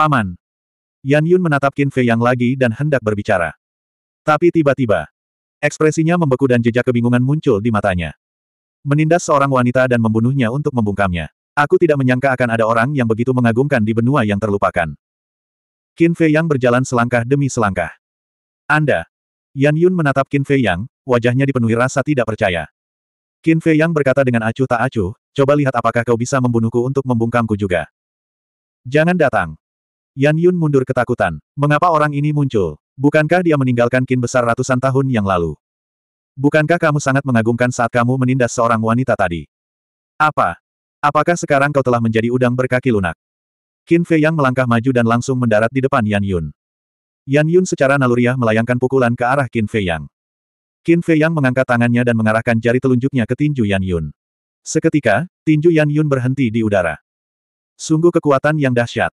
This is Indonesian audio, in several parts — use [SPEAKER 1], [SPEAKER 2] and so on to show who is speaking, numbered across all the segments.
[SPEAKER 1] Paman. Yan Yun menatap Qin Fei Yang lagi dan hendak berbicara. Tapi tiba-tiba, ekspresinya membeku dan jejak kebingungan muncul di matanya. Menindas seorang wanita dan membunuhnya untuk membungkamnya. Aku tidak menyangka akan ada orang yang begitu mengagumkan di benua yang terlupakan. Qin Fei Yang berjalan selangkah demi selangkah. Anda. Yan Yun menatap Qin Fei Yang, wajahnya dipenuhi rasa tidak percaya. Qin Fei Yang berkata dengan acuh tak acuh, coba lihat apakah kau bisa membunuhku untuk membungkamku juga. Jangan datang. Yan Yun mundur ketakutan. Mengapa orang ini muncul? Bukankah dia meninggalkan kin besar ratusan tahun yang lalu? Bukankah kamu sangat mengagumkan saat kamu menindas seorang wanita tadi? Apa? Apakah sekarang kau telah menjadi udang berkaki lunak? Qin Fei Yang melangkah maju dan langsung mendarat di depan Yan Yun. Yan Yun secara naluriah melayangkan pukulan ke arah Qin Fei Yang. Qin Fei Yang mengangkat tangannya dan mengarahkan jari telunjuknya ke tinju Yan Yun. Seketika, tinju Yan Yun berhenti di udara. Sungguh kekuatan yang dahsyat.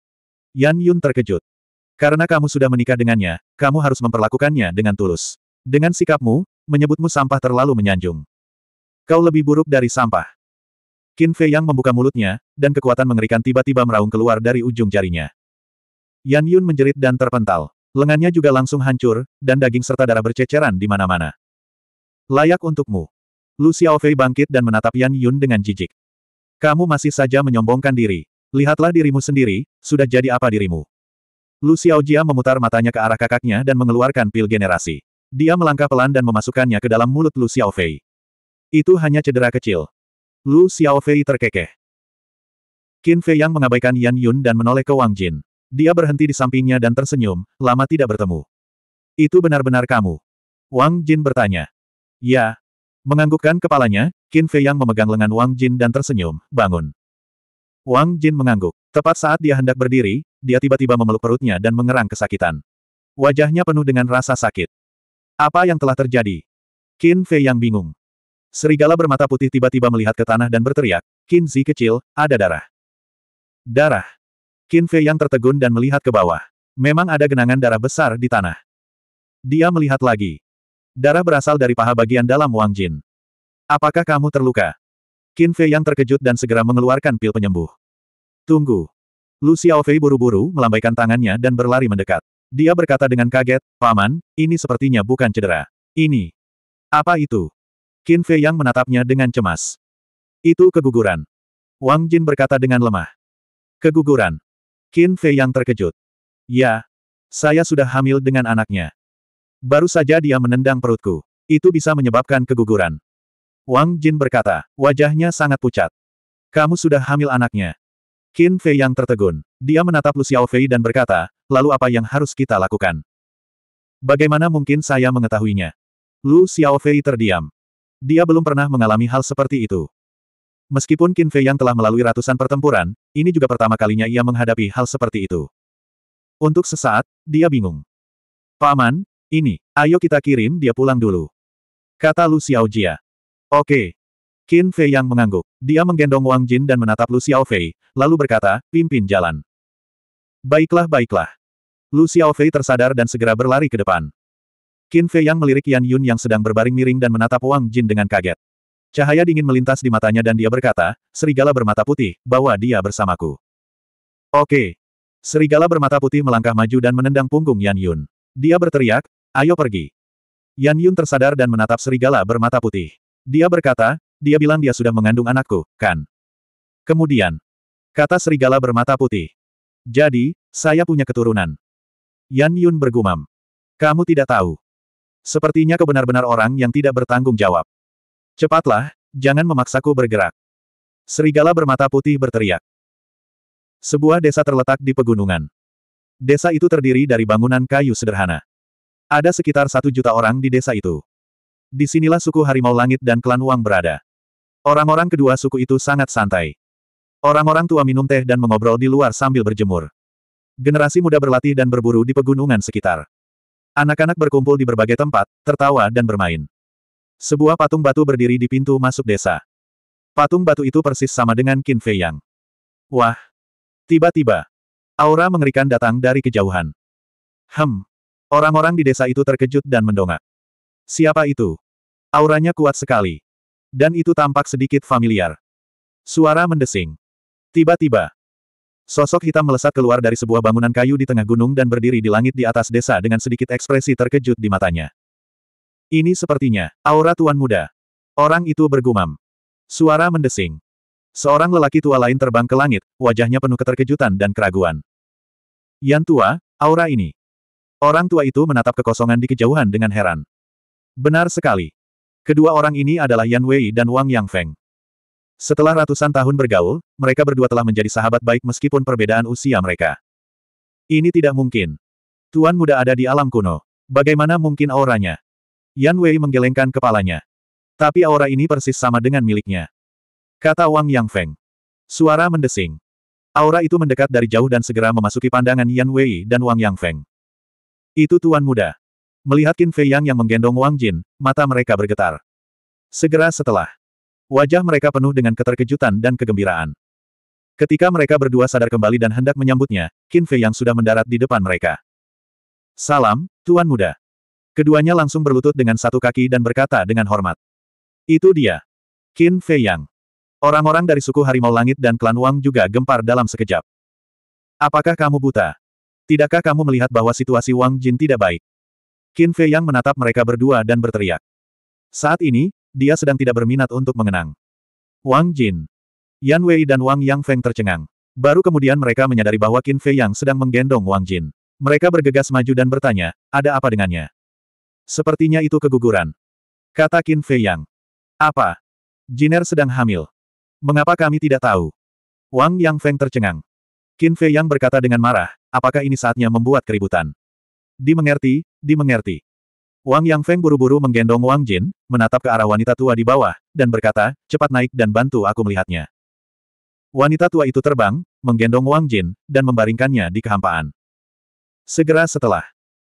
[SPEAKER 1] Yan Yun terkejut. Karena kamu sudah menikah dengannya, kamu harus memperlakukannya dengan tulus. Dengan sikapmu, menyebutmu sampah terlalu menyanjung. Kau lebih buruk dari sampah. Qin Fei Yang membuka mulutnya, dan kekuatan mengerikan tiba-tiba meraung keluar dari ujung jarinya. Yan Yun menjerit dan terpental. Lengannya juga langsung hancur, dan daging serta darah berceceran di mana-mana. Layak untukmu. Lu Xiaofei bangkit dan menatap Yan Yun dengan jijik. Kamu masih saja menyombongkan diri. Lihatlah dirimu sendiri, sudah jadi apa dirimu. Lu Xiaojia memutar matanya ke arah kakaknya dan mengeluarkan pil generasi. Dia melangkah pelan dan memasukkannya ke dalam mulut Lu Xiaofei. Itu hanya cedera kecil. Lu Xiaofei terkekeh. Qin Fei yang mengabaikan Yan Yun dan menoleh ke Wang Jin. Dia berhenti di sampingnya dan tersenyum, lama tidak bertemu. Itu benar-benar kamu. Wang Jin bertanya. Ya. Menganggukkan kepalanya, Qin Fei yang memegang lengan Wang Jin dan tersenyum, bangun. Wang Jin mengangguk. Tepat saat dia hendak berdiri, dia tiba-tiba memeluk perutnya dan mengerang kesakitan. Wajahnya penuh dengan rasa sakit. Apa yang telah terjadi? Qin Fei yang bingung. Serigala bermata putih tiba-tiba melihat ke tanah dan berteriak, Qin Zi kecil, ada darah. Darah. Qin Fei yang tertegun dan melihat ke bawah. Memang ada genangan darah besar di tanah. Dia melihat lagi. Darah berasal dari paha bagian dalam Wang Jin. Apakah kamu terluka? Qin Fei yang terkejut dan segera mengeluarkan pil penyembuh. Tunggu. Lu Xiaofei buru-buru melambaikan tangannya dan berlari mendekat. Dia berkata dengan kaget, Paman, ini sepertinya bukan cedera. Ini. Apa itu? Qin Fei yang menatapnya dengan cemas. Itu keguguran. Wang Jin berkata dengan lemah. Keguguran. Qin Fei yang terkejut. Ya. Saya sudah hamil dengan anaknya. Baru saja dia menendang perutku. Itu bisa menyebabkan keguguran. Wang Jin berkata, wajahnya sangat pucat. Kamu sudah hamil anaknya. Qin Fei yang tertegun. Dia menatap Lu Xiao Fei dan berkata, lalu apa yang harus kita lakukan? Bagaimana mungkin saya mengetahuinya? Lu Xiao Fei terdiam. Dia belum pernah mengalami hal seperti itu. Meskipun Qin Fei yang telah melalui ratusan pertempuran, ini juga pertama kalinya ia menghadapi hal seperti itu. Untuk sesaat, dia bingung. Paman, ini, ayo kita kirim dia pulang dulu. Kata Lu Xiao Jia. Oke. Qin Fei yang mengangguk. Dia menggendong Wang Jin dan menatap Lu Xiaofei, lalu berkata, pimpin jalan. Baiklah, baiklah. Lu Xiaofei tersadar dan segera berlari ke depan. Qin Fei yang melirik Yan Yun yang sedang berbaring miring dan menatap Wang Jin dengan kaget. Cahaya dingin melintas di matanya dan dia berkata, serigala bermata putih, bawa dia bersamaku. Oke. Serigala bermata putih melangkah maju dan menendang punggung Yan Yun. Dia berteriak, ayo pergi. Yan Yun tersadar dan menatap serigala bermata putih. Dia berkata, dia bilang dia sudah mengandung anakku, kan? Kemudian, kata serigala bermata putih. Jadi, saya punya keturunan. Yan Yun bergumam. Kamu tidak tahu. Sepertinya kau benar-benar orang yang tidak bertanggung jawab. Cepatlah, jangan memaksaku bergerak. Serigala bermata putih berteriak. Sebuah desa terletak di pegunungan. Desa itu terdiri dari bangunan kayu sederhana. Ada sekitar satu juta orang di desa itu. Disinilah suku harimau langit dan klan Wang berada. Orang-orang kedua suku itu sangat santai. Orang-orang tua minum teh dan mengobrol di luar sambil berjemur. Generasi muda berlatih dan berburu di pegunungan sekitar. Anak-anak berkumpul di berbagai tempat, tertawa dan bermain. Sebuah patung batu berdiri di pintu masuk desa. Patung batu itu persis sama dengan Qin Fei Yang. Wah! Tiba-tiba, aura mengerikan datang dari kejauhan. Hem! Orang-orang di desa itu terkejut dan mendongak. Siapa itu? Auranya kuat sekali. Dan itu tampak sedikit familiar. Suara mendesing. Tiba-tiba, sosok hitam melesat keluar dari sebuah bangunan kayu di tengah gunung dan berdiri di langit di atas desa dengan sedikit ekspresi terkejut di matanya. Ini sepertinya, aura tuan muda. Orang itu bergumam. Suara mendesing. Seorang lelaki tua lain terbang ke langit, wajahnya penuh keterkejutan dan keraguan. Yang tua, aura ini. Orang tua itu menatap kekosongan di kejauhan dengan heran. Benar sekali. Kedua orang ini adalah Yan Wei dan Wang Yang Feng. Setelah ratusan tahun bergaul, mereka berdua telah menjadi sahabat baik meskipun perbedaan usia mereka. Ini tidak mungkin. Tuan muda ada di alam kuno. Bagaimana mungkin auranya? Yan Wei menggelengkan kepalanya. Tapi aura ini persis sama dengan miliknya. Kata Wang Yang Feng. Suara mendesing. Aura itu mendekat dari jauh dan segera memasuki pandangan Yan Wei dan Wang Yang Feng. Itu Tuan Muda. Melihat Qin Fei Yang yang menggendong Wang Jin, mata mereka bergetar. Segera setelah, wajah mereka penuh dengan keterkejutan dan kegembiraan. Ketika mereka berdua sadar kembali dan hendak menyambutnya, Qin Fei Yang sudah mendarat di depan mereka. Salam, Tuan Muda. Keduanya langsung berlutut dengan satu kaki dan berkata dengan hormat. Itu dia. Qin Fei Yang. Orang-orang dari suku Harimau Langit dan klan Wang juga gempar dalam sekejap. Apakah kamu buta? Tidakkah kamu melihat bahwa situasi Wang Jin tidak baik? Qin Fei Yang menatap mereka berdua dan berteriak. Saat ini, dia sedang tidak berminat untuk mengenang. Wang Jin, Yan Wei dan Wang Yang Feng tercengang. Baru kemudian mereka menyadari bahwa Qin Fei Yang sedang menggendong Wang Jin. Mereka bergegas maju dan bertanya, ada apa dengannya? Sepertinya itu keguguran. Kata Qin Fei Yang. Apa? Jiner sedang hamil. Mengapa kami tidak tahu? Wang Yang Feng tercengang. Qin Fei Yang berkata dengan marah, apakah ini saatnya membuat keributan? Dimengerti, dimengerti. Wang Yang Feng buru-buru menggendong Wang Jin, menatap ke arah wanita tua di bawah, dan berkata, cepat naik dan bantu aku melihatnya. Wanita tua itu terbang, menggendong Wang Jin, dan membaringkannya di kehampaan. Segera setelah,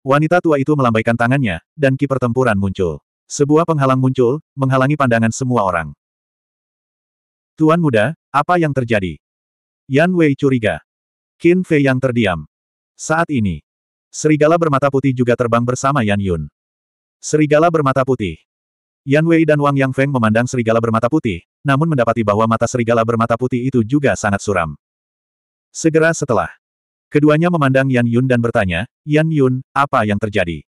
[SPEAKER 1] wanita tua itu melambaikan tangannya, dan ki pertempuran muncul. Sebuah penghalang muncul, menghalangi pandangan semua orang. Tuan muda, apa yang terjadi? Yan Wei curiga. Qin Fei yang terdiam. Saat ini, Serigala bermata putih juga terbang bersama Yan Yun. Serigala bermata putih. Yan Wei dan Wang Yang Feng memandang serigala bermata putih, namun mendapati bahwa mata serigala bermata putih itu juga sangat suram. Segera setelah, keduanya memandang Yan Yun dan bertanya, Yan Yun, apa yang terjadi?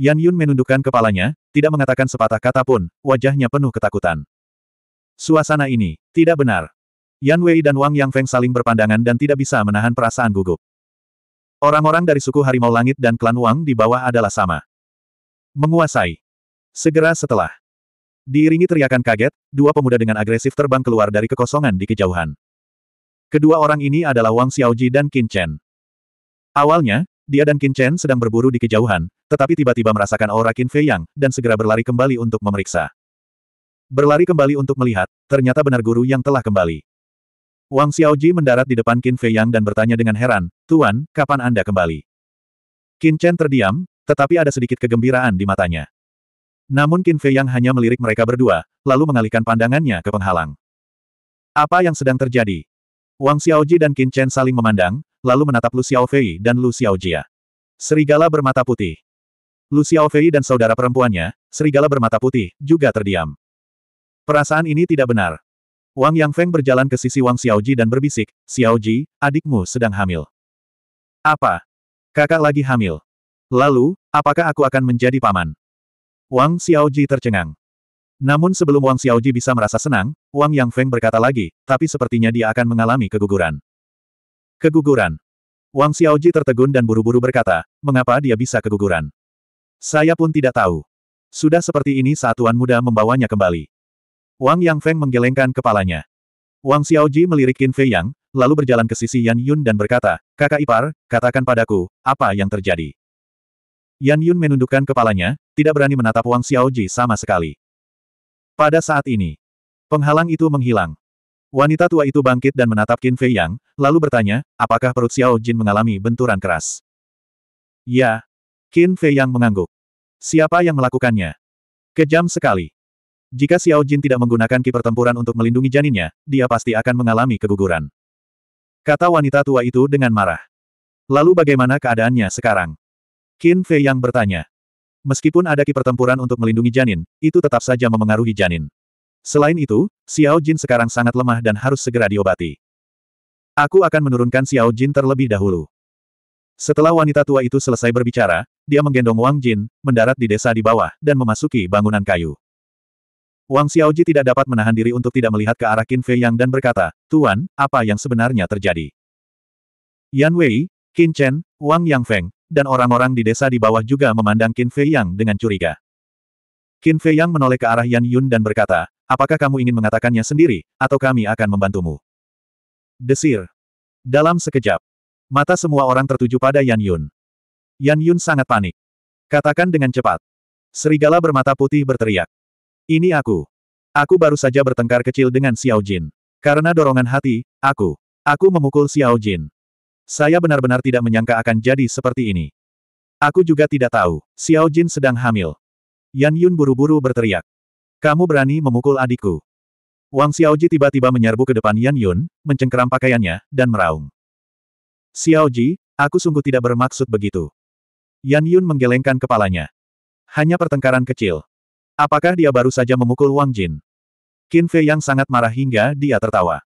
[SPEAKER 1] Yan Yun menundukkan kepalanya, tidak mengatakan sepatah kata pun, wajahnya penuh ketakutan. Suasana ini, tidak benar. Yan Wei dan Wang Yang Feng saling berpandangan dan tidak bisa menahan perasaan gugup. Orang-orang dari suku Harimau Langit dan klan Wang di bawah adalah sama. Menguasai. Segera setelah. Diiringi teriakan kaget, dua pemuda dengan agresif terbang keluar dari kekosongan di kejauhan. Kedua orang ini adalah Wang Xiaoji dan Qin Chen. Awalnya, dia dan Qin Chen sedang berburu di kejauhan, tetapi tiba-tiba merasakan aura Qin Fei Yang, dan segera berlari kembali untuk memeriksa. Berlari kembali untuk melihat, ternyata benar guru yang telah kembali. Wang Xiaoji mendarat di depan Qin Fei Yang dan bertanya dengan heran, Tuan, kapan Anda kembali? Qin Chen terdiam, tetapi ada sedikit kegembiraan di matanya. Namun Qin Fei Yang hanya melirik mereka berdua, lalu mengalihkan pandangannya ke penghalang. Apa yang sedang terjadi? Wang Xiaoji dan Qin Chen saling memandang, lalu menatap Lu Xiaofei dan Lu Xiaojia. Serigala bermata putih. Lu Xiaofei dan saudara perempuannya, serigala bermata putih, juga terdiam. Perasaan ini tidak benar. Wang Yang Feng berjalan ke sisi Wang Xiaoji dan berbisik, Xiaoji, adikmu sedang hamil. Apa? Kakak lagi hamil. Lalu, apakah aku akan menjadi paman? Wang Xiaoji tercengang. Namun sebelum Wang Xiaoji bisa merasa senang, Wang Yang Feng berkata lagi, tapi sepertinya dia akan mengalami keguguran. Keguguran. Wang Xiaoji tertegun dan buru-buru berkata, mengapa dia bisa keguguran? Saya pun tidak tahu. Sudah seperti ini saat tuan muda membawanya kembali. Wang Yang Feng menggelengkan kepalanya. Wang Xiaoji melirik Qin Fei Yang, lalu berjalan ke sisi Yan Yun dan berkata, Kakak Ipar, katakan padaku, apa yang terjadi? Yan Yun menundukkan kepalanya, tidak berani menatap Wang Xiaoji sama sekali. Pada saat ini, penghalang itu menghilang. Wanita tua itu bangkit dan menatap Qin Fei Yang, lalu bertanya, apakah perut Xiao Jin mengalami benturan keras? Ya. Qin Fei Yang mengangguk. Siapa yang melakukannya? Kejam sekali. Jika Xiao Jin tidak menggunakan ki pertempuran untuk melindungi janinnya, dia pasti akan mengalami keguguran. Kata wanita tua itu dengan marah. Lalu bagaimana keadaannya sekarang? Qin Fei yang bertanya. Meskipun ada ki pertempuran untuk melindungi janin, itu tetap saja memengaruhi janin. Selain itu, Xiao Jin sekarang sangat lemah dan harus segera diobati. Aku akan menurunkan Xiao Jin terlebih dahulu. Setelah wanita tua itu selesai berbicara, dia menggendong Wang Jin, mendarat di desa di bawah, dan memasuki bangunan kayu. Wang Xiaoji tidak dapat menahan diri untuk tidak melihat ke arah Qin Fei Yang dan berkata, Tuan, apa yang sebenarnya terjadi? Yan Wei, Qin Chen, Wang Yang Feng, dan orang-orang di desa di bawah juga memandang Qin Fei Yang dengan curiga. Qin Fei Yang menoleh ke arah Yan Yun dan berkata, apakah kamu ingin mengatakannya sendiri, atau kami akan membantumu? Desir. Dalam sekejap, mata semua orang tertuju pada Yan Yun. Yan Yun sangat panik. Katakan dengan cepat. Serigala bermata putih berteriak. Ini aku. Aku baru saja bertengkar kecil dengan Xiao Jin. Karena dorongan hati, aku. Aku memukul Xiao Jin. Saya benar-benar tidak menyangka akan jadi seperti ini. Aku juga tidak tahu, Xiao Jin sedang hamil. Yan Yun buru-buru berteriak. Kamu berani memukul adikku. Wang Xiao Xiaoji tiba-tiba menyerbu ke depan Yan Yun, mencengkeram pakaiannya, dan meraung. Xiao Xiaoji, aku sungguh tidak bermaksud begitu. Yan Yun menggelengkan kepalanya. Hanya pertengkaran kecil. Apakah dia baru saja memukul Wang Jin? Qin Fei Yang sangat marah hingga dia tertawa.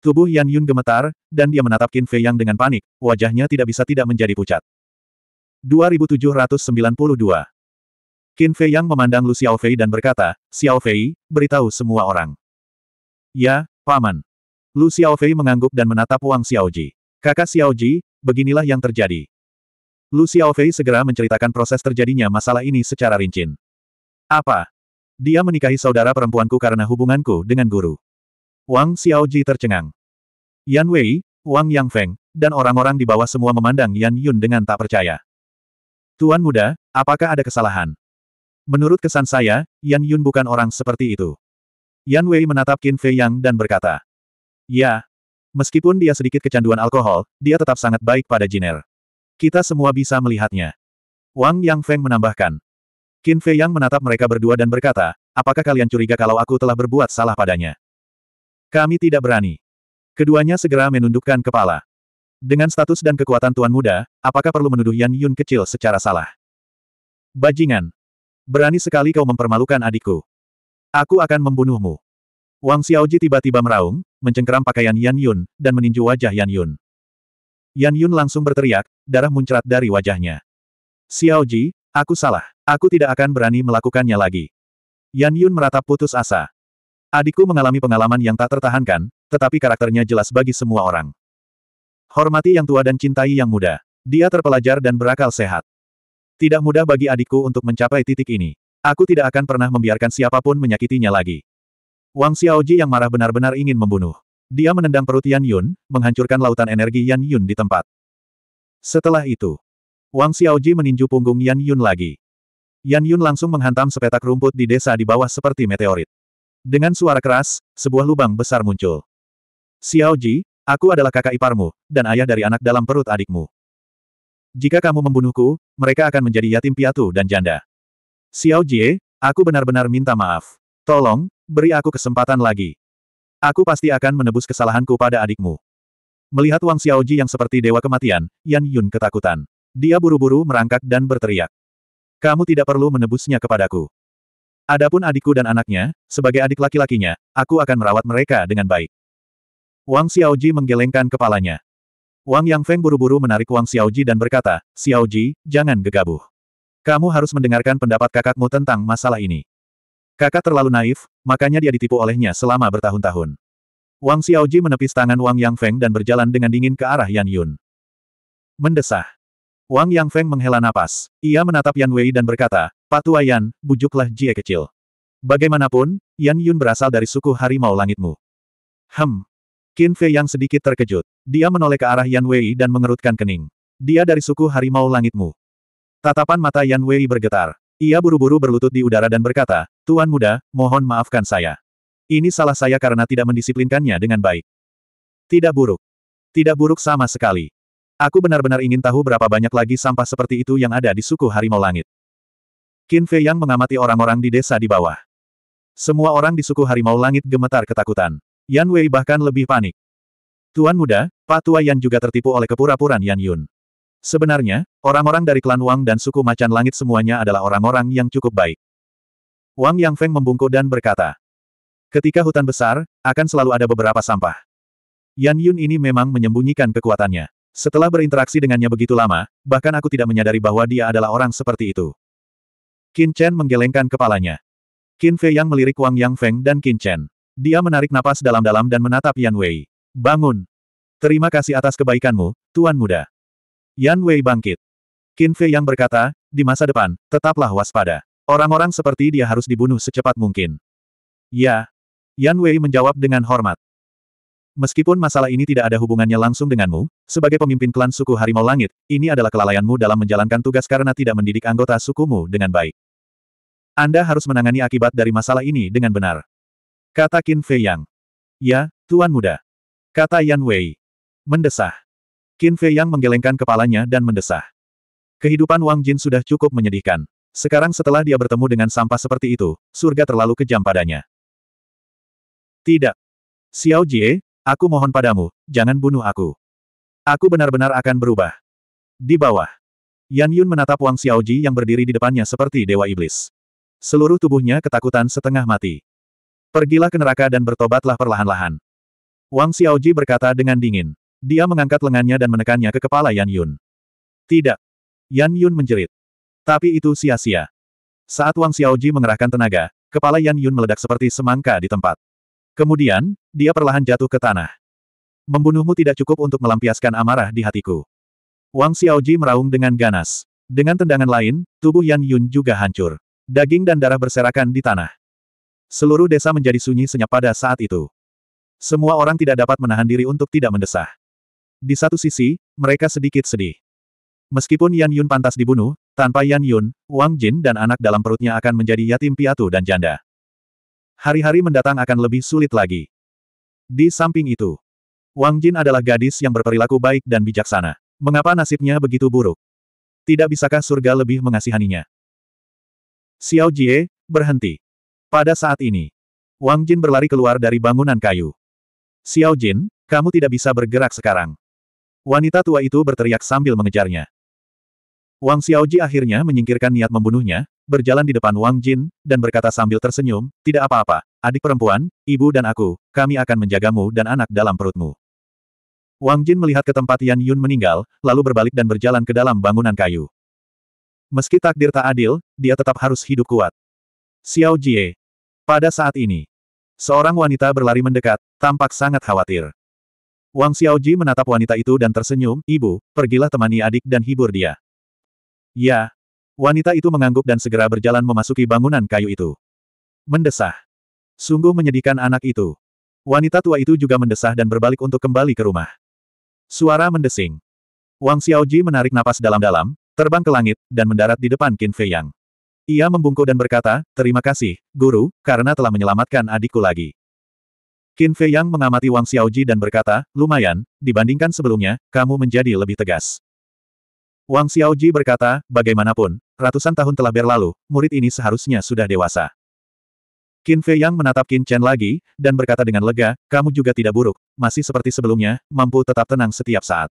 [SPEAKER 1] Tubuh Yan Yun gemetar, dan dia menatap Qin Fei Yang dengan panik, wajahnya tidak bisa tidak menjadi pucat. 2792 Qin Fei Yang memandang Lu Xiao Fei dan berkata, Xiao Fei, beritahu semua orang. Ya, Paman. Lu Xiao Fei mengangguk dan menatap Wang Xiao Ji. Kakak Xiao Ji, beginilah yang terjadi. Lu Xiao Fei segera menceritakan proses terjadinya masalah ini secara rincin. Apa? Dia menikahi saudara perempuanku karena hubunganku dengan guru. Wang Xiaoji tercengang. Yan Wei, Wang Yang Feng, dan orang-orang di bawah semua memandang Yan Yun dengan tak percaya. Tuan muda, apakah ada kesalahan? Menurut kesan saya, Yan Yun bukan orang seperti itu. Yan Wei menatap Qin Fei Yang dan berkata, Ya, meskipun dia sedikit kecanduan alkohol, dia tetap sangat baik pada Jiner. Kita semua bisa melihatnya. Wang Yang Feng menambahkan, Qin Fei Yang menatap mereka berdua dan berkata, apakah kalian curiga kalau aku telah berbuat salah padanya? Kami tidak berani. Keduanya segera menundukkan kepala. Dengan status dan kekuatan Tuan Muda, apakah perlu menuduh Yan Yun kecil secara salah? Bajingan! Berani sekali kau mempermalukan adikku. Aku akan membunuhmu. Wang Xiaoji tiba-tiba meraung, mencengkeram pakaian Yan Yun, dan meninju wajah Yan Yun. Yan Yun langsung berteriak, darah muncrat dari wajahnya. Xiaoji, aku salah. Aku tidak akan berani melakukannya lagi. Yan Yun meratap putus asa. Adikku mengalami pengalaman yang tak tertahankan, tetapi karakternya jelas bagi semua orang. Hormati yang tua dan cintai yang muda. Dia terpelajar dan berakal sehat. Tidak mudah bagi adikku untuk mencapai titik ini. Aku tidak akan pernah membiarkan siapapun menyakitinya lagi. Wang Xiaoji yang marah benar-benar ingin membunuh. Dia menendang perut Yan Yun, menghancurkan lautan energi Yan Yun di tempat. Setelah itu, Wang Xiaoji meninju punggung Yan Yun lagi. Yan Yun langsung menghantam sepetak rumput di desa di bawah seperti meteorit. Dengan suara keras, sebuah lubang besar muncul. Xiao Ji, aku adalah kakak iparmu, dan ayah dari anak dalam perut adikmu. Jika kamu membunuhku, mereka akan menjadi yatim piatu dan janda. Xiao Jie, aku benar-benar minta maaf. Tolong, beri aku kesempatan lagi. Aku pasti akan menebus kesalahanku pada adikmu. Melihat Wang Xiaoji yang seperti dewa kematian, Yan Yun ketakutan. Dia buru-buru merangkak dan berteriak. Kamu tidak perlu menebusnya kepadaku. Adapun adikku dan anaknya, sebagai adik laki-lakinya, aku akan merawat mereka dengan baik. Wang Xiaoji menggelengkan kepalanya. Wang Yang Feng buru-buru menarik Wang Xiaoji dan berkata, Xiaoji, jangan gegabah. Kamu harus mendengarkan pendapat kakakmu tentang masalah ini. Kakak terlalu naif, makanya dia ditipu olehnya selama bertahun-tahun. Wang Xiaoji menepis tangan Wang Yang Feng dan berjalan dengan dingin ke arah Yan Yun. Mendesah. Wang Yang Feng menghela napas. Ia menatap Yan Wei dan berkata, Tua Yan, bujuklah Jie kecil. Bagaimanapun, Yan Yun berasal dari suku harimau langitmu. Hem. Qin Fei yang sedikit terkejut. Dia menoleh ke arah Yan Wei dan mengerutkan kening. Dia dari suku harimau langitmu. Tatapan mata Yan Wei bergetar. Ia buru-buru berlutut di udara dan berkata, Tuan muda, mohon maafkan saya. Ini salah saya karena tidak mendisiplinkannya dengan baik. Tidak buruk. Tidak buruk sama sekali. Aku benar-benar ingin tahu berapa banyak lagi sampah seperti itu yang ada di suku harimau langit. Qin Fei Yang mengamati orang-orang di desa di bawah. Semua orang di suku harimau langit gemetar ketakutan. Yan Wei bahkan lebih panik. Tuan muda, Pak Tua Yan juga tertipu oleh kepura puraan Yan Yun. Sebenarnya, orang-orang dari klan Wang dan suku macan langit semuanya adalah orang-orang yang cukup baik. Wang Yang Feng membungkuk dan berkata, Ketika hutan besar, akan selalu ada beberapa sampah. Yan Yun ini memang menyembunyikan kekuatannya. Setelah berinteraksi dengannya begitu lama, bahkan aku tidak menyadari bahwa dia adalah orang seperti itu. Qin Chen menggelengkan kepalanya. Qin Fei Yang melirik Wang Yang Feng dan Qin Chen. Dia menarik napas dalam-dalam dan menatap Yan Wei. Bangun! Terima kasih atas kebaikanmu, Tuan Muda. Yan Wei bangkit. Qin Fei Yang berkata, di masa depan, tetaplah waspada. Orang-orang seperti dia harus dibunuh secepat mungkin. Ya. Yan Wei menjawab dengan hormat. Meskipun masalah ini tidak ada hubungannya langsung denganmu, sebagai pemimpin klan suku Harimau Langit, ini adalah kelalaianmu dalam menjalankan tugas karena tidak mendidik anggota sukumu dengan baik. Anda harus menangani akibat dari masalah ini dengan benar. Kata Qin Fei Yang. Ya, Tuan Muda. Kata Yan Wei. Mendesah. Qin Fei Yang menggelengkan kepalanya dan mendesah. Kehidupan Wang Jin sudah cukup menyedihkan. Sekarang setelah dia bertemu dengan sampah seperti itu, surga terlalu kejam padanya. Tidak. Xiao Jie, Aku mohon padamu, jangan bunuh aku. Aku benar-benar akan berubah. Di bawah. Yan Yun menatap Wang Xiaoji yang berdiri di depannya seperti dewa iblis. Seluruh tubuhnya ketakutan setengah mati. Pergilah ke neraka dan bertobatlah perlahan-lahan. Wang Xiaoji berkata dengan dingin. Dia mengangkat lengannya dan menekannya ke kepala Yan Yun. Tidak. Yan Yun menjerit. Tapi itu sia-sia. Saat Wang Xiaoji mengerahkan tenaga, kepala Yan Yun meledak seperti semangka di tempat. Kemudian, dia perlahan jatuh ke tanah. Membunuhmu tidak cukup untuk melampiaskan amarah di hatiku. Wang Xiaoji meraung dengan ganas. Dengan tendangan lain, tubuh Yan Yun juga hancur. Daging dan darah berserakan di tanah. Seluruh desa menjadi sunyi senyap pada saat itu. Semua orang tidak dapat menahan diri untuk tidak mendesah. Di satu sisi, mereka sedikit sedih. Meskipun Yan Yun pantas dibunuh, tanpa Yan Yun, Wang Jin dan anak dalam perutnya akan menjadi yatim piatu dan janda. Hari-hari mendatang akan lebih sulit lagi. Di samping itu, Wang Jin adalah gadis yang berperilaku baik dan bijaksana. Mengapa nasibnya begitu buruk? Tidak bisakah surga lebih mengasihaninya? Xiao Jie, berhenti. Pada saat ini, Wang Jin berlari keluar dari bangunan kayu. Xiao Jin, kamu tidak bisa bergerak sekarang. Wanita tua itu berteriak sambil mengejarnya. Wang Xiao Xiaoji akhirnya menyingkirkan niat membunuhnya, berjalan di depan Wang Jin, dan berkata sambil tersenyum, tidak apa-apa, adik perempuan, ibu dan aku, kami akan menjagamu dan anak dalam perutmu. Wang Jin melihat ke tempat Yan Yun meninggal, lalu berbalik dan berjalan ke dalam bangunan kayu. Meski takdir tak adil, dia tetap harus hidup kuat. Xiao Jie. Pada saat ini, seorang wanita berlari mendekat, tampak sangat khawatir. Wang Xiao Jie menatap wanita itu dan tersenyum, Ibu, pergilah temani adik dan hibur dia. Ya, Wanita itu mengangguk dan segera berjalan memasuki bangunan kayu itu. Mendesah. Sungguh menyedihkan anak itu. Wanita tua itu juga mendesah dan berbalik untuk kembali ke rumah. Suara mendesing. Wang Xiaoji menarik napas dalam-dalam, terbang ke langit, dan mendarat di depan Qin Fei Yang. Ia membungkuk dan berkata, terima kasih, guru, karena telah menyelamatkan adikku lagi. Qin Fei Yang mengamati Wang Xiaoji dan berkata, lumayan, dibandingkan sebelumnya, kamu menjadi lebih tegas. Wang Xiaoji berkata, bagaimanapun, Ratusan tahun telah berlalu, murid ini seharusnya sudah dewasa. Qin Fei Yang menatap Qin Chen lagi, dan berkata dengan lega, kamu juga tidak buruk, masih seperti sebelumnya, mampu tetap tenang setiap saat.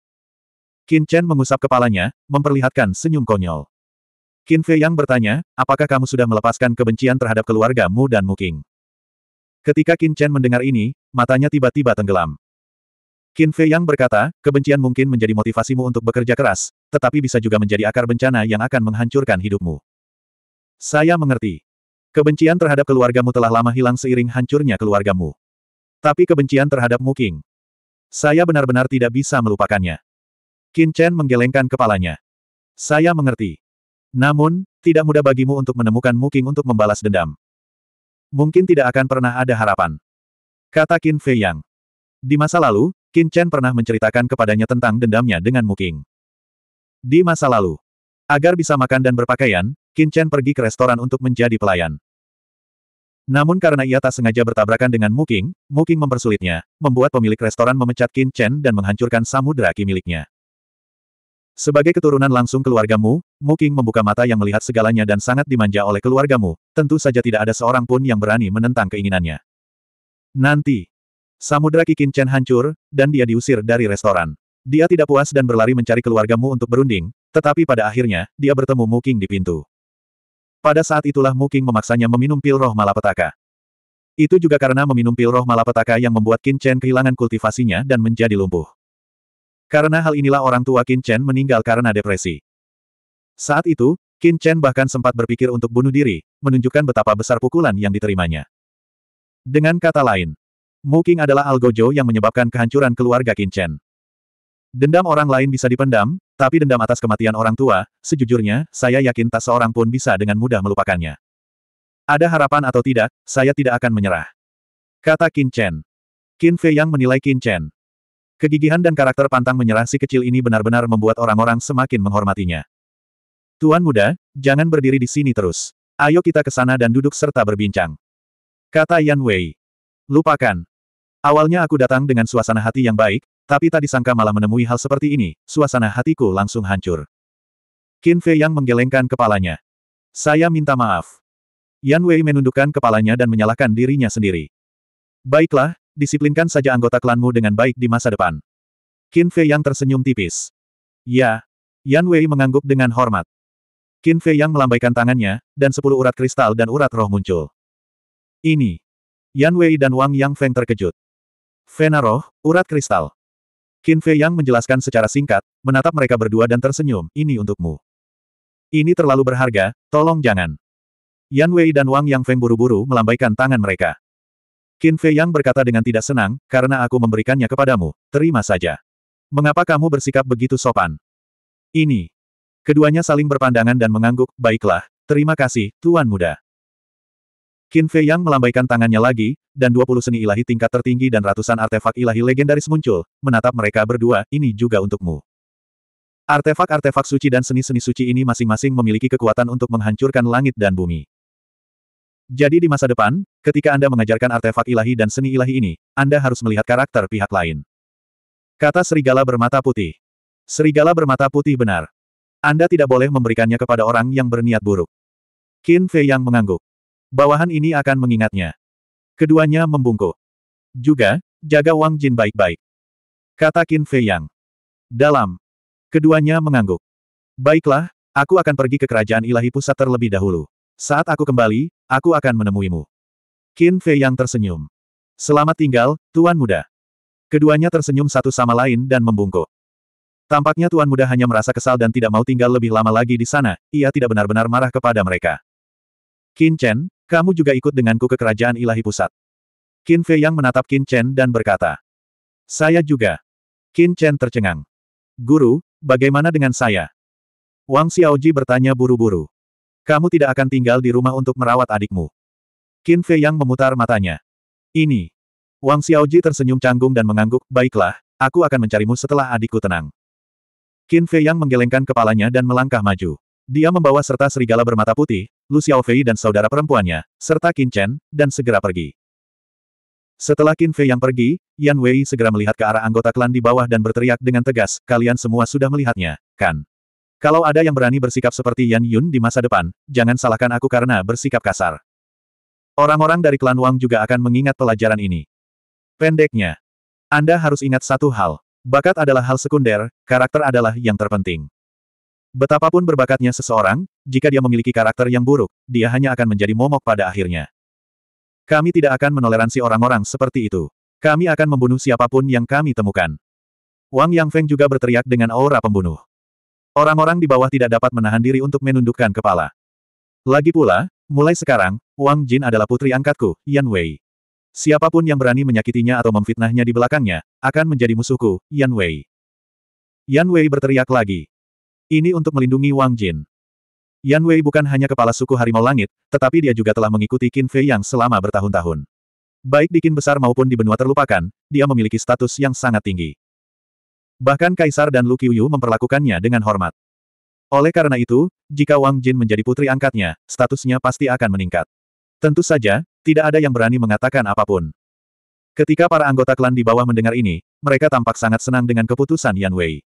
[SPEAKER 1] Qin Chen mengusap kepalanya, memperlihatkan senyum konyol. Qin Fei Yang bertanya, apakah kamu sudah melepaskan kebencian terhadap keluargamu dan Mu Muking? Ketika Qin Chen mendengar ini, matanya tiba-tiba tenggelam. Qin Fei Yang berkata, kebencian mungkin menjadi motivasimu untuk bekerja keras, tetapi bisa juga menjadi akar bencana yang akan menghancurkan hidupmu. Saya mengerti. Kebencian terhadap keluargamu telah lama hilang seiring hancurnya keluargamu. Tapi kebencian terhadap Muking. Saya benar-benar tidak bisa melupakannya. Qin Chen menggelengkan kepalanya. Saya mengerti. Namun, tidak mudah bagimu untuk menemukan Muking untuk membalas dendam. Mungkin tidak akan pernah ada harapan. Kata Qin Fei Yang. Di masa lalu, Qin Chen pernah menceritakan kepadanya tentang dendamnya dengan Muking. Di masa lalu, agar bisa makan dan berpakaian, Qin Chen pergi ke restoran untuk menjadi pelayan. Namun karena ia tak sengaja bertabrakan dengan Muking, Muking mempersulitnya, membuat pemilik restoran memecat Qin Chen dan menghancurkan samudera ki miliknya. Sebagai keturunan langsung keluargamu, Muking membuka mata yang melihat segalanya dan sangat dimanja oleh keluargamu, tentu saja tidak ada seorang pun yang berani menentang keinginannya. Nanti, Samudra Chen hancur, dan dia diusir dari restoran. Dia tidak puas dan berlari mencari keluargamu untuk berunding, tetapi pada akhirnya, dia bertemu Muking di pintu. Pada saat itulah Muking memaksanya meminum pil roh malapetaka. Itu juga karena meminum pil roh malapetaka yang membuat Chen kehilangan kultivasinya dan menjadi lumpuh. Karena hal inilah orang tua Chen meninggal karena depresi. Saat itu, Chen bahkan sempat berpikir untuk bunuh diri, menunjukkan betapa besar pukulan yang diterimanya. Dengan kata lain, Muking adalah Algojo yang menyebabkan kehancuran keluarga Kinchen. Dendam orang lain bisa dipendam, tapi dendam atas kematian orang tua, sejujurnya, saya yakin tak seorang pun bisa dengan mudah melupakannya. Ada harapan atau tidak, saya tidak akan menyerah. Kata Qin Chen. Qin Fei yang menilai Qin Kegigihan dan karakter pantang menyerah si kecil ini benar-benar membuat orang-orang semakin menghormatinya. Tuan muda, jangan berdiri di sini terus. Ayo kita ke sana dan duduk serta berbincang. Kata Yan Wei. Lupakan, Awalnya aku datang dengan suasana hati yang baik, tapi tak disangka malah menemui hal seperti ini, suasana hatiku langsung hancur. Qin Fei yang menggelengkan kepalanya. Saya minta maaf. Yan Wei menundukkan kepalanya dan menyalahkan dirinya sendiri. Baiklah, disiplinkan saja anggota klanmu dengan baik di masa depan. Qin Fei yang tersenyum tipis. Ya. Yan Wei mengangguk dengan hormat. Qin Fei yang melambaikan tangannya, dan sepuluh urat kristal dan urat roh muncul. Ini. Yan Wei dan Wang Yang Feng terkejut. Vena roh, urat kristal. Qin Fei Yang menjelaskan secara singkat, menatap mereka berdua dan tersenyum, ini untukmu. Ini terlalu berharga, tolong jangan. Yan Wei dan Wang Yang Feng buru-buru melambaikan tangan mereka. Qin Fei Yang berkata dengan tidak senang, karena aku memberikannya kepadamu, terima saja. Mengapa kamu bersikap begitu sopan? Ini. Keduanya saling berpandangan dan mengangguk, baiklah, terima kasih, Tuan Muda. Qin Fei Yang melambaikan tangannya lagi, dan 20 seni ilahi tingkat tertinggi dan ratusan artefak ilahi legendaris muncul, menatap mereka berdua, ini juga untukmu. Artefak-artefak suci dan seni-seni suci ini masing-masing memiliki kekuatan untuk menghancurkan langit dan bumi. Jadi di masa depan, ketika Anda mengajarkan artefak ilahi dan seni ilahi ini, Anda harus melihat karakter pihak lain. Kata serigala bermata putih. Serigala bermata putih benar. Anda tidak boleh memberikannya kepada orang yang berniat buruk. Qin Fei yang mengangguk. Bawahan ini akan mengingatnya. Keduanya membungkuk. Juga, jaga Wang Jin baik-baik. Kata Qin Fei Yang. Dalam. Keduanya mengangguk. Baiklah, aku akan pergi ke kerajaan ilahi pusat terlebih dahulu. Saat aku kembali, aku akan menemuimu. Qin Fei Yang tersenyum. Selamat tinggal, Tuan Muda. Keduanya tersenyum satu sama lain dan membungkuk. Tampaknya Tuan Muda hanya merasa kesal dan tidak mau tinggal lebih lama lagi di sana, ia tidak benar-benar marah kepada mereka. Qin Chen, kamu juga ikut denganku ke kerajaan ilahi pusat. Qin Fei yang menatap Qin Chen dan berkata. Saya juga. Qin Chen tercengang. Guru, bagaimana dengan saya? Wang Xiaoji bertanya buru-buru. Kamu tidak akan tinggal di rumah untuk merawat adikmu. Qin Fei yang memutar matanya. Ini. Wang Xiaoji tersenyum canggung dan mengangguk, baiklah, aku akan mencarimu setelah adikku tenang. Qin Fei yang menggelengkan kepalanya dan melangkah maju. Dia membawa serta serigala bermata putih, Lu Xiaofei dan saudara perempuannya, serta Qin Chen, dan segera pergi. Setelah Qin Fei yang pergi, Yan Wei segera melihat ke arah anggota klan di bawah dan berteriak dengan tegas, kalian semua sudah melihatnya, kan? Kalau ada yang berani bersikap seperti Yan Yun di masa depan, jangan salahkan aku karena bersikap kasar. Orang-orang dari klan Wang juga akan mengingat pelajaran ini. Pendeknya, Anda harus ingat satu hal. Bakat adalah hal sekunder, karakter adalah yang terpenting. Betapapun berbakatnya seseorang, jika dia memiliki karakter yang buruk, dia hanya akan menjadi momok pada akhirnya. Kami tidak akan menoleransi orang-orang seperti itu. Kami akan membunuh siapapun yang kami temukan. Wang Yang Feng juga berteriak dengan aura pembunuh. Orang-orang di bawah tidak dapat menahan diri untuk menundukkan kepala. Lagi pula, mulai sekarang, Wang Jin adalah putri angkatku, Yan Wei. Siapapun yang berani menyakitinya atau memfitnahnya di belakangnya, akan menjadi musuhku, Yan Wei. Yan Wei berteriak lagi, ini untuk melindungi Wang Jin. Yan Wei bukan hanya kepala suku Harimau Langit, tetapi dia juga telah mengikuti Qin Fei yang selama bertahun-tahun. Baik di Qin Besar maupun di benua terlupakan, dia memiliki status yang sangat tinggi. Bahkan Kaisar dan Lu Qiuyu memperlakukannya dengan hormat. Oleh karena itu, jika Wang Jin menjadi putri angkatnya, statusnya pasti akan meningkat. Tentu saja, tidak ada yang berani mengatakan apapun. Ketika para anggota klan di bawah mendengar ini, mereka tampak sangat senang dengan keputusan Yan Wei.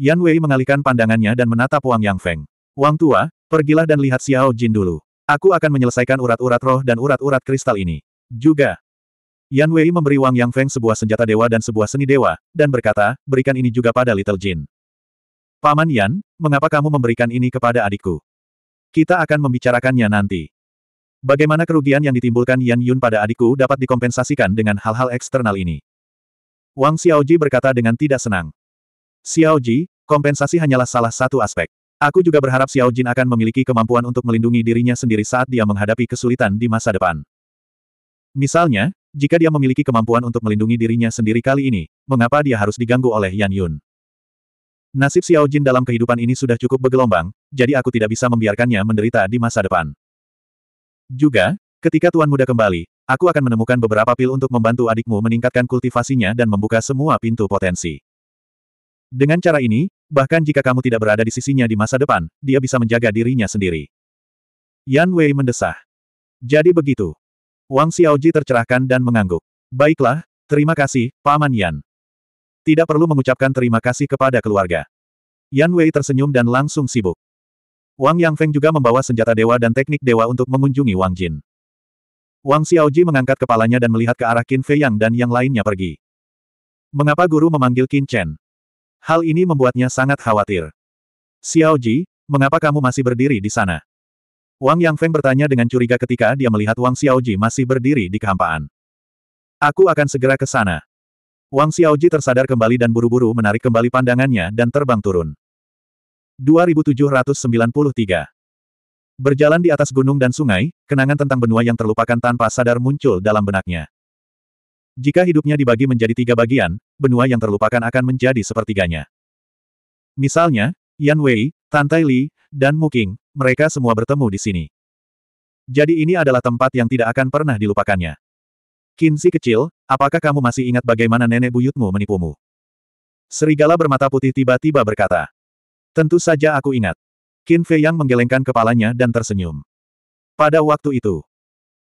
[SPEAKER 1] Yan Wei mengalihkan pandangannya dan menatap Wang Yang Feng. Wang tua, pergilah dan lihat Xiao Jin dulu. Aku akan menyelesaikan urat-urat roh dan urat-urat kristal ini. Juga. Yan Wei memberi Wang Yang Feng sebuah senjata dewa dan sebuah seni dewa, dan berkata, berikan ini juga pada Little Jin. Paman Yan, mengapa kamu memberikan ini kepada adikku? Kita akan membicarakannya nanti. Bagaimana kerugian yang ditimbulkan Yan Yun pada adikku dapat dikompensasikan dengan hal-hal eksternal ini? Wang Xiaoji berkata dengan tidak senang. Xiaoji, kompensasi hanyalah salah satu aspek. Aku juga berharap Xiao Jin akan memiliki kemampuan untuk melindungi dirinya sendiri saat dia menghadapi kesulitan di masa depan. Misalnya, jika dia memiliki kemampuan untuk melindungi dirinya sendiri kali ini, mengapa dia harus diganggu oleh Yan Yun? Nasib Xiao Jin dalam kehidupan ini sudah cukup bergelombang, jadi aku tidak bisa membiarkannya menderita di masa depan. Juga, ketika Tuan Muda kembali, aku akan menemukan beberapa pil untuk membantu adikmu meningkatkan kultivasinya dan membuka semua pintu potensi. Dengan cara ini, bahkan jika kamu tidak berada di sisinya di masa depan, dia bisa menjaga dirinya sendiri. Yan Wei mendesah. Jadi begitu. Wang Xiaoji tercerahkan dan mengangguk. Baiklah, terima kasih, Paman Yan. Tidak perlu mengucapkan terima kasih kepada keluarga. Yan Wei tersenyum dan langsung sibuk. Wang Yangfeng juga membawa senjata dewa dan teknik dewa untuk mengunjungi Wang Jin. Wang Xiaoji mengangkat kepalanya dan melihat ke arah Qin Fei Yang dan yang lainnya pergi. Mengapa guru memanggil Qin Chen? Hal ini membuatnya sangat khawatir. Xiao Ji, mengapa kamu masih berdiri di sana? Wang Yang Feng bertanya dengan curiga ketika dia melihat Wang Xiao Ji masih berdiri di kehampaan. Aku akan segera ke sana. Wang Xiao Ji tersadar kembali dan buru-buru menarik kembali pandangannya dan terbang turun. 2793 Berjalan di atas gunung dan sungai, kenangan tentang benua yang terlupakan tanpa sadar muncul dalam benaknya. Jika hidupnya dibagi menjadi tiga bagian, benua yang terlupakan akan menjadi sepertiganya. Misalnya, Yan Wei, Tante Li, dan Muking, mereka semua bertemu di sini. Jadi ini adalah tempat yang tidak akan pernah dilupakannya. Kinsi kecil, apakah kamu masih ingat bagaimana nenek buyutmu menipumu? Serigala bermata putih tiba-tiba berkata. Tentu saja aku ingat. Qin Fei Yang menggelengkan kepalanya dan tersenyum. Pada waktu itu,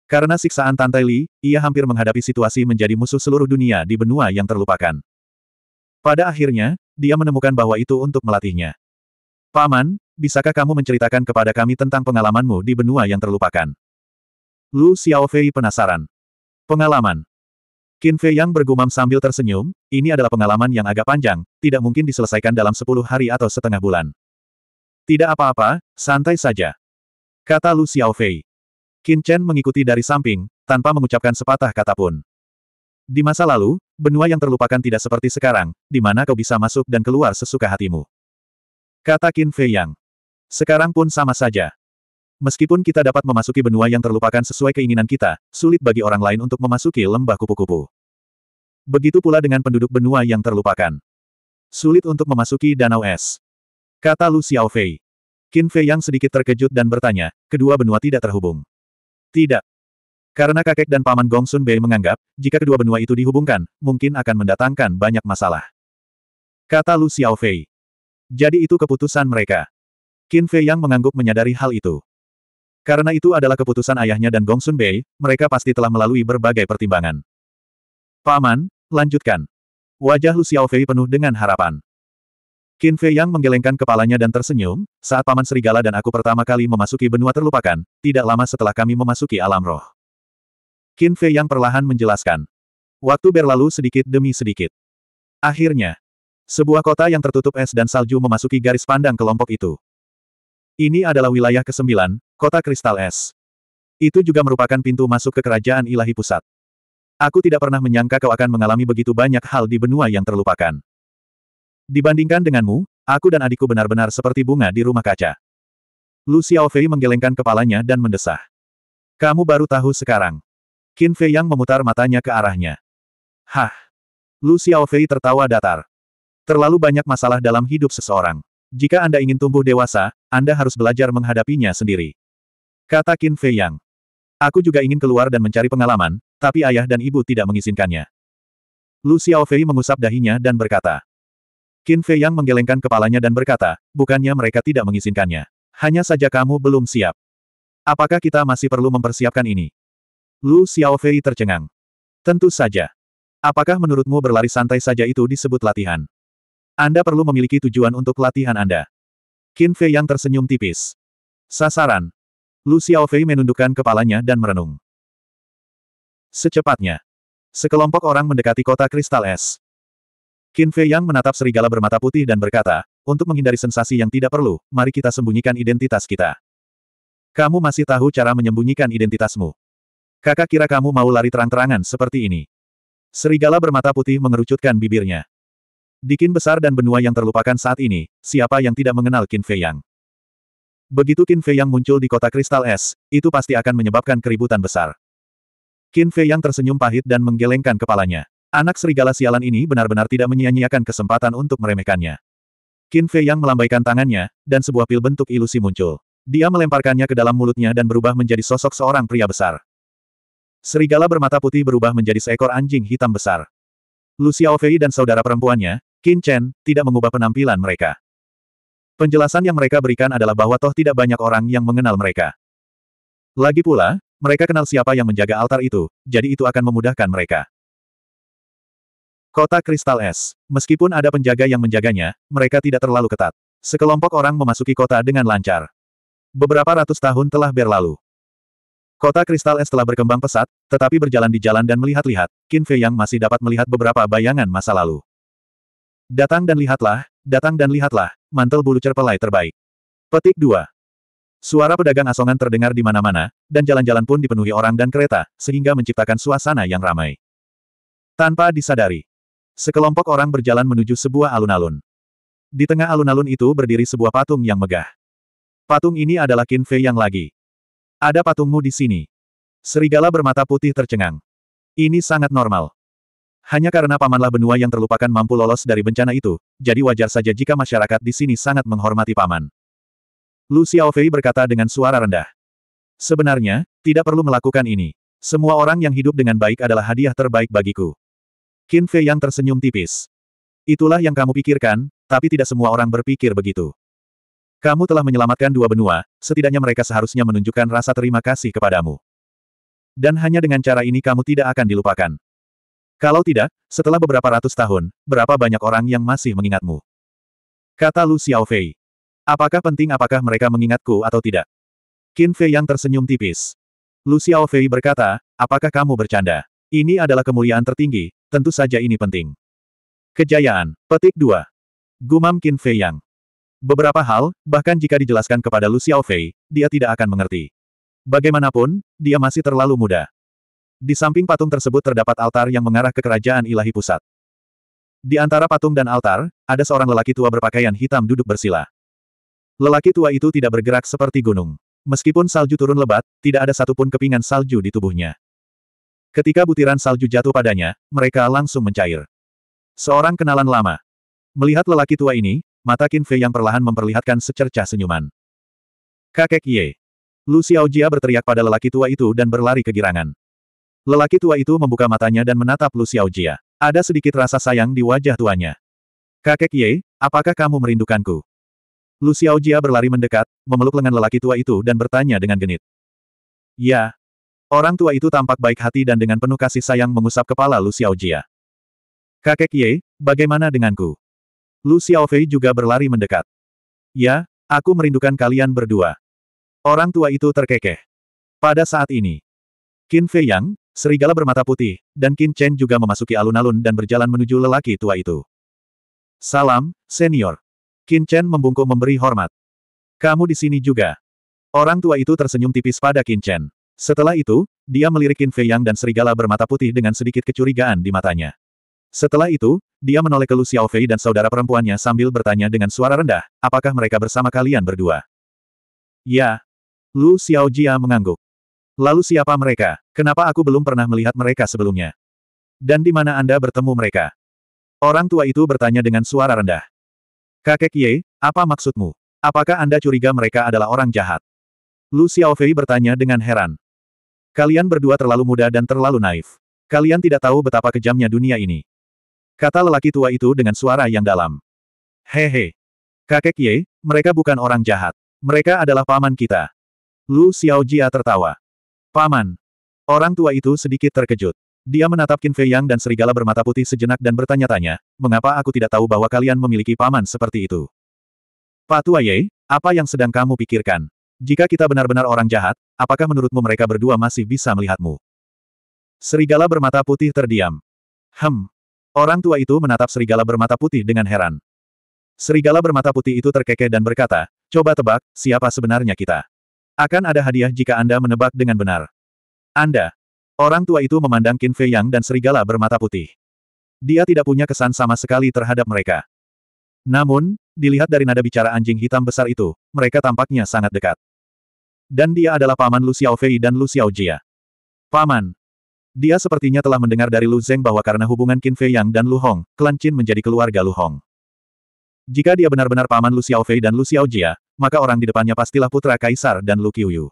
[SPEAKER 1] karena siksaan tantai Li, ia hampir menghadapi situasi menjadi musuh seluruh dunia di benua yang terlupakan. Pada akhirnya, dia menemukan bahwa itu untuk melatihnya. Paman, bisakah kamu menceritakan kepada kami tentang pengalamanmu di benua yang terlupakan? Lu Xiaofei penasaran. Pengalaman. Qin Fei Yang bergumam sambil tersenyum, ini adalah pengalaman yang agak panjang, tidak mungkin diselesaikan dalam sepuluh hari atau setengah bulan. Tidak apa-apa, santai saja. Kata Lu Xiaofei. Qin Chen mengikuti dari samping, tanpa mengucapkan sepatah kata pun. Di masa lalu, benua yang terlupakan tidak seperti sekarang, di mana kau bisa masuk dan keluar sesuka hatimu. Kata Qin Fei Yang. Sekarang pun sama saja. Meskipun kita dapat memasuki benua yang terlupakan sesuai keinginan kita, sulit bagi orang lain untuk memasuki lembah kupu-kupu. Begitu pula dengan penduduk benua yang terlupakan. Sulit untuk memasuki danau es. Kata Lu Xiaofei. Qin Fei Yang sedikit terkejut dan bertanya, kedua benua tidak terhubung. Tidak. Karena kakek dan paman Gong Sun Bei menganggap, jika kedua benua itu dihubungkan, mungkin akan mendatangkan banyak masalah. Kata Lu Xiao Fei. Jadi itu keputusan mereka. Qin Fei yang mengangguk menyadari hal itu. Karena itu adalah keputusan ayahnya dan Gong Sun Bei, mereka pasti telah melalui berbagai pertimbangan. Paman, lanjutkan. Wajah Lu Xiao Fei penuh dengan harapan. Qin Fei Yang menggelengkan kepalanya dan tersenyum, saat Paman Serigala dan aku pertama kali memasuki benua terlupakan, tidak lama setelah kami memasuki alam roh. Qin Fei Yang perlahan menjelaskan. Waktu berlalu sedikit demi sedikit. Akhirnya, sebuah kota yang tertutup es dan salju memasuki garis pandang kelompok itu. Ini adalah wilayah ke-9, kota kristal es. Itu juga merupakan pintu masuk ke kerajaan ilahi pusat. Aku tidak pernah menyangka kau akan mengalami begitu banyak hal di benua yang terlupakan. Dibandingkan denganmu, aku dan adikku benar-benar seperti bunga di rumah kaca. Lu Xiaofei menggelengkan kepalanya dan mendesah. Kamu baru tahu sekarang. Qin Fei yang memutar matanya ke arahnya. Hah. Lu Xiaofei tertawa datar. Terlalu banyak masalah dalam hidup seseorang. Jika Anda ingin tumbuh dewasa, Anda harus belajar menghadapinya sendiri. Kata Qin Fei Yang. Aku juga ingin keluar dan mencari pengalaman, tapi ayah dan ibu tidak mengizinkannya. Lu Xiaofei mengusap dahinya dan berkata, Qin Fei yang menggelengkan kepalanya dan berkata, bukannya mereka tidak mengizinkannya. Hanya saja kamu belum siap. Apakah kita masih perlu mempersiapkan ini? Lu Xiaofei tercengang. Tentu saja. Apakah menurutmu berlari santai saja itu disebut latihan? Anda perlu memiliki tujuan untuk latihan Anda. Qin Fei yang tersenyum tipis. Sasaran. Lu Xiaofei menundukkan kepalanya dan merenung. Secepatnya. Sekelompok orang mendekati kota kristal es. Qin Fei Yang menatap serigala bermata putih dan berkata, untuk menghindari sensasi yang tidak perlu, mari kita sembunyikan identitas kita. Kamu masih tahu cara menyembunyikan identitasmu. Kakak kira kamu mau lari terang-terangan seperti ini. Serigala bermata putih mengerucutkan bibirnya. Dikin besar dan benua yang terlupakan saat ini, siapa yang tidak mengenal Qin Fei Yang? Begitu Qin Fei Yang muncul di kota kristal es, itu pasti akan menyebabkan keributan besar. Qin Fei Yang tersenyum pahit dan menggelengkan kepalanya. Anak serigala sialan ini benar-benar tidak menyia-nyiakan kesempatan untuk meremehkannya. Qin Fei yang melambaikan tangannya, dan sebuah pil bentuk ilusi muncul. Dia melemparkannya ke dalam mulutnya dan berubah menjadi sosok seorang pria besar. Serigala bermata putih berubah menjadi seekor anjing hitam besar. Lucia Ofei dan saudara perempuannya, Qin Chen, tidak mengubah penampilan mereka. Penjelasan yang mereka berikan adalah bahwa toh tidak banyak orang yang mengenal mereka. Lagi pula, mereka kenal siapa yang menjaga altar itu, jadi itu akan memudahkan mereka. Kota Kristal Es. Meskipun ada penjaga yang menjaganya, mereka tidak terlalu ketat. Sekelompok orang memasuki kota dengan lancar. Beberapa ratus tahun telah berlalu. Kota Kristal Es telah berkembang pesat, tetapi berjalan di jalan dan melihat-lihat, Qin Fei yang masih dapat melihat beberapa bayangan masa lalu. Datang dan lihatlah, datang dan lihatlah, mantel bulu cerpelai terbaik. Petik 2. Suara pedagang asongan terdengar di mana-mana, dan jalan-jalan pun dipenuhi orang dan kereta, sehingga menciptakan suasana yang ramai. Tanpa disadari, Sekelompok orang berjalan menuju sebuah alun-alun. Di tengah alun-alun itu berdiri sebuah patung yang megah. Patung ini adalah Qin Fei yang lagi. Ada patungmu di sini. Serigala bermata putih tercengang. Ini sangat normal. Hanya karena pamanlah benua yang terlupakan mampu lolos dari bencana itu, jadi wajar saja jika masyarakat di sini sangat menghormati paman. Lu Xiaofei berkata dengan suara rendah. Sebenarnya, tidak perlu melakukan ini. Semua orang yang hidup dengan baik adalah hadiah terbaik bagiku. Qin Fei yang tersenyum tipis. Itulah yang kamu pikirkan, tapi tidak semua orang berpikir begitu. Kamu telah menyelamatkan dua benua, setidaknya mereka seharusnya menunjukkan rasa terima kasih kepadamu. Dan hanya dengan cara ini kamu tidak akan dilupakan. Kalau tidak, setelah beberapa ratus tahun, berapa banyak orang yang masih mengingatmu? Kata Lu Xiaofei. Apakah penting apakah mereka mengingatku atau tidak? Qin Fei yang tersenyum tipis. Lu Xiaofei berkata, apakah kamu bercanda? Ini adalah kemuliaan tertinggi, Tentu saja ini penting. Kejayaan, petik 2. Gumam Qin Fei Yang. Beberapa hal, bahkan jika dijelaskan kepada Lu Xiaofei, dia tidak akan mengerti. Bagaimanapun, dia masih terlalu muda. Di samping patung tersebut terdapat altar yang mengarah ke kerajaan ilahi pusat. Di antara patung dan altar, ada seorang lelaki tua berpakaian hitam duduk bersila. Lelaki tua itu tidak bergerak seperti gunung. Meskipun salju turun lebat, tidak ada satupun kepingan salju di tubuhnya. Ketika butiran salju jatuh padanya, mereka langsung mencair. Seorang kenalan lama. Melihat lelaki tua ini, mata Qin Fei yang perlahan memperlihatkan secercah senyuman. Kakek Ye. Lu Xiaojia berteriak pada lelaki tua itu dan berlari kegirangan. Lelaki tua itu membuka matanya dan menatap Lu Xiaojia. Ada sedikit rasa sayang di wajah tuanya. Kakek Ye, apakah kamu merindukanku? Lu Xiaojia berlari mendekat, memeluk lengan lelaki tua itu dan bertanya dengan genit. Ya, Orang tua itu tampak baik hati dan dengan penuh kasih sayang mengusap kepala Lu Xiaojia. Kakek Ye, bagaimana denganku? Lu Xiaofei juga berlari mendekat. Ya, aku merindukan kalian berdua. Orang tua itu terkekeh. Pada saat ini, Qin Fei Yang, serigala bermata putih, dan Qin Chen juga memasuki alun-alun dan berjalan menuju lelaki tua itu. Salam, senior. Qin Chen membungkuk memberi hormat. Kamu di sini juga. Orang tua itu tersenyum tipis pada Qin Chen. Setelah itu, dia melirikin Fei Yang dan serigala bermata putih dengan sedikit kecurigaan di matanya. Setelah itu, dia menoleh ke Lu Fei dan saudara perempuannya sambil bertanya dengan suara rendah, apakah mereka bersama kalian berdua? Ya. Lu Xiaojia mengangguk. Lalu siapa mereka? Kenapa aku belum pernah melihat mereka sebelumnya? Dan di mana Anda bertemu mereka? Orang tua itu bertanya dengan suara rendah. Kakek Ye, apa maksudmu? Apakah Anda curiga mereka adalah orang jahat? Lu Xiaofei bertanya dengan heran. Kalian berdua terlalu muda dan terlalu naif. Kalian tidak tahu betapa kejamnya dunia ini. Kata lelaki tua itu dengan suara yang dalam. Hehe. Kakek Ye, mereka bukan orang jahat. Mereka adalah paman kita. Lu Xiao Xiaojia tertawa. Paman. Orang tua itu sedikit terkejut. Dia menatap Qin Fei Yang dan serigala bermata putih sejenak dan bertanya-tanya, mengapa aku tidak tahu bahwa kalian memiliki paman seperti itu? Pak Tua Ye, apa yang sedang kamu pikirkan? Jika kita benar-benar orang jahat, apakah menurutmu mereka berdua masih bisa melihatmu? Serigala bermata putih terdiam. Hem. Orang tua itu menatap serigala bermata putih dengan heran. Serigala bermata putih itu terkekeh dan berkata, coba tebak, siapa sebenarnya kita? Akan ada hadiah jika Anda menebak dengan benar. Anda. Orang tua itu memandang Qin Fei Yang dan serigala bermata putih. Dia tidak punya kesan sama sekali terhadap mereka. Namun, dilihat dari nada bicara anjing hitam besar itu, mereka tampaknya sangat dekat. Dan dia adalah paman Lu Xiaofei dan Lu Xiaojia. Paman. Dia sepertinya telah mendengar dari Lu Zeng bahwa karena hubungan Qin Fei Yang dan Lu Hong, klan Qin menjadi keluarga Lu Hong. Jika dia benar-benar paman Lu Xiaofei dan Lu Xiaojia, maka orang di depannya pastilah putra Kaisar dan Lu Qiuyu.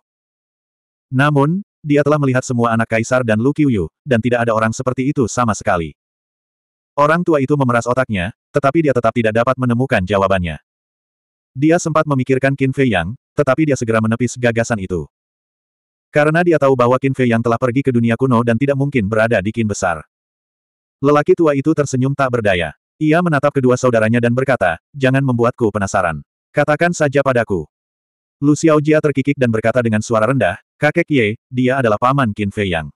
[SPEAKER 1] Namun, dia telah melihat semua anak Kaisar dan Lu Qiuyu, dan tidak ada orang seperti itu sama sekali. Orang tua itu memeras otaknya, tetapi dia tetap tidak dapat menemukan jawabannya. Dia sempat memikirkan Qin Fei Yang, tetapi dia segera menepis gagasan itu. Karena dia tahu bahwa Qin Fei yang telah pergi ke dunia kuno dan tidak mungkin berada di Qin besar. Lelaki tua itu tersenyum tak berdaya. Ia menatap kedua saudaranya dan berkata, jangan membuatku penasaran. Katakan saja padaku. Lu Jia terkikik dan berkata dengan suara rendah, kakek Ye, dia adalah paman Qin Fei Yang.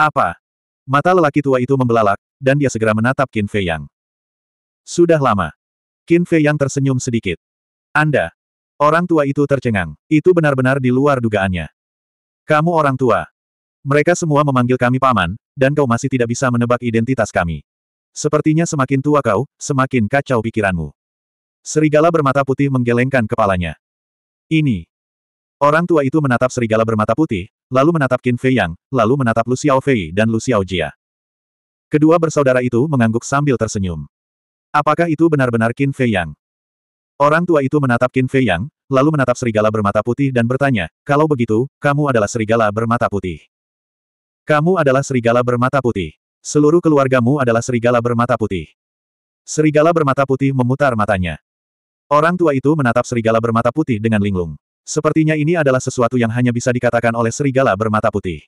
[SPEAKER 1] Apa? Mata lelaki tua itu membelalak, dan dia segera menatap Qin Fei Yang. Sudah lama. Qin Fei Yang tersenyum sedikit. Anda, Orang tua itu tercengang. Itu benar-benar di luar dugaannya. Kamu orang tua. Mereka semua memanggil kami paman, dan kau masih tidak bisa menebak identitas kami. Sepertinya semakin tua kau, semakin kacau pikiranmu. Serigala bermata putih menggelengkan kepalanya. Ini. Orang tua itu menatap serigala bermata putih, lalu menatap Qin Fei Yang, lalu menatap Lu Xiao Fei dan Lu Xiao Jia. Kedua bersaudara itu mengangguk sambil tersenyum. Apakah itu benar-benar Qin Fei Yang? Orang tua itu menatap Qin Fei Yang, lalu menatap serigala bermata putih dan bertanya, kalau begitu, kamu adalah serigala bermata putih. Kamu adalah serigala bermata putih. Seluruh keluargamu adalah serigala bermata putih. Serigala bermata putih memutar matanya. Orang tua itu menatap serigala bermata putih dengan linglung. Sepertinya ini adalah sesuatu yang hanya bisa dikatakan oleh serigala bermata putih.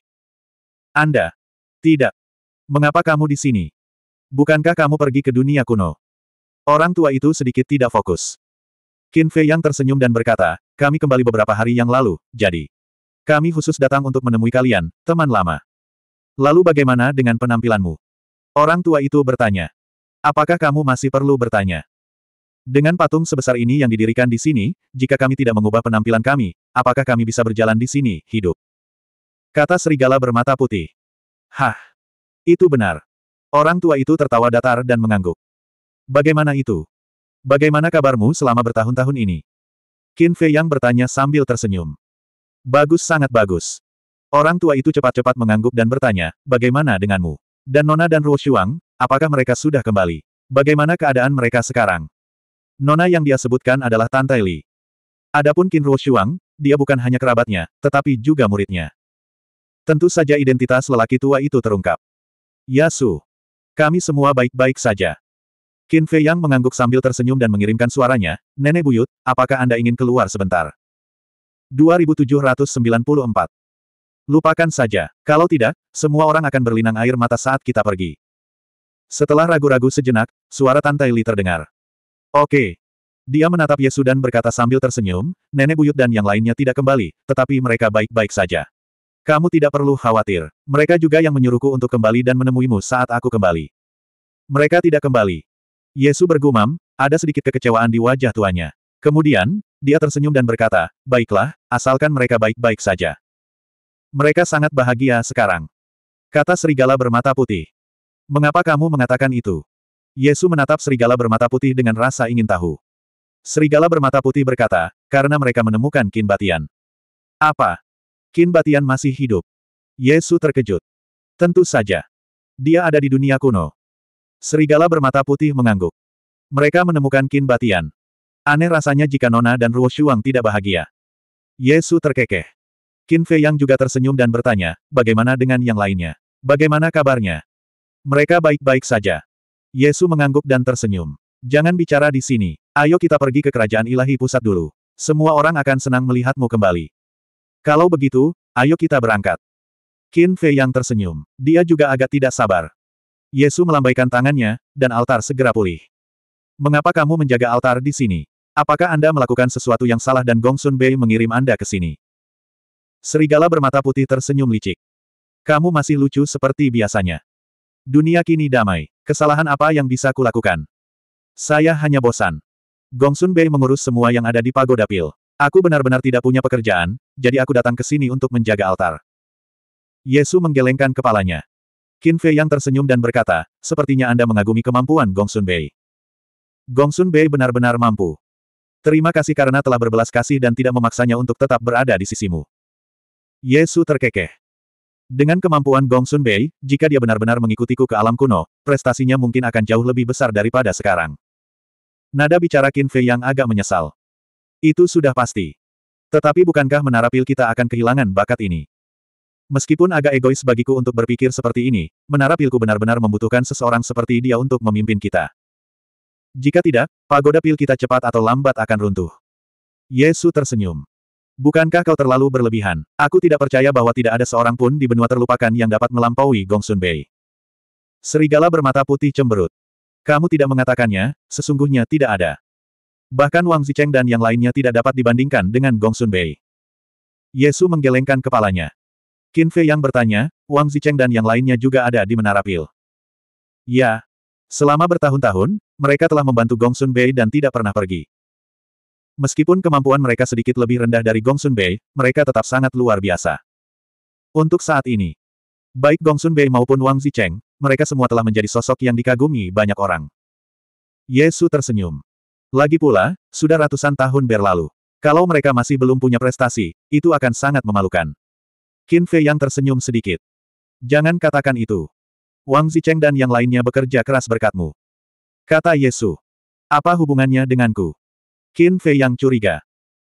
[SPEAKER 1] Anda. Tidak. Mengapa kamu di sini? Bukankah kamu pergi ke dunia kuno? Orang tua itu sedikit tidak fokus. Qin Fei yang tersenyum dan berkata, kami kembali beberapa hari yang lalu, jadi. Kami khusus datang untuk menemui kalian, teman lama. Lalu bagaimana dengan penampilanmu? Orang tua itu bertanya. Apakah kamu masih perlu bertanya? Dengan patung sebesar ini yang didirikan di sini, jika kami tidak mengubah penampilan kami, apakah kami bisa berjalan di sini, hidup? Kata serigala bermata putih. Hah. Itu benar. Orang tua itu tertawa datar dan mengangguk. Bagaimana itu? Bagaimana kabarmu selama bertahun-tahun ini? Qin Fei Yang bertanya sambil tersenyum. Bagus sangat bagus. Orang tua itu cepat-cepat mengangguk dan bertanya, bagaimana denganmu? Dan Nona dan Ruo Shuang, apakah mereka sudah kembali? Bagaimana keadaan mereka sekarang? Nona yang dia sebutkan adalah Tantai Li. Adapun Qin Ruo Shuang, dia bukan hanya kerabatnya, tetapi juga muridnya. Tentu saja identitas lelaki tua itu terungkap. Yasu. Kami semua baik-baik saja. Qin Fei Yang mengangguk sambil tersenyum dan mengirimkan suaranya, Nenek Buyut, apakah Anda ingin keluar sebentar? 2794 Lupakan saja, kalau tidak, semua orang akan berlinang air mata saat kita pergi. Setelah ragu-ragu sejenak, suara Tante Li terdengar. Oke. Dia menatap Yesu dan berkata sambil tersenyum, Nenek Buyut dan yang lainnya tidak kembali, tetapi mereka baik-baik saja. Kamu tidak perlu khawatir, mereka juga yang menyuruhku untuk kembali dan menemuimu saat aku kembali. Mereka tidak kembali, Yesu bergumam, ada sedikit kekecewaan di wajah tuanya. Kemudian, dia tersenyum dan berkata, baiklah, asalkan mereka baik-baik saja. Mereka sangat bahagia sekarang. Kata serigala bermata putih. Mengapa kamu mengatakan itu? Yesu menatap serigala bermata putih dengan rasa ingin tahu. Serigala bermata putih berkata, karena mereka menemukan kinbatian. Apa? Kinbatian masih hidup. Yesu terkejut. Tentu saja. Dia ada di dunia kuno. Serigala bermata putih mengangguk. Mereka menemukan Qin Batian. Aneh rasanya jika Nona dan Ruo Shuang tidak bahagia. Yesu terkekeh. Qin Fei Yang juga tersenyum dan bertanya, bagaimana dengan yang lainnya? Bagaimana kabarnya? Mereka baik-baik saja. Yesu mengangguk dan tersenyum. Jangan bicara di sini. Ayo kita pergi ke kerajaan ilahi pusat dulu. Semua orang akan senang melihatmu kembali. Kalau begitu, ayo kita berangkat. Qin Fei Yang tersenyum. Dia juga agak tidak sabar. Yesu melambaikan tangannya, dan altar segera pulih. Mengapa kamu menjaga altar di sini? Apakah Anda melakukan sesuatu yang salah dan Gong Sun Bei mengirim Anda ke sini? Serigala bermata putih tersenyum licik. Kamu masih lucu seperti biasanya. Dunia kini damai. Kesalahan apa yang bisa kulakukan? Saya hanya bosan. Gong Sun Bei mengurus semua yang ada di pagoda pil. Aku benar-benar tidak punya pekerjaan, jadi aku datang ke sini untuk menjaga altar. Yesu menggelengkan kepalanya. Qin Fei yang tersenyum dan berkata, sepertinya Anda mengagumi kemampuan Gongsun Bei. Gongsun Bei benar-benar mampu. Terima kasih karena telah berbelas kasih dan tidak memaksanya untuk tetap berada di sisimu. Yesu terkekeh. Dengan kemampuan Gongsun Bei, jika dia benar-benar mengikutiku ke alam kuno, prestasinya mungkin akan jauh lebih besar daripada sekarang. Nada bicara Qin Fei yang agak menyesal. Itu sudah pasti. Tetapi bukankah menara pil kita akan kehilangan bakat ini? Meskipun agak egois bagiku untuk berpikir seperti ini, menara pilku benar-benar membutuhkan seseorang seperti dia untuk memimpin kita. Jika tidak, pagoda pil kita cepat atau lambat akan runtuh. Yesu tersenyum. Bukankah kau terlalu berlebihan? Aku tidak percaya bahwa tidak ada seorang pun di benua terlupakan yang dapat melampaui Gongsun Bei. Serigala bermata putih cemberut. Kamu tidak mengatakannya, sesungguhnya tidak ada. Bahkan Wang Zicheng dan yang lainnya tidak dapat dibandingkan dengan Gongsun Bei. Yesu menggelengkan kepalanya. Qin Fei yang bertanya, Wang Zicheng dan yang lainnya juga ada di Menara Pil. Ya. Selama bertahun-tahun, mereka telah membantu Gong Sun Bei dan tidak pernah pergi. Meskipun kemampuan mereka sedikit lebih rendah dari Gong Sun Bei, mereka tetap sangat luar biasa. Untuk saat ini, baik Gong Sun Bei maupun Wang Zicheng, mereka semua telah menjadi sosok yang dikagumi banyak orang. Yesu tersenyum. Lagi pula, sudah ratusan tahun berlalu. Kalau mereka masih belum punya prestasi, itu akan sangat memalukan. Qin Fei yang tersenyum sedikit. Jangan katakan itu. Wang Zicheng dan yang lainnya bekerja keras berkatmu. Kata Yesu. Apa hubungannya denganku? Qin Fei yang curiga.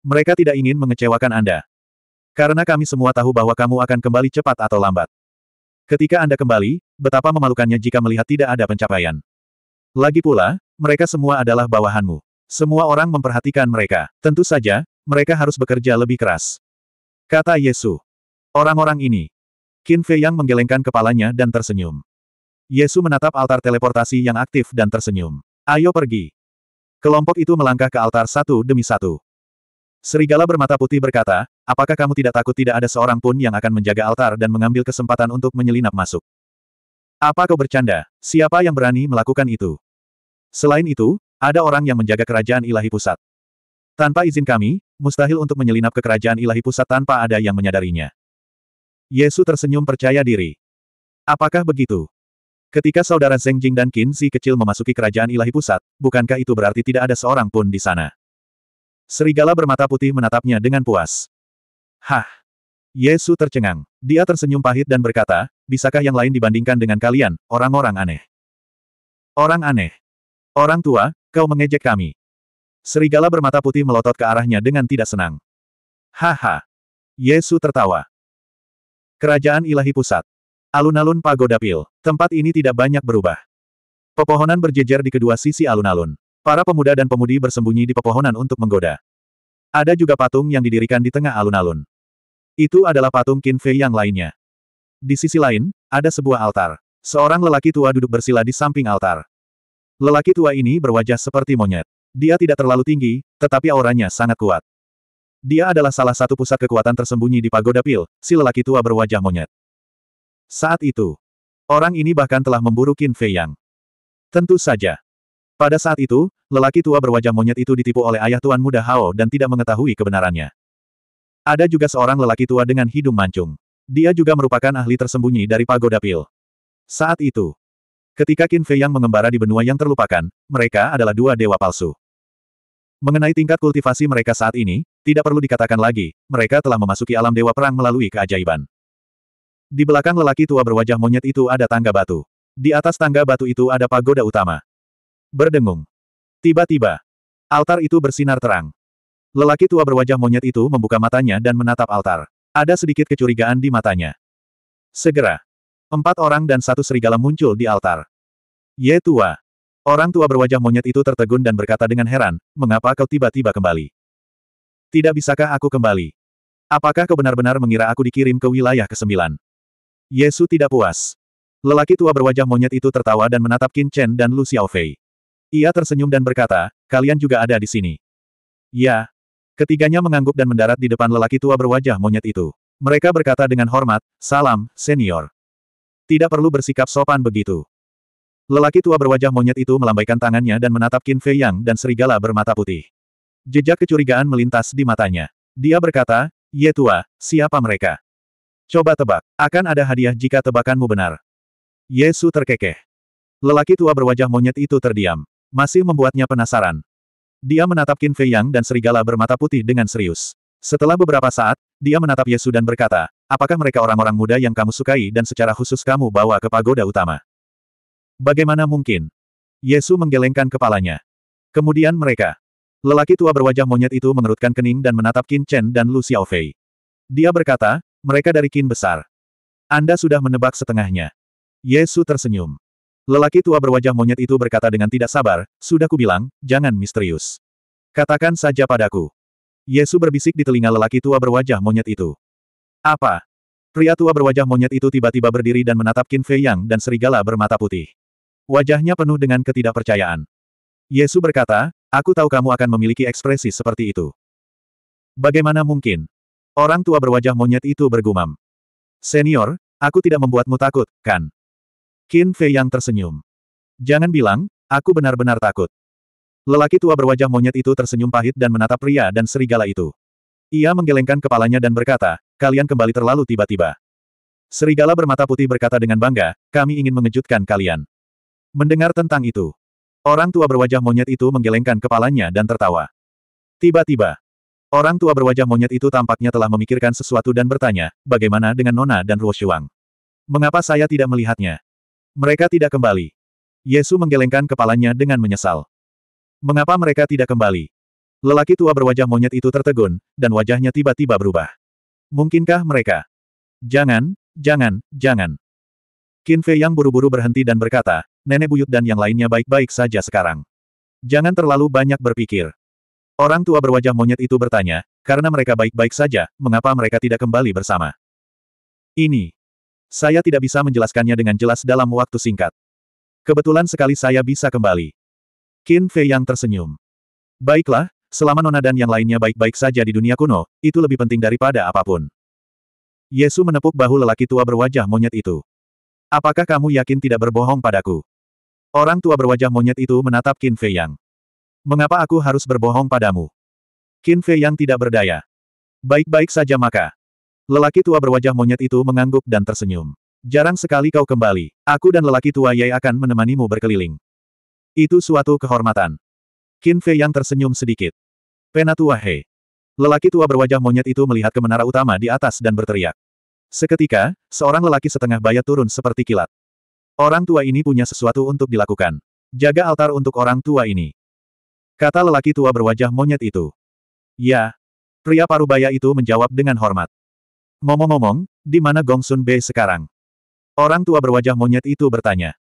[SPEAKER 1] Mereka tidak ingin mengecewakan Anda. Karena kami semua tahu bahwa kamu akan kembali cepat atau lambat. Ketika Anda kembali, betapa memalukannya jika melihat tidak ada pencapaian. Lagi pula, mereka semua adalah bawahanmu. Semua orang memperhatikan mereka. Tentu saja, mereka harus bekerja lebih keras. Kata Yesu. Orang-orang ini. Qin Fei yang menggelengkan kepalanya dan tersenyum. Yesu menatap altar teleportasi yang aktif dan tersenyum. Ayo pergi. Kelompok itu melangkah ke altar satu demi satu. Serigala bermata putih berkata, apakah kamu tidak takut tidak ada seorang pun yang akan menjaga altar dan mengambil kesempatan untuk menyelinap masuk? Apa kau bercanda? Siapa yang berani melakukan itu? Selain itu, ada orang yang menjaga kerajaan ilahi pusat. Tanpa izin kami, mustahil untuk menyelinap ke kerajaan ilahi pusat tanpa ada yang menyadarinya. Yesu tersenyum percaya diri. Apakah begitu? Ketika saudara Zheng Jing dan Qin Si kecil memasuki kerajaan ilahi pusat, bukankah itu berarti tidak ada seorang pun di sana? Serigala bermata putih menatapnya dengan puas. Hah! Yesu tercengang. Dia tersenyum pahit dan berkata, bisakah yang lain dibandingkan dengan kalian, orang-orang aneh? Orang aneh. Orang tua, kau mengejek kami. Serigala bermata putih melotot ke arahnya dengan tidak senang. Haha. Yesu tertawa. Kerajaan Ilahi Pusat. Alun-alun Pagoda Pil. Tempat ini tidak banyak berubah. Pepohonan berjejer di kedua sisi alun-alun. Para pemuda dan pemudi bersembunyi di pepohonan untuk menggoda. Ada juga patung yang didirikan di tengah alun-alun. Itu adalah patung Qin Fei yang lainnya. Di sisi lain, ada sebuah altar. Seorang lelaki tua duduk bersila di samping altar. Lelaki tua ini berwajah seperti monyet. Dia tidak terlalu tinggi, tetapi auranya sangat kuat. Dia adalah salah satu pusat kekuatan tersembunyi di pagoda pil, si lelaki tua berwajah monyet. Saat itu, orang ini bahkan telah memburu Qin Fei Yang. Tentu saja. Pada saat itu, lelaki tua berwajah monyet itu ditipu oleh ayah tuan muda Hao dan tidak mengetahui kebenarannya. Ada juga seorang lelaki tua dengan hidung mancung. Dia juga merupakan ahli tersembunyi dari pagoda pil. Saat itu, ketika Qin Fei Yang mengembara di benua yang terlupakan, mereka adalah dua dewa palsu. Mengenai tingkat kultivasi mereka saat ini, tidak perlu dikatakan lagi, mereka telah memasuki alam dewa perang melalui keajaiban. Di belakang lelaki tua berwajah monyet itu ada tangga batu. Di atas tangga batu itu ada pagoda utama. Berdengung. Tiba-tiba, altar itu bersinar terang. Lelaki tua berwajah monyet itu membuka matanya dan menatap altar. Ada sedikit kecurigaan di matanya. Segera, empat orang dan satu serigala muncul di altar. Ye tua. Orang tua berwajah monyet itu tertegun dan berkata dengan heran, mengapa kau tiba-tiba kembali? Tidak bisakah aku kembali? Apakah kau benar-benar mengira aku dikirim ke wilayah ke-9? Yesu tidak puas. Lelaki tua berwajah monyet itu tertawa dan menatap Qin Chen dan Lu Xiaofei. Ia tersenyum dan berkata, kalian juga ada di sini. Ya. Ketiganya mengangguk dan mendarat di depan lelaki tua berwajah monyet itu. Mereka berkata dengan hormat, salam, senior. Tidak perlu bersikap sopan begitu. Lelaki tua berwajah monyet itu melambaikan tangannya dan menatap Qin Fei Yang dan serigala bermata putih. Jejak kecurigaan melintas di matanya. Dia berkata, Ye tua, siapa mereka? Coba tebak, akan ada hadiah jika tebakanmu benar. Yesu terkekeh. Lelaki tua berwajah monyet itu terdiam. Masih membuatnya penasaran. Dia menatap Qin Fei Yang dan serigala bermata putih dengan serius. Setelah beberapa saat, dia menatap Yesu dan berkata, apakah mereka orang-orang muda yang kamu sukai dan secara khusus kamu bawa ke pagoda utama? Bagaimana mungkin? Yesu menggelengkan kepalanya. Kemudian mereka Lelaki tua berwajah monyet itu mengerutkan kening dan menatap Qin Chen dan Lu Xiaofei. Dia berkata, mereka dari Qin besar. Anda sudah menebak setengahnya. Yesu tersenyum. Lelaki tua berwajah monyet itu berkata dengan tidak sabar, sudah kubilang, jangan misterius. Katakan saja padaku. Yesu berbisik di telinga lelaki tua berwajah monyet itu. Apa? Pria tua berwajah monyet itu tiba-tiba berdiri dan menatap Qin Fei Yang dan serigala bermata putih. Wajahnya penuh dengan ketidakpercayaan. Yesu berkata, Aku tahu kamu akan memiliki ekspresi seperti itu. Bagaimana mungkin? Orang tua berwajah monyet itu bergumam. Senior, aku tidak membuatmu takut, kan? Qin Fei yang tersenyum. Jangan bilang, aku benar-benar takut. Lelaki tua berwajah monyet itu tersenyum pahit dan menatap pria dan serigala itu. Ia menggelengkan kepalanya dan berkata, kalian kembali terlalu tiba-tiba. Serigala bermata putih berkata dengan bangga, kami ingin mengejutkan kalian. Mendengar tentang itu, Orang tua berwajah monyet itu menggelengkan kepalanya dan tertawa. Tiba-tiba, orang tua berwajah monyet itu tampaknya telah memikirkan sesuatu dan bertanya, bagaimana dengan Nona dan Ruoshuang? Mengapa saya tidak melihatnya? Mereka tidak kembali. Yesu menggelengkan kepalanya dengan menyesal. Mengapa mereka tidak kembali? Lelaki tua berwajah monyet itu tertegun, dan wajahnya tiba-tiba berubah. Mungkinkah mereka? Jangan, jangan, jangan. Qin Fei yang buru-buru berhenti dan berkata, nenek buyut dan yang lainnya baik-baik saja sekarang. Jangan terlalu banyak berpikir. Orang tua berwajah monyet itu bertanya, karena mereka baik-baik saja, mengapa mereka tidak kembali bersama? Ini. Saya tidak bisa menjelaskannya dengan jelas dalam waktu singkat. Kebetulan sekali saya bisa kembali. Qin Fei yang tersenyum. Baiklah, selama Nona dan yang lainnya baik-baik saja di dunia kuno, itu lebih penting daripada apapun. Yesu menepuk bahu lelaki tua berwajah monyet itu. Apakah kamu yakin tidak berbohong padaku? Orang tua berwajah monyet itu menatap Qin Fei Yang. Mengapa aku harus berbohong padamu? Qin Fei Yang tidak berdaya. Baik-baik saja maka. Lelaki tua berwajah monyet itu mengangguk dan tersenyum. Jarang sekali kau kembali. Aku dan lelaki tua yai akan menemanimu berkeliling. Itu suatu kehormatan. Qin Fei Yang tersenyum sedikit. Penatua He. Lelaki tua berwajah monyet itu melihat ke menara utama di atas dan berteriak. Seketika, seorang lelaki setengah bayat turun seperti kilat. Orang tua ini punya sesuatu untuk dilakukan. Jaga altar untuk orang tua ini. Kata lelaki tua berwajah monyet itu. Ya. Pria parubaya itu menjawab dengan hormat. Ngomong-ngomong, di mana Gongsun Sun Bei sekarang? Orang tua berwajah monyet itu bertanya.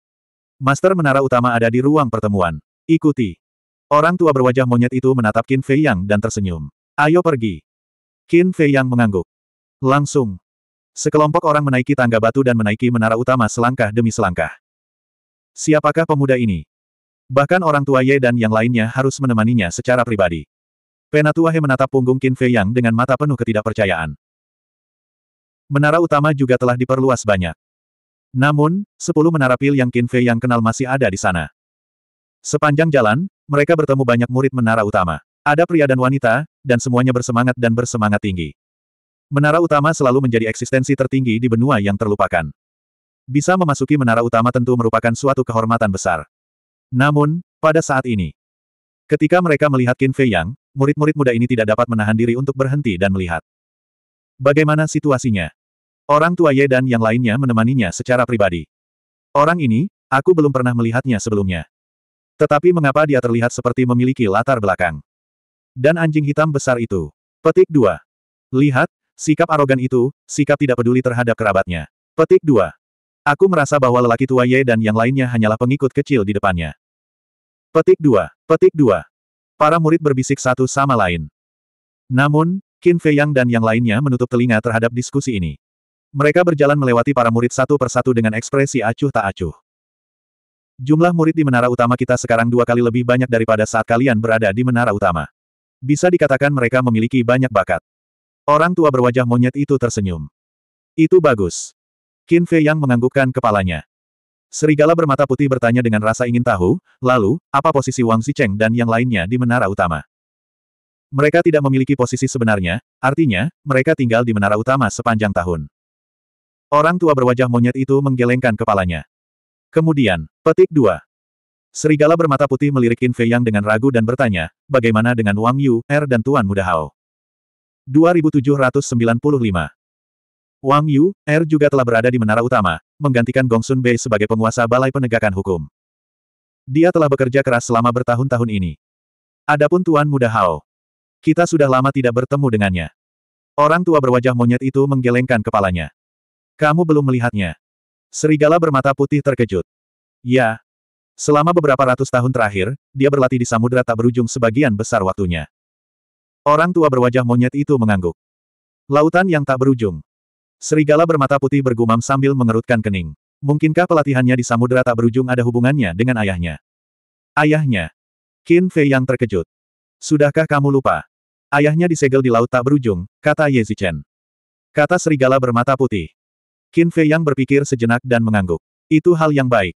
[SPEAKER 1] Master menara utama ada di ruang pertemuan. Ikuti. Orang tua berwajah monyet itu menatap Qin Fei Yang dan tersenyum. Ayo pergi. Qin Fei Yang mengangguk. Langsung. Sekelompok orang menaiki tangga batu dan menaiki menara utama selangkah demi selangkah. Siapakah pemuda ini? Bahkan orang tua Ye dan yang lainnya harus menemaninya secara pribadi. Penatua He menatap punggung Qin Fei Yang dengan mata penuh ketidakpercayaan. Menara utama juga telah diperluas banyak. Namun, sepuluh menara pil yang Qin Fei Yang kenal masih ada di sana. Sepanjang jalan, mereka bertemu banyak murid menara utama. Ada pria dan wanita, dan semuanya bersemangat dan bersemangat tinggi. Menara utama selalu menjadi eksistensi tertinggi di benua yang terlupakan. Bisa memasuki menara utama tentu merupakan suatu kehormatan besar. Namun, pada saat ini, ketika mereka melihat Qin Fei Yang, murid-murid muda ini tidak dapat menahan diri untuk berhenti dan melihat. Bagaimana situasinya? Orang tua Ye dan yang lainnya menemaninya secara pribadi. Orang ini, aku belum pernah melihatnya sebelumnya. Tetapi mengapa dia terlihat seperti memiliki latar belakang? Dan anjing hitam besar itu. Petik 2. Lihat, Sikap arogan itu, sikap tidak peduli terhadap kerabatnya. Petik 2. Aku merasa bahwa lelaki tua Ye dan yang lainnya hanyalah pengikut kecil di depannya. Petik 2. Petik 2. Para murid berbisik satu sama lain. Namun, Qin Fei Yang dan yang lainnya menutup telinga terhadap diskusi ini. Mereka berjalan melewati para murid satu persatu dengan ekspresi acuh tak acuh. Jumlah murid di menara utama kita sekarang dua kali lebih banyak daripada saat kalian berada di menara utama. Bisa dikatakan mereka memiliki banyak bakat. Orang tua berwajah monyet itu tersenyum. Itu bagus. Qin Fei Yang menganggukkan kepalanya. Serigala bermata putih bertanya dengan rasa ingin tahu, lalu, apa posisi Wang Zicheng dan yang lainnya di menara utama? Mereka tidak memiliki posisi sebenarnya, artinya, mereka tinggal di menara utama sepanjang tahun. Orang tua berwajah monyet itu menggelengkan kepalanya. Kemudian, petik 2. Serigala bermata putih melirik Qin Fei Yang dengan ragu dan bertanya, bagaimana dengan Wang Yu, Er dan Tuan Muda Hao? 2795. Wang Yu, Er juga telah berada di menara utama, menggantikan Gongsun Bei sebagai penguasa Balai Penegakan Hukum. Dia telah bekerja keras selama bertahun-tahun ini. Adapun Tuan Muda Hao. Kita sudah lama tidak bertemu dengannya. Orang tua berwajah monyet itu menggelengkan kepalanya. Kamu belum melihatnya. Serigala bermata putih terkejut. Ya. Selama beberapa ratus tahun terakhir, dia berlatih di samudera tak berujung sebagian besar waktunya. Orang tua berwajah monyet itu mengangguk. Lautan yang tak berujung. Serigala bermata putih bergumam sambil mengerutkan kening. Mungkinkah pelatihannya di samudera tak berujung ada hubungannya dengan ayahnya? Ayahnya. Qin Fei yang terkejut. Sudahkah kamu lupa? Ayahnya disegel di laut tak berujung, kata Ye Zichen. Kata serigala bermata putih. Qin Fei yang berpikir sejenak dan mengangguk. Itu hal yang baik.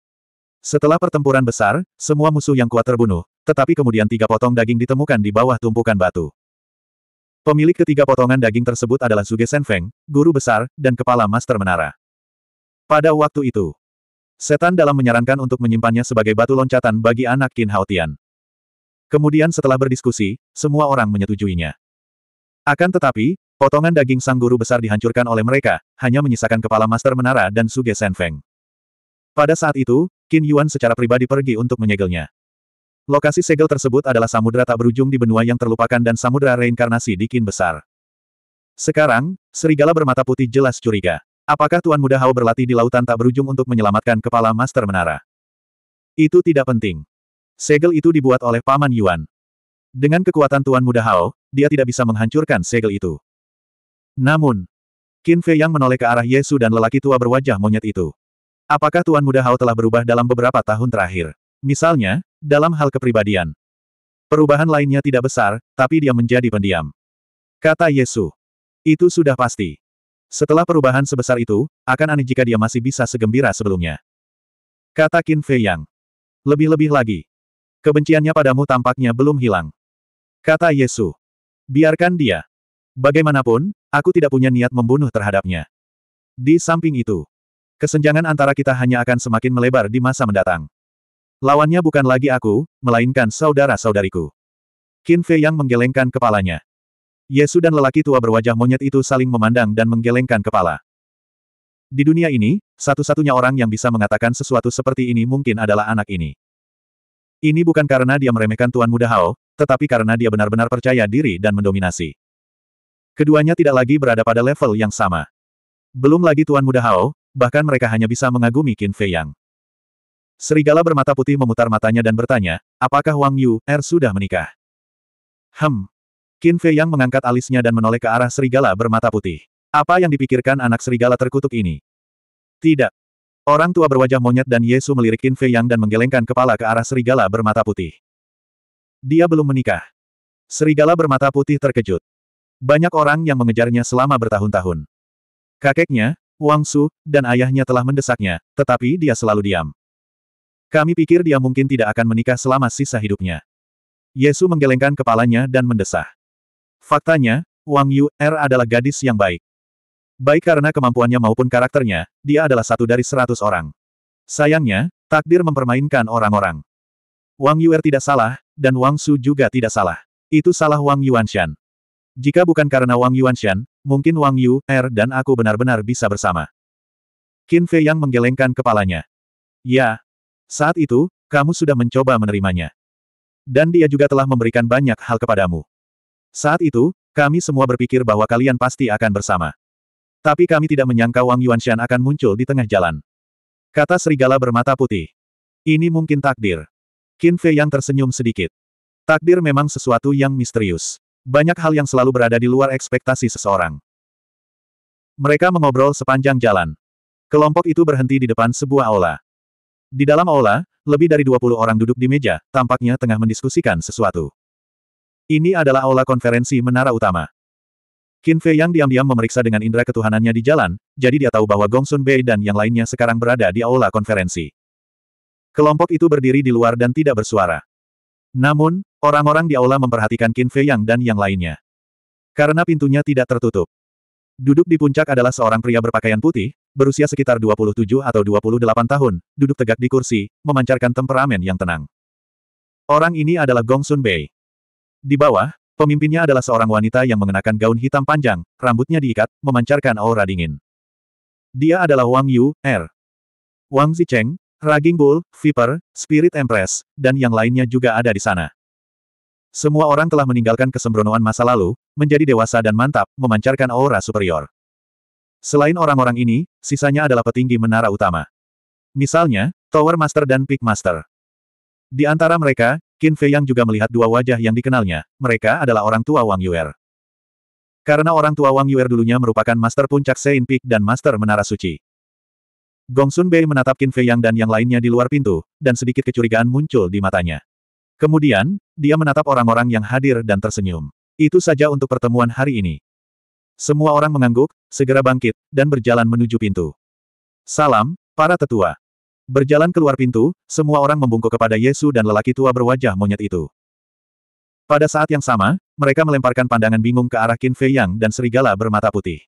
[SPEAKER 1] Setelah pertempuran besar, semua musuh yang kuat terbunuh, tetapi kemudian tiga potong daging ditemukan di bawah tumpukan batu. Pemilik ketiga potongan daging tersebut adalah Zuge Senfeng, guru besar, dan kepala master menara. Pada waktu itu, setan dalam menyarankan untuk menyimpannya sebagai batu loncatan bagi anak Qin Haotian. Kemudian setelah berdiskusi, semua orang menyetujuinya. Akan tetapi, potongan daging sang guru besar dihancurkan oleh mereka, hanya menyisakan kepala master menara dan Suge Senfeng. Pada saat itu, Qin Yuan secara pribadi pergi untuk menyegelnya. Lokasi segel tersebut adalah samudera tak berujung di benua yang terlupakan dan samudera reinkarnasi di kin besar. Sekarang, serigala bermata putih jelas curiga. Apakah Tuan Muda Hao berlatih di lautan tak berujung untuk menyelamatkan kepala Master Menara? Itu tidak penting. Segel itu dibuat oleh Paman Yuan. Dengan kekuatan Tuan Muda Hao, dia tidak bisa menghancurkan segel itu. Namun, Qin Fei yang menoleh ke arah Yesu dan lelaki tua berwajah monyet itu. Apakah Tuan Muda Hao telah berubah dalam beberapa tahun terakhir? Misalnya, dalam hal kepribadian. Perubahan lainnya tidak besar, tapi dia menjadi pendiam. Kata Yesu. Itu sudah pasti. Setelah perubahan sebesar itu, akan aneh jika dia masih bisa segembira sebelumnya. Kata Qin Fei Yang. Lebih-lebih lagi. Kebenciannya padamu tampaknya belum hilang. Kata Yesu. Biarkan dia. Bagaimanapun, aku tidak punya niat membunuh terhadapnya. Di samping itu, kesenjangan antara kita hanya akan semakin melebar di masa mendatang. Lawannya bukan lagi aku, melainkan saudara-saudariku. Qin Fei yang menggelengkan kepalanya. Yesu dan lelaki tua berwajah monyet itu saling memandang dan menggelengkan kepala. Di dunia ini, satu-satunya orang yang bisa mengatakan sesuatu seperti ini mungkin adalah anak ini. Ini bukan karena dia meremehkan Tuan Muda Hao, tetapi karena dia benar-benar percaya diri dan mendominasi. Keduanya tidak lagi berada pada level yang sama. Belum lagi Tuan Muda Hao, bahkan mereka hanya bisa mengagumi Qin Fei Yang. Serigala bermata putih memutar matanya dan bertanya, apakah Wang Yu, Er sudah menikah? Hem. Qin Fei Yang mengangkat alisnya dan menoleh ke arah serigala bermata putih. Apa yang dipikirkan anak serigala terkutuk ini? Tidak. Orang tua berwajah monyet dan Yesu melirik Qin Fei Yang dan menggelengkan kepala ke arah serigala bermata putih. Dia belum menikah. Serigala bermata putih terkejut. Banyak orang yang mengejarnya selama bertahun-tahun. Kakeknya, Wang Su, dan ayahnya telah mendesaknya, tetapi dia selalu diam. Kami pikir dia mungkin tidak akan menikah selama sisa hidupnya. Yesu menggelengkan kepalanya dan mendesah. Faktanya, Wang Yu, Er adalah gadis yang baik. Baik karena kemampuannya maupun karakternya, dia adalah satu dari seratus orang. Sayangnya, takdir mempermainkan orang-orang. Wang Yu Er tidak salah, dan Wang Su juga tidak salah. Itu salah Wang Yuanshan. Jika bukan karena Wang Yuanshan, mungkin Wang Yu, Er dan aku benar-benar bisa bersama. Qin Fei yang menggelengkan kepalanya. Ya, saat itu, kamu sudah mencoba menerimanya. Dan dia juga telah memberikan banyak hal kepadamu. Saat itu, kami semua berpikir bahwa kalian pasti akan bersama. Tapi kami tidak menyangka Wang Yuanshan akan muncul di tengah jalan. Kata serigala bermata putih. Ini mungkin takdir. Qin Fei yang tersenyum sedikit. Takdir memang sesuatu yang misterius. Banyak hal yang selalu berada di luar ekspektasi seseorang. Mereka mengobrol sepanjang jalan. Kelompok itu berhenti di depan sebuah aula. Di dalam aula, lebih dari 20 orang duduk di meja, tampaknya tengah mendiskusikan sesuatu. Ini adalah aula konferensi menara utama. Qin Fei yang diam-diam memeriksa dengan indera ketuhanannya di jalan, jadi dia tahu bahwa Gong Sun Bei dan yang lainnya sekarang berada di aula konferensi. Kelompok itu berdiri di luar dan tidak bersuara. Namun, orang-orang di aula memperhatikan Qin Fei Yang dan yang lainnya. Karena pintunya tidak tertutup. Duduk di puncak adalah seorang pria berpakaian putih, berusia sekitar 27 atau 28 tahun, duduk tegak di kursi, memancarkan temperamen yang tenang. Orang ini adalah Gong Sun Bei. Di bawah, pemimpinnya adalah seorang wanita yang mengenakan gaun hitam panjang, rambutnya diikat, memancarkan aura dingin. Dia adalah Wang Yu, Er. Wang Zicheng, Raging Bull, Viper, Spirit Empress, dan yang lainnya juga ada di sana. Semua orang telah meninggalkan kesembronoan masa lalu, menjadi dewasa dan mantap, memancarkan aura superior. Selain orang-orang ini, sisanya adalah petinggi menara utama. Misalnya, Tower Master dan Peak Master. Di antara mereka, Qin Fei yang juga melihat dua wajah yang dikenalnya, mereka adalah orang tua Wang Yuer. Karena orang tua Wang Yuer dulunya merupakan Master Puncak Sein Peak dan Master Menara Suci. Gongsun Bei menatap Qin Fei Yang dan yang lainnya di luar pintu, dan sedikit kecurigaan muncul di matanya. Kemudian, dia menatap orang-orang yang hadir dan tersenyum. Itu saja untuk pertemuan hari ini. Semua orang mengangguk, segera bangkit, dan berjalan menuju pintu. Salam, para tetua. Berjalan keluar pintu, semua orang membungkuk kepada Yesu dan lelaki tua berwajah monyet itu. Pada saat yang sama, mereka melemparkan pandangan bingung ke arah Qin Fei Yang dan serigala bermata putih.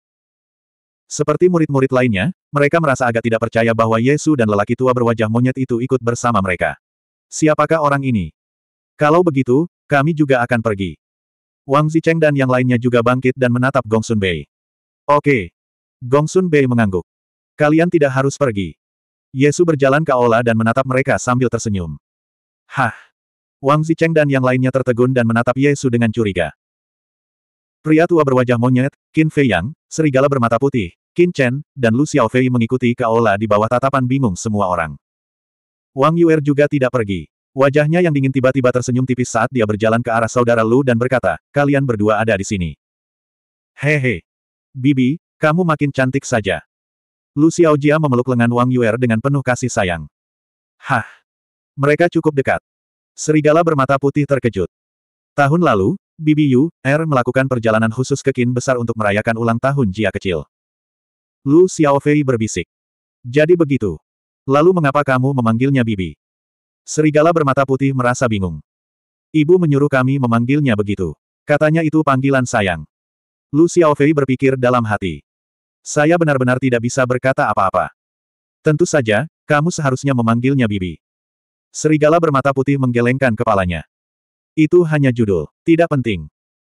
[SPEAKER 1] Seperti murid-murid lainnya, mereka merasa agak tidak percaya bahwa Yesu dan lelaki tua berwajah monyet itu ikut bersama mereka. Siapakah orang ini? Kalau begitu, kami juga akan pergi. Wang Zicheng dan yang lainnya juga bangkit dan menatap Gongsun Bei. Oke. Gongsun Bei mengangguk. Kalian tidak harus pergi. Yesu berjalan ke aula dan menatap mereka sambil tersenyum. Hah. Wang Zicheng dan yang lainnya tertegun dan menatap Yesu dengan curiga. Pria tua berwajah monyet, Qin Fei Yang, serigala bermata putih, Qin Chen, dan Lu Xiaofei mengikuti ke aula di bawah tatapan bingung semua orang. Wang Yuer juga tidak pergi. Wajahnya yang dingin tiba-tiba tersenyum tipis saat dia berjalan ke arah saudara Lu dan berkata, kalian berdua ada di sini. Hehe. Bibi, kamu makin cantik saja. Lu Xiaojia memeluk lengan Wang Yuer dengan penuh kasih sayang. Hah. Mereka cukup dekat. Serigala bermata putih terkejut. Tahun lalu, Bibi Yu, Er melakukan perjalanan khusus ke Kin besar untuk merayakan ulang tahun Jia kecil. Lu Xiaofei berbisik. Jadi begitu. Lalu mengapa kamu memanggilnya Bibi? Serigala bermata putih merasa bingung. Ibu menyuruh kami memanggilnya begitu. Katanya itu panggilan sayang. Lu Xiaofei berpikir dalam hati. Saya benar-benar tidak bisa berkata apa-apa. Tentu saja, kamu seharusnya memanggilnya Bibi. Serigala bermata putih menggelengkan kepalanya. Itu hanya judul, tidak penting.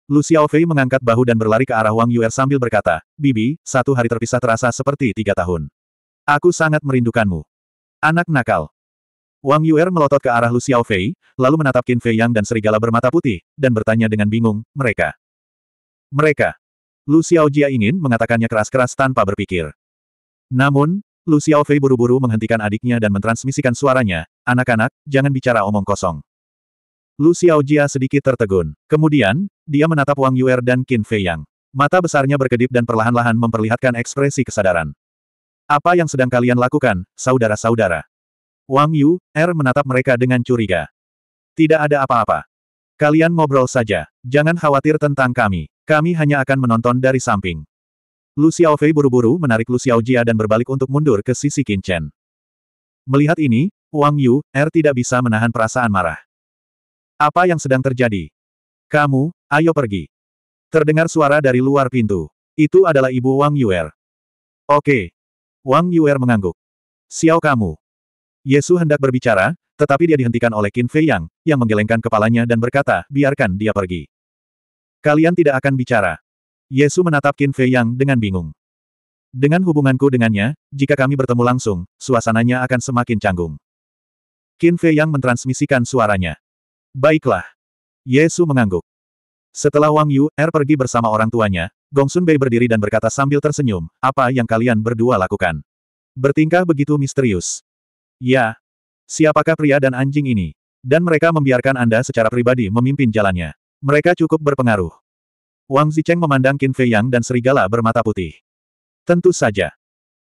[SPEAKER 1] Lu Xiaofei mengangkat bahu dan berlari ke arah Wang Yuer sambil berkata, Bibi, satu hari terpisah terasa seperti tiga tahun. Aku sangat merindukanmu. Anak nakal, Wang Yuer melotot ke arah Lu Xiaofei, lalu menatap Qin Fei Yang dan serigala bermata putih, dan bertanya dengan bingung, mereka. Mereka. Lu Xiaojia ingin mengatakannya keras-keras tanpa berpikir. Namun, Lu Xiaofei buru-buru menghentikan adiknya dan mentransmisikan suaranya, anak-anak, jangan bicara omong kosong. Lu Xiaojia sedikit tertegun. Kemudian, dia menatap Wang Yuer dan Qin Fei Yang. Mata besarnya berkedip dan perlahan-lahan memperlihatkan ekspresi kesadaran. Apa yang sedang kalian lakukan, saudara-saudara? Wang Yu, Er menatap mereka dengan curiga. Tidak ada apa-apa. Kalian ngobrol saja, jangan khawatir tentang kami, kami hanya akan menonton dari samping. Lu Xiaofei buru-buru menarik Lu Xiaojia dan berbalik untuk mundur ke sisi Qin Melihat ini, Wang Yu, Er tidak bisa menahan perasaan marah. Apa yang sedang terjadi? Kamu, ayo pergi. Terdengar suara dari luar pintu. Itu adalah ibu Wang Yu Er. Oke. Wang Yu Er mengangguk. Xiao kamu. Yesu hendak berbicara, tetapi dia dihentikan oleh Qin Fei Yang, yang menggelengkan kepalanya dan berkata, biarkan dia pergi. Kalian tidak akan bicara. Yesu menatap Qin Fei Yang dengan bingung. Dengan hubunganku dengannya, jika kami bertemu langsung, suasananya akan semakin canggung. Qin Fei Yang mentransmisikan suaranya. Baiklah. Yesu mengangguk. Setelah Wang Yu, Er pergi bersama orang tuanya, Gongsun Bei berdiri dan berkata sambil tersenyum, apa yang kalian berdua lakukan? Bertingkah begitu misterius. Ya. Siapakah pria dan anjing ini? Dan mereka membiarkan Anda secara pribadi memimpin jalannya. Mereka cukup berpengaruh. Wang Zicheng memandang Qin Fei Yang dan serigala bermata putih. Tentu saja.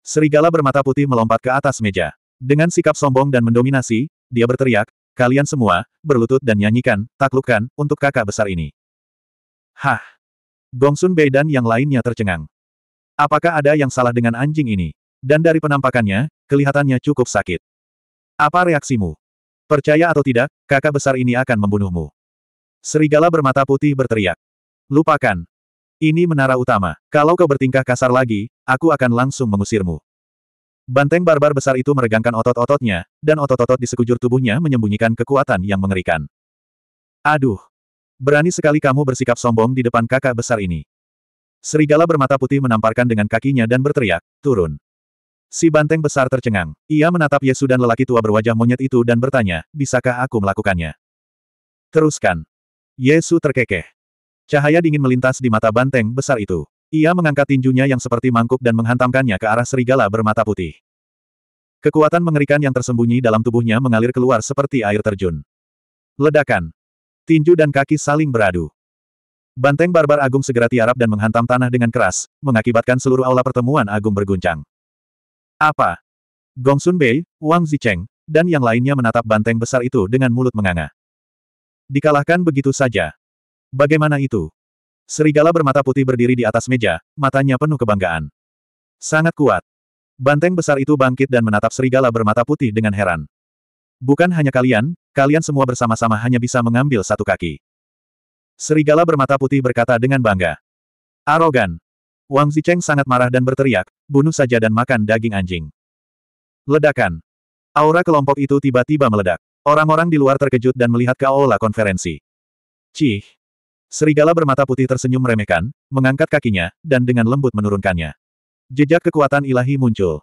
[SPEAKER 1] Serigala bermata putih melompat ke atas meja. Dengan sikap sombong dan mendominasi, dia berteriak, kalian semua, berlutut dan nyanyikan, taklukkan, untuk kakak besar ini. Hah! Gongsun Bei dan yang lainnya tercengang. Apakah ada yang salah dengan anjing ini? Dan dari penampakannya, kelihatannya cukup sakit. Apa reaksimu? Percaya atau tidak, kakak besar ini akan membunuhmu. Serigala bermata putih berteriak. Lupakan. Ini menara utama. Kalau kau bertingkah kasar lagi, aku akan langsung mengusirmu. Banteng barbar besar itu meregangkan otot-ototnya, dan otot-otot di sekujur tubuhnya menyembunyikan kekuatan yang mengerikan. Aduh. Berani sekali kamu bersikap sombong di depan kakak besar ini. Serigala bermata putih menamparkan dengan kakinya dan berteriak, turun. Si banteng besar tercengang. Ia menatap Yesu dan lelaki tua berwajah monyet itu dan bertanya, bisakah aku melakukannya? Teruskan. Yesu terkekeh. Cahaya dingin melintas di mata banteng besar itu. Ia mengangkat tinjunya yang seperti mangkuk dan menghantamkannya ke arah serigala bermata putih. Kekuatan mengerikan yang tersembunyi dalam tubuhnya mengalir keluar seperti air terjun. Ledakan. Tinju dan kaki saling beradu. Banteng barbar agung segera tiarap dan menghantam tanah dengan keras, mengakibatkan seluruh aula pertemuan agung berguncang. Apa? Gong Sun Bei, Wang Zicheng, dan yang lainnya menatap banteng besar itu dengan mulut menganga. Dikalahkan begitu saja. Bagaimana itu? Serigala bermata putih berdiri di atas meja, matanya penuh kebanggaan. Sangat kuat. Banteng besar itu bangkit dan menatap serigala bermata putih dengan heran. Bukan hanya kalian, kalian semua bersama-sama hanya bisa mengambil satu kaki. Serigala bermata putih berkata dengan bangga. Arogan. Wang Zicheng sangat marah dan berteriak, bunuh saja dan makan daging anjing. Ledakan. Aura kelompok itu tiba-tiba meledak. Orang-orang di luar terkejut dan melihat ke aula konferensi. Cih. Serigala bermata putih tersenyum meremehkan, mengangkat kakinya, dan dengan lembut menurunkannya. Jejak kekuatan ilahi muncul.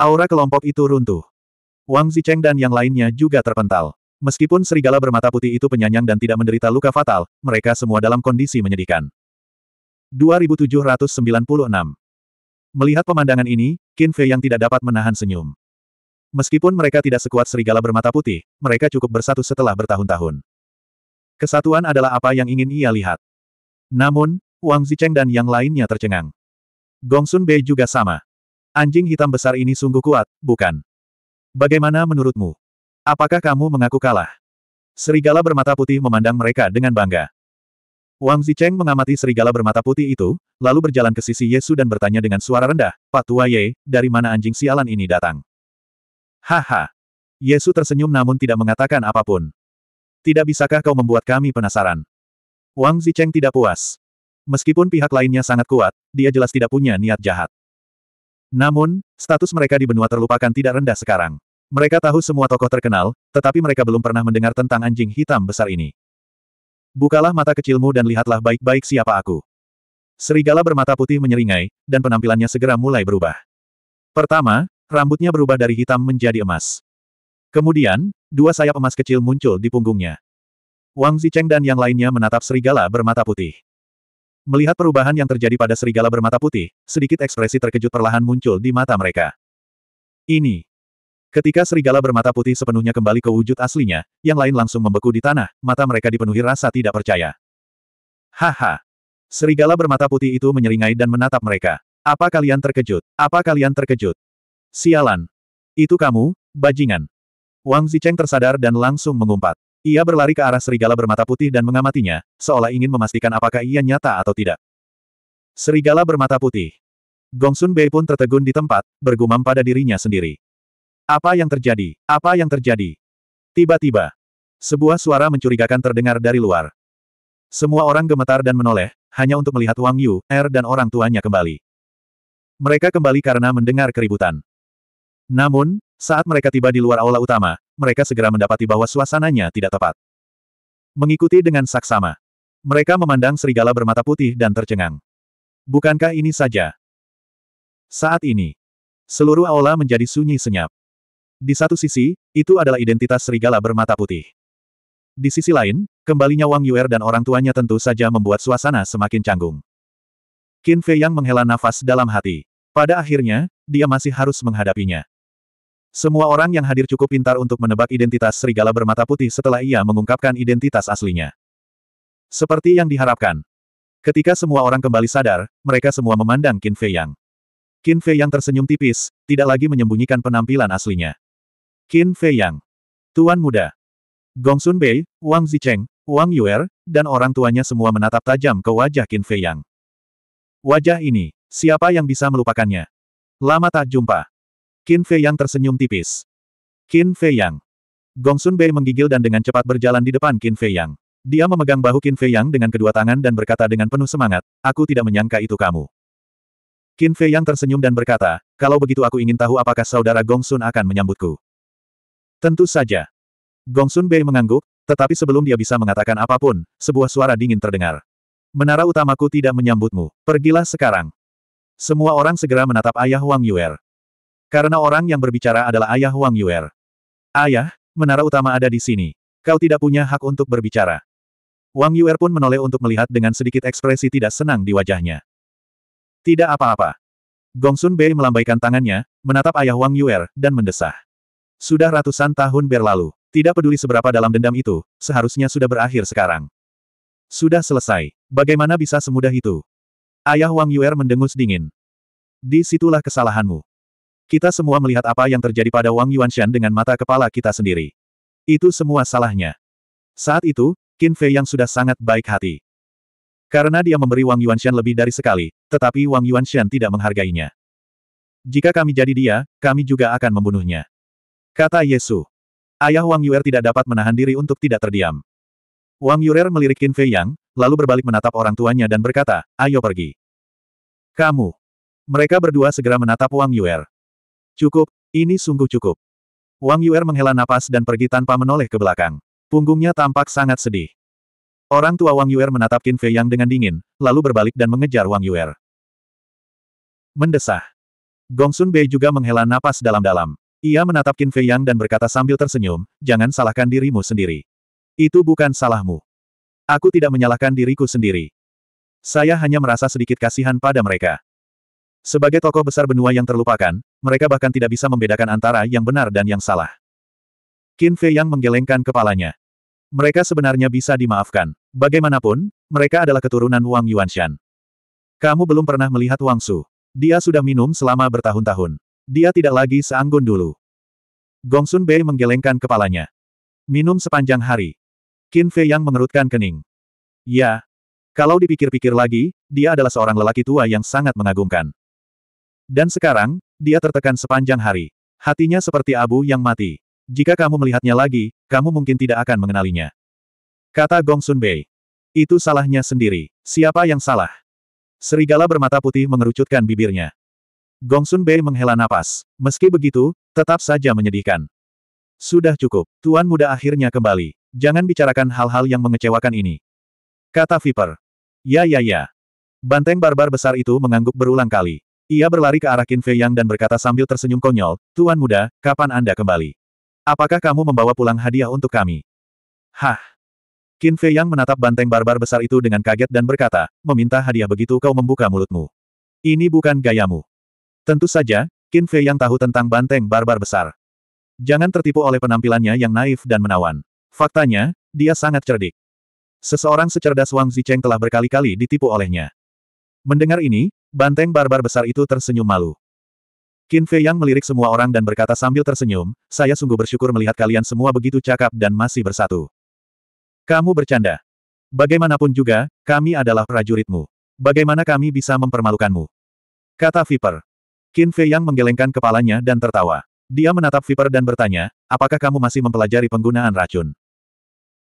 [SPEAKER 1] Aura kelompok itu runtuh. Wang Zicheng dan yang lainnya juga terpental. Meskipun serigala bermata putih itu penyanyang dan tidak menderita luka fatal, mereka semua dalam kondisi menyedihkan. 2796. Melihat pemandangan ini, Qin Fei yang tidak dapat menahan senyum. Meskipun mereka tidak sekuat serigala bermata putih, mereka cukup bersatu setelah bertahun-tahun. Kesatuan adalah apa yang ingin ia lihat. Namun, Wang Zicheng dan yang lainnya tercengang. Gongsun Bei juga sama. Anjing hitam besar ini sungguh kuat, bukan? Bagaimana menurutmu? Apakah kamu mengaku kalah? Serigala bermata putih memandang mereka dengan bangga. Wang Zicheng mengamati serigala bermata putih itu, lalu berjalan ke sisi Yesu dan bertanya dengan suara rendah, Pak Tua Ye, dari mana anjing sialan ini datang? Haha. Yesu tersenyum namun tidak mengatakan apapun. Tidak bisakah kau membuat kami penasaran? Wang Zicheng tidak puas. Meskipun pihak lainnya sangat kuat, dia jelas tidak punya niat jahat. Namun, status mereka di benua terlupakan tidak rendah sekarang. Mereka tahu semua tokoh terkenal, tetapi mereka belum pernah mendengar tentang anjing hitam besar ini. Bukalah mata kecilmu dan lihatlah baik-baik siapa aku. Serigala bermata putih menyeringai, dan penampilannya segera mulai berubah. Pertama, rambutnya berubah dari hitam menjadi emas. Kemudian, dua sayap emas kecil muncul di punggungnya. Wang Zicheng dan yang lainnya menatap serigala bermata putih. Melihat perubahan yang terjadi pada serigala bermata putih, sedikit ekspresi terkejut perlahan muncul di mata mereka. Ini, Ketika serigala bermata putih sepenuhnya kembali ke wujud aslinya, yang lain langsung membeku di tanah, mata mereka dipenuhi rasa tidak percaya. Haha! Serigala bermata putih itu menyeringai dan menatap mereka. Apa kalian terkejut? Apa kalian terkejut? Sialan! Itu kamu, bajingan! Wang Zicheng tersadar dan langsung mengumpat. Ia berlari ke arah serigala bermata putih dan mengamatinya, seolah ingin memastikan apakah ia nyata atau tidak. Serigala bermata putih. Gongsun Bei pun tertegun di tempat, bergumam pada dirinya sendiri. Apa yang terjadi? Apa yang terjadi? Tiba-tiba, sebuah suara mencurigakan terdengar dari luar. Semua orang gemetar dan menoleh, hanya untuk melihat Wang Yu, Er dan orang tuanya kembali. Mereka kembali karena mendengar keributan. Namun, saat mereka tiba di luar aula utama, mereka segera mendapati bahwa suasananya tidak tepat. Mengikuti dengan saksama. Mereka memandang serigala bermata putih dan tercengang. Bukankah ini saja? Saat ini, seluruh aula menjadi sunyi senyap. Di satu sisi, itu adalah identitas serigala bermata putih. Di sisi lain, kembalinya Wang Yuer dan orang tuanya tentu saja membuat suasana semakin canggung. Qin Fei Yang menghela nafas dalam hati. Pada akhirnya, dia masih harus menghadapinya. Semua orang yang hadir cukup pintar untuk menebak identitas serigala bermata putih setelah ia mengungkapkan identitas aslinya. Seperti yang diharapkan. Ketika semua orang kembali sadar, mereka semua memandang Qin Fei Yang. Qin Fei Yang tersenyum tipis, tidak lagi menyembunyikan penampilan aslinya. Qin Fei Yang. Tuan muda. Gong Sun Bei, Wang Zicheng, Wang Yuer, dan orang tuanya semua menatap tajam ke wajah Qin Fei Yang. Wajah ini, siapa yang bisa melupakannya? Lama tak jumpa. Qin Fei Yang tersenyum tipis. Qin Fei Yang. Gong Sun Bei menggigil dan dengan cepat berjalan di depan Qin Fei Yang. Dia memegang bahu Qin Fei Yang dengan kedua tangan dan berkata dengan penuh semangat, aku tidak menyangka itu kamu. Qin Fei Yang tersenyum dan berkata, kalau begitu aku ingin tahu apakah saudara Gong Sun akan menyambutku. Tentu saja. Gongsun Bei mengangguk, tetapi sebelum dia bisa mengatakan apapun, sebuah suara dingin terdengar. Menara utamaku tidak menyambutmu. Pergilah sekarang. Semua orang segera menatap ayah Wang Yuer. Karena orang yang berbicara adalah ayah Wang Yuer. Ayah, menara utama ada di sini. Kau tidak punya hak untuk berbicara. Wang Yuer pun menoleh untuk melihat dengan sedikit ekspresi tidak senang di wajahnya. Tidak apa-apa. Gongsun Bei melambaikan tangannya, menatap ayah Wang Yuer, dan mendesah. Sudah ratusan tahun berlalu. Tidak peduli seberapa dalam dendam itu, seharusnya sudah berakhir sekarang. Sudah selesai. Bagaimana bisa semudah itu? Ayah Wang Yuer mendengus dingin. Di situlah kesalahanmu. Kita semua melihat apa yang terjadi pada Wang Yuanshan dengan mata kepala kita sendiri. Itu semua salahnya. Saat itu, Qin Fei yang sudah sangat baik hati. Karena dia memberi Wang Yuanshan lebih dari sekali, tetapi Wang Yuanshan tidak menghargainya. Jika kami jadi dia, kami juga akan membunuhnya. Kata Yesu. Ayah Wang Yuer tidak dapat menahan diri untuk tidak terdiam. Wang Yuer melirik Qin Fei Yang, lalu berbalik menatap orang tuanya dan berkata, ayo pergi. Kamu. Mereka berdua segera menatap Wang Yuer. Cukup, ini sungguh cukup. Wang Yuer menghela napas dan pergi tanpa menoleh ke belakang. Punggungnya tampak sangat sedih. Orang tua Wang Yuer menatap Qin Fei Yang dengan dingin, lalu berbalik dan mengejar Wang Yuer. Mendesah. Gongsun Bei juga menghela napas dalam-dalam. Ia menatap Qin Fei Yang dan berkata sambil tersenyum, jangan salahkan dirimu sendiri. Itu bukan salahmu. Aku tidak menyalahkan diriku sendiri. Saya hanya merasa sedikit kasihan pada mereka. Sebagai tokoh besar benua yang terlupakan, mereka bahkan tidak bisa membedakan antara yang benar dan yang salah. Qin Fei Yang menggelengkan kepalanya. Mereka sebenarnya bisa dimaafkan. Bagaimanapun, mereka adalah keturunan Wang Yuanshan. Kamu belum pernah melihat Wang Su. Dia sudah minum selama bertahun-tahun. Dia tidak lagi seanggun dulu. Gongsun Bei menggelengkan kepalanya. Minum sepanjang hari. Qin Fei yang mengerutkan kening. Ya. Kalau dipikir-pikir lagi, dia adalah seorang lelaki tua yang sangat mengagumkan. Dan sekarang, dia tertekan sepanjang hari. Hatinya seperti abu yang mati. Jika kamu melihatnya lagi, kamu mungkin tidak akan mengenalinya. Kata Gongsun Bei. Itu salahnya sendiri. Siapa yang salah? Serigala bermata putih mengerucutkan bibirnya. Gongsun Bei menghela napas. Meski begitu, tetap saja menyedihkan. Sudah cukup, Tuan Muda akhirnya kembali. Jangan bicarakan hal-hal yang mengecewakan ini. Kata Viper. Ya ya ya. Banteng barbar besar itu mengangguk berulang kali. Ia berlari ke arah Qin Fei Yang dan berkata sambil tersenyum konyol, Tuan Muda, kapan Anda kembali? Apakah kamu membawa pulang hadiah untuk kami? Hah. Qin Fei Yang menatap banteng barbar besar itu dengan kaget dan berkata, meminta hadiah begitu kau membuka mulutmu. Ini bukan gayamu. Tentu saja, Qin Fei yang tahu tentang banteng barbar besar. Jangan tertipu oleh penampilannya yang naif dan menawan. Faktanya, dia sangat cerdik. Seseorang secerdas Wang Zicheng telah berkali-kali ditipu olehnya. Mendengar ini, banteng barbar besar itu tersenyum malu. Qin Fei yang melirik semua orang dan berkata sambil tersenyum, saya sungguh bersyukur melihat kalian semua begitu cakap dan masih bersatu. Kamu bercanda. Bagaimanapun juga, kami adalah prajuritmu. Bagaimana kami bisa mempermalukanmu? Kata Viper. Qin Fei Yang menggelengkan kepalanya dan tertawa. Dia menatap Viper dan bertanya, apakah kamu masih mempelajari penggunaan racun?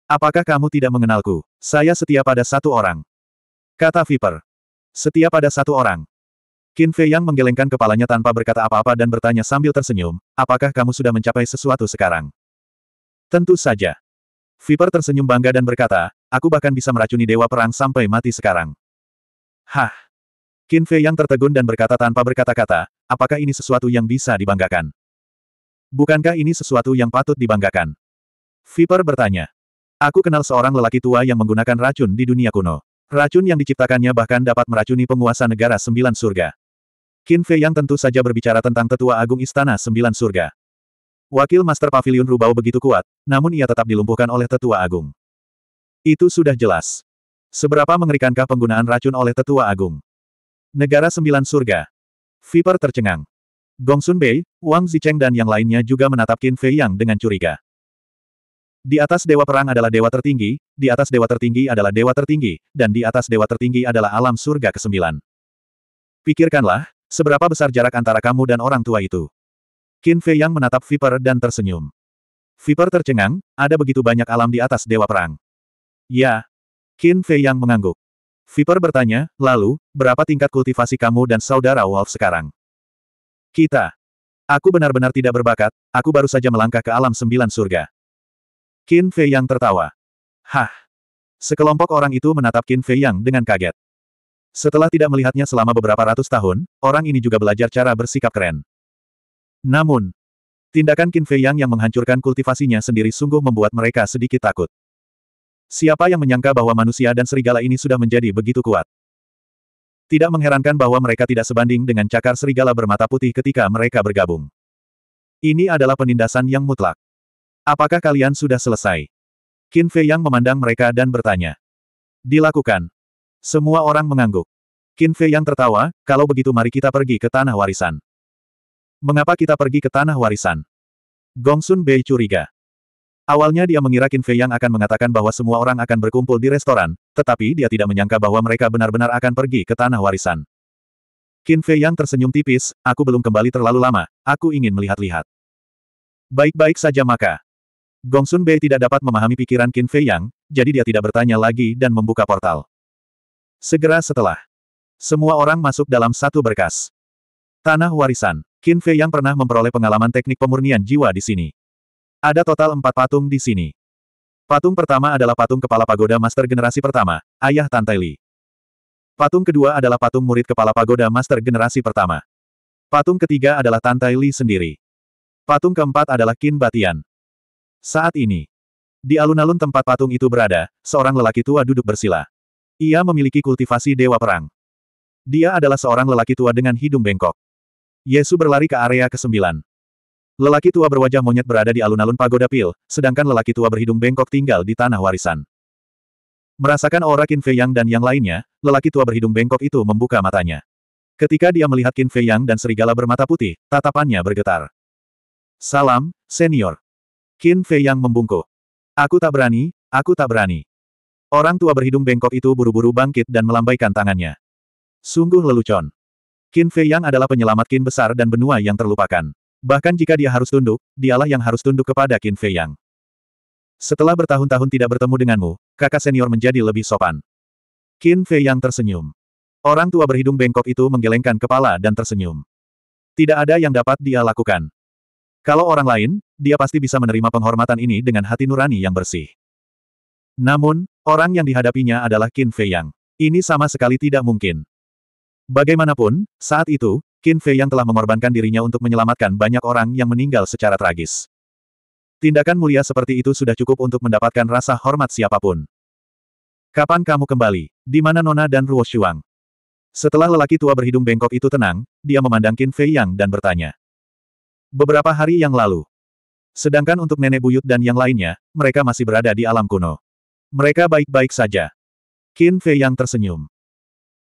[SPEAKER 1] Apakah kamu tidak mengenalku? Saya setia pada satu orang. Kata Viper. Setia pada satu orang. Qin Fei Yang menggelengkan kepalanya tanpa berkata apa-apa dan bertanya sambil tersenyum, apakah kamu sudah mencapai sesuatu sekarang? Tentu saja. Viper tersenyum bangga dan berkata, aku bahkan bisa meracuni dewa perang sampai mati sekarang. Hah. Qin Fei Yang tertegun dan berkata tanpa berkata-kata, Apakah ini sesuatu yang bisa dibanggakan? Bukankah ini sesuatu yang patut dibanggakan? Viper bertanya. Aku kenal seorang lelaki tua yang menggunakan racun di dunia kuno. Racun yang diciptakannya bahkan dapat meracuni penguasa negara sembilan surga. Qin Fei yang tentu saja berbicara tentang tetua agung istana sembilan surga. Wakil Master Pavilion Rubau begitu kuat, namun ia tetap dilumpuhkan oleh tetua agung. Itu sudah jelas. Seberapa mengerikankah penggunaan racun oleh tetua agung? Negara sembilan surga, Viper tercengang. Gong Sun Bei, Wang Zicheng dan yang lainnya juga menatap Qin Fei Yang dengan curiga. Di atas dewa perang adalah dewa tertinggi, di atas dewa tertinggi adalah dewa tertinggi, dan di atas dewa tertinggi adalah alam surga kesembilan. Pikirkanlah, seberapa besar jarak antara kamu dan orang tua itu. Qin Fei Yang menatap Viper dan tersenyum. Viper tercengang, ada begitu banyak alam di atas dewa perang. Ya. Qin Fei Yang mengangguk. Viper bertanya, lalu, berapa tingkat kultivasi kamu dan saudara Wolf sekarang? Kita. Aku benar-benar tidak berbakat, aku baru saja melangkah ke alam sembilan surga. Qin Fei Yang tertawa. Hah. Sekelompok orang itu menatap Qin Fei Yang dengan kaget. Setelah tidak melihatnya selama beberapa ratus tahun, orang ini juga belajar cara bersikap keren. Namun, tindakan Qin Fei Yang yang menghancurkan kultivasinya sendiri sungguh membuat mereka sedikit takut. Siapa yang menyangka bahwa manusia dan serigala ini sudah menjadi begitu kuat? Tidak mengherankan bahwa mereka tidak sebanding dengan cakar serigala bermata putih ketika mereka bergabung. Ini adalah penindasan yang mutlak. Apakah kalian sudah selesai? Qin Fei Yang memandang mereka dan bertanya. Dilakukan. Semua orang mengangguk. Qin Fei Yang tertawa, kalau begitu mari kita pergi ke tanah warisan. Mengapa kita pergi ke tanah warisan? Gongsun Bei curiga. Awalnya dia mengira Qin Fei yang akan mengatakan bahwa semua orang akan berkumpul di restoran, tetapi dia tidak menyangka bahwa mereka benar-benar akan pergi ke tanah warisan. Qin Fei yang tersenyum tipis, aku belum kembali terlalu lama, aku ingin melihat-lihat. Baik-baik saja maka. Gong Sun Bei tidak dapat memahami pikiran Qin Fei yang, jadi dia tidak bertanya lagi dan membuka portal. Segera setelah, semua orang masuk dalam satu berkas. Tanah warisan, Qin Fei yang pernah memperoleh pengalaman teknik pemurnian jiwa di sini. Ada total empat patung di sini. Patung pertama adalah patung kepala pagoda master generasi pertama, ayah Tantai Li. Patung kedua adalah patung murid kepala pagoda master generasi pertama. Patung ketiga adalah Tantai Li sendiri. Patung keempat adalah kin Batian. Saat ini, di alun-alun tempat patung itu berada, seorang lelaki tua duduk bersila. Ia memiliki kultivasi dewa perang. Dia adalah seorang lelaki tua dengan hidung bengkok. Yesu berlari ke area ke-9. Lelaki tua berwajah monyet berada di alun-alun pagoda pil, sedangkan lelaki tua berhidung bengkok tinggal di tanah warisan. Merasakan aura Qin Fei Yang dan yang lainnya, lelaki tua berhidung bengkok itu membuka matanya. Ketika dia melihat Qin Fei Yang dan serigala bermata putih, tatapannya bergetar. Salam, senior. Qin Fei Yang membungkuk. Aku tak berani, aku tak berani. Orang tua berhidung bengkok itu buru-buru bangkit dan melambaikan tangannya. Sungguh lelucon. Qin Fei Yang adalah penyelamat Qin besar dan benua yang terlupakan. Bahkan jika dia harus tunduk, dialah yang harus tunduk kepada Qin Fei Yang. Setelah bertahun-tahun tidak bertemu denganmu, kakak senior menjadi lebih sopan. Qin Fei Yang tersenyum. Orang tua berhidung bengkok itu menggelengkan kepala dan tersenyum. Tidak ada yang dapat dia lakukan. Kalau orang lain, dia pasti bisa menerima penghormatan ini dengan hati nurani yang bersih. Namun, orang yang dihadapinya adalah Qin Fei Yang. Ini sama sekali tidak mungkin. Bagaimanapun, saat itu, Qin Fei yang telah mengorbankan dirinya untuk menyelamatkan banyak orang yang meninggal secara tragis. Tindakan mulia seperti itu sudah cukup untuk mendapatkan rasa hormat siapapun. Kapan kamu kembali? Di mana Nona dan Ruo Shuang? Setelah lelaki tua berhidung bengkok itu tenang, dia memandang Qin Fei Yang dan bertanya. Beberapa hari yang lalu. Sedangkan untuk nenek buyut dan yang lainnya, mereka masih berada di alam kuno. Mereka baik-baik saja. Qin Fei Yang tersenyum.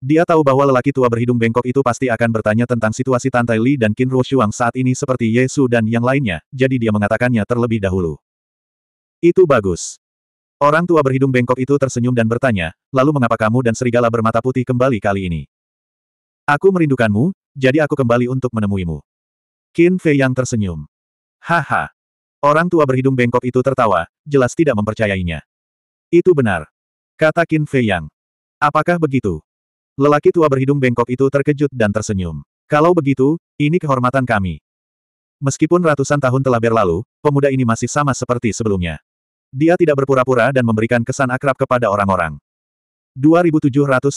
[SPEAKER 1] Dia tahu bahwa lelaki tua berhidung bengkok itu pasti akan bertanya tentang situasi Tantai Li dan Qin Shuang saat ini seperti Yesu dan yang lainnya, jadi dia mengatakannya terlebih dahulu. Itu bagus. Orang tua berhidung bengkok itu tersenyum dan bertanya, lalu mengapa kamu dan serigala bermata putih kembali kali ini? Aku merindukanmu, jadi aku kembali untuk menemuimu. Qin Fei yang tersenyum. Haha. Orang tua berhidung bengkok itu tertawa, jelas tidak mempercayainya. Itu benar. Kata Qin Fei yang. Apakah begitu? Lelaki tua berhidung bengkok itu terkejut dan tersenyum. Kalau begitu, ini kehormatan kami. Meskipun ratusan tahun telah berlalu, pemuda ini masih sama seperti sebelumnya. Dia tidak berpura-pura dan memberikan kesan akrab kepada orang-orang. 2797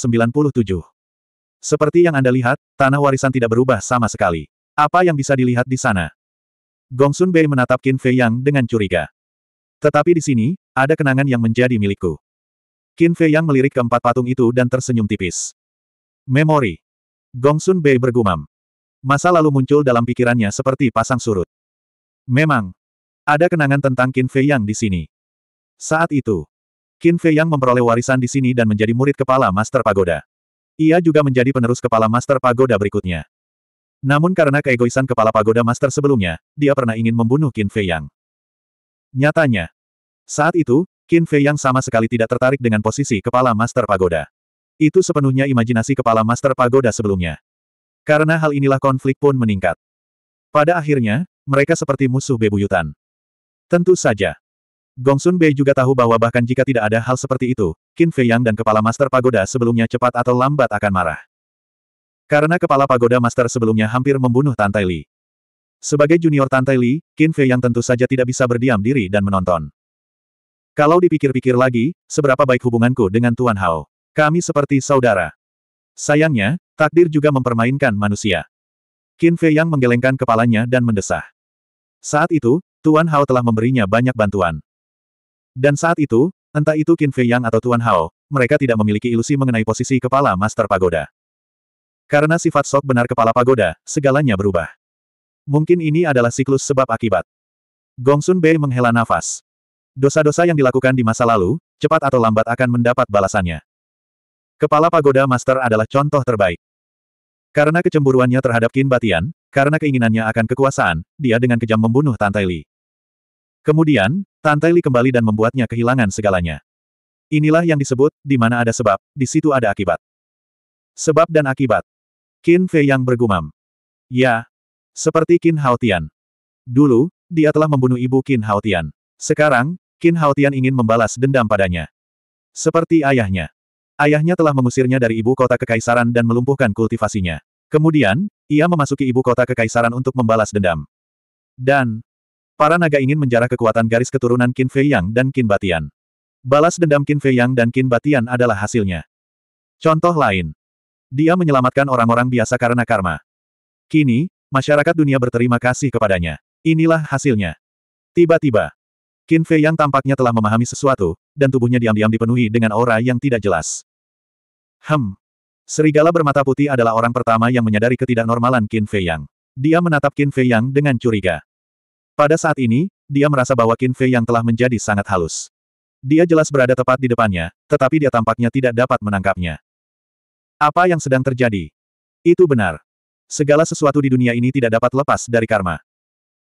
[SPEAKER 1] Seperti yang Anda lihat, tanah warisan tidak berubah sama sekali. Apa yang bisa dilihat di sana? Gongsun Bei menatap Qin Fei Yang dengan curiga. Tetapi di sini, ada kenangan yang menjadi milikku. Qin Fei Yang melirik keempat patung itu dan tersenyum tipis. Memori. Gongsun Bei bergumam. Masa lalu muncul dalam pikirannya seperti pasang surut. Memang. Ada kenangan tentang Qin Fei Yang di sini. Saat itu. Qin Fei Yang memperoleh warisan di sini dan menjadi murid kepala Master Pagoda. Ia juga menjadi penerus kepala Master Pagoda berikutnya. Namun karena keegoisan kepala pagoda master sebelumnya, dia pernah ingin membunuh Qin Fei Yang. Nyatanya, saat itu, Qin Fei Yang sama sekali tidak tertarik dengan posisi kepala master pagoda. Itu sepenuhnya imajinasi kepala Master Pagoda sebelumnya. Karena hal inilah konflik pun meningkat. Pada akhirnya, mereka seperti musuh bebuyutan. Tentu saja. Gongsun Bei juga tahu bahwa bahkan jika tidak ada hal seperti itu, Qin Fei Yang dan kepala Master Pagoda sebelumnya cepat atau lambat akan marah. Karena kepala Pagoda Master sebelumnya hampir membunuh Tantai Li. Sebagai junior Tantai Li, Qin Fei Yang tentu saja tidak bisa berdiam diri dan menonton. Kalau dipikir-pikir lagi, seberapa baik hubunganku dengan Tuan Hao. Kami seperti saudara. Sayangnya, takdir juga mempermainkan manusia. Qin Fei Yang menggelengkan kepalanya dan mendesah. Saat itu, Tuan Hao telah memberinya banyak bantuan. Dan saat itu, entah itu Qin Fei Yang atau Tuan Hao, mereka tidak memiliki ilusi mengenai posisi kepala Master Pagoda. Karena sifat sok benar kepala pagoda, segalanya berubah. Mungkin ini adalah siklus sebab akibat. Gongsun Bei menghela nafas. Dosa-dosa yang dilakukan di masa lalu, cepat atau lambat akan mendapat balasannya. Kepala Pagoda Master adalah contoh terbaik. Karena kecemburuannya terhadap Qin Batian, karena keinginannya akan kekuasaan, dia dengan kejam membunuh Tantai Li. Kemudian, Tantai Li kembali dan membuatnya kehilangan segalanya. Inilah yang disebut, di mana ada sebab, di situ ada akibat. Sebab dan akibat. Qin Fei yang bergumam. Ya. Seperti Qin Haotian. Dulu, dia telah membunuh ibu Qin Haotian. Sekarang, Qin Haotian ingin membalas dendam padanya. Seperti ayahnya. Ayahnya telah mengusirnya dari ibu kota kekaisaran dan melumpuhkan kultivasinya. Kemudian, ia memasuki ibu kota kekaisaran untuk membalas dendam. Dan, para naga ingin menjarah kekuatan garis keturunan Qin Fei Yang dan Qin Batian. Balas dendam Qin Fei Yang dan Qin Batian adalah hasilnya. Contoh lain. Dia menyelamatkan orang-orang biasa karena karma. Kini, masyarakat dunia berterima kasih kepadanya. Inilah hasilnya. Tiba-tiba, Qin Fei Yang tampaknya telah memahami sesuatu, dan tubuhnya diam-diam dipenuhi dengan aura yang tidak jelas. Hem. Serigala bermata putih adalah orang pertama yang menyadari ketidaknormalan Qin Fei Yang. Dia menatap Qin Fei Yang dengan curiga. Pada saat ini, dia merasa bahwa Qin Fei Yang telah menjadi sangat halus. Dia jelas berada tepat di depannya, tetapi dia tampaknya tidak dapat menangkapnya. Apa yang sedang terjadi? Itu benar. Segala sesuatu di dunia ini tidak dapat lepas dari karma.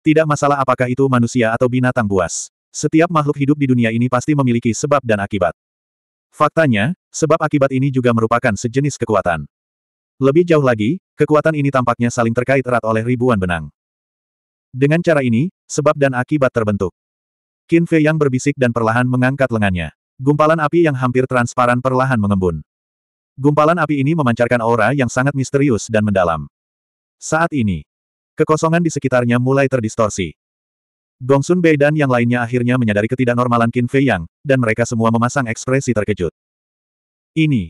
[SPEAKER 1] Tidak masalah apakah itu manusia atau binatang buas. Setiap makhluk hidup di dunia ini pasti memiliki sebab dan akibat. Faktanya, sebab akibat ini juga merupakan sejenis kekuatan. Lebih jauh lagi, kekuatan ini tampaknya saling terkait erat oleh ribuan benang. Dengan cara ini, sebab dan akibat terbentuk. Qin Fei yang berbisik dan perlahan mengangkat lengannya. Gumpalan api yang hampir transparan perlahan mengembun. Gumpalan api ini memancarkan aura yang sangat misterius dan mendalam. Saat ini, kekosongan di sekitarnya mulai terdistorsi. Gongsun Bei dan yang lainnya akhirnya menyadari ketidaknormalan Qin Fei Yang, dan mereka semua memasang ekspresi terkejut. Ini.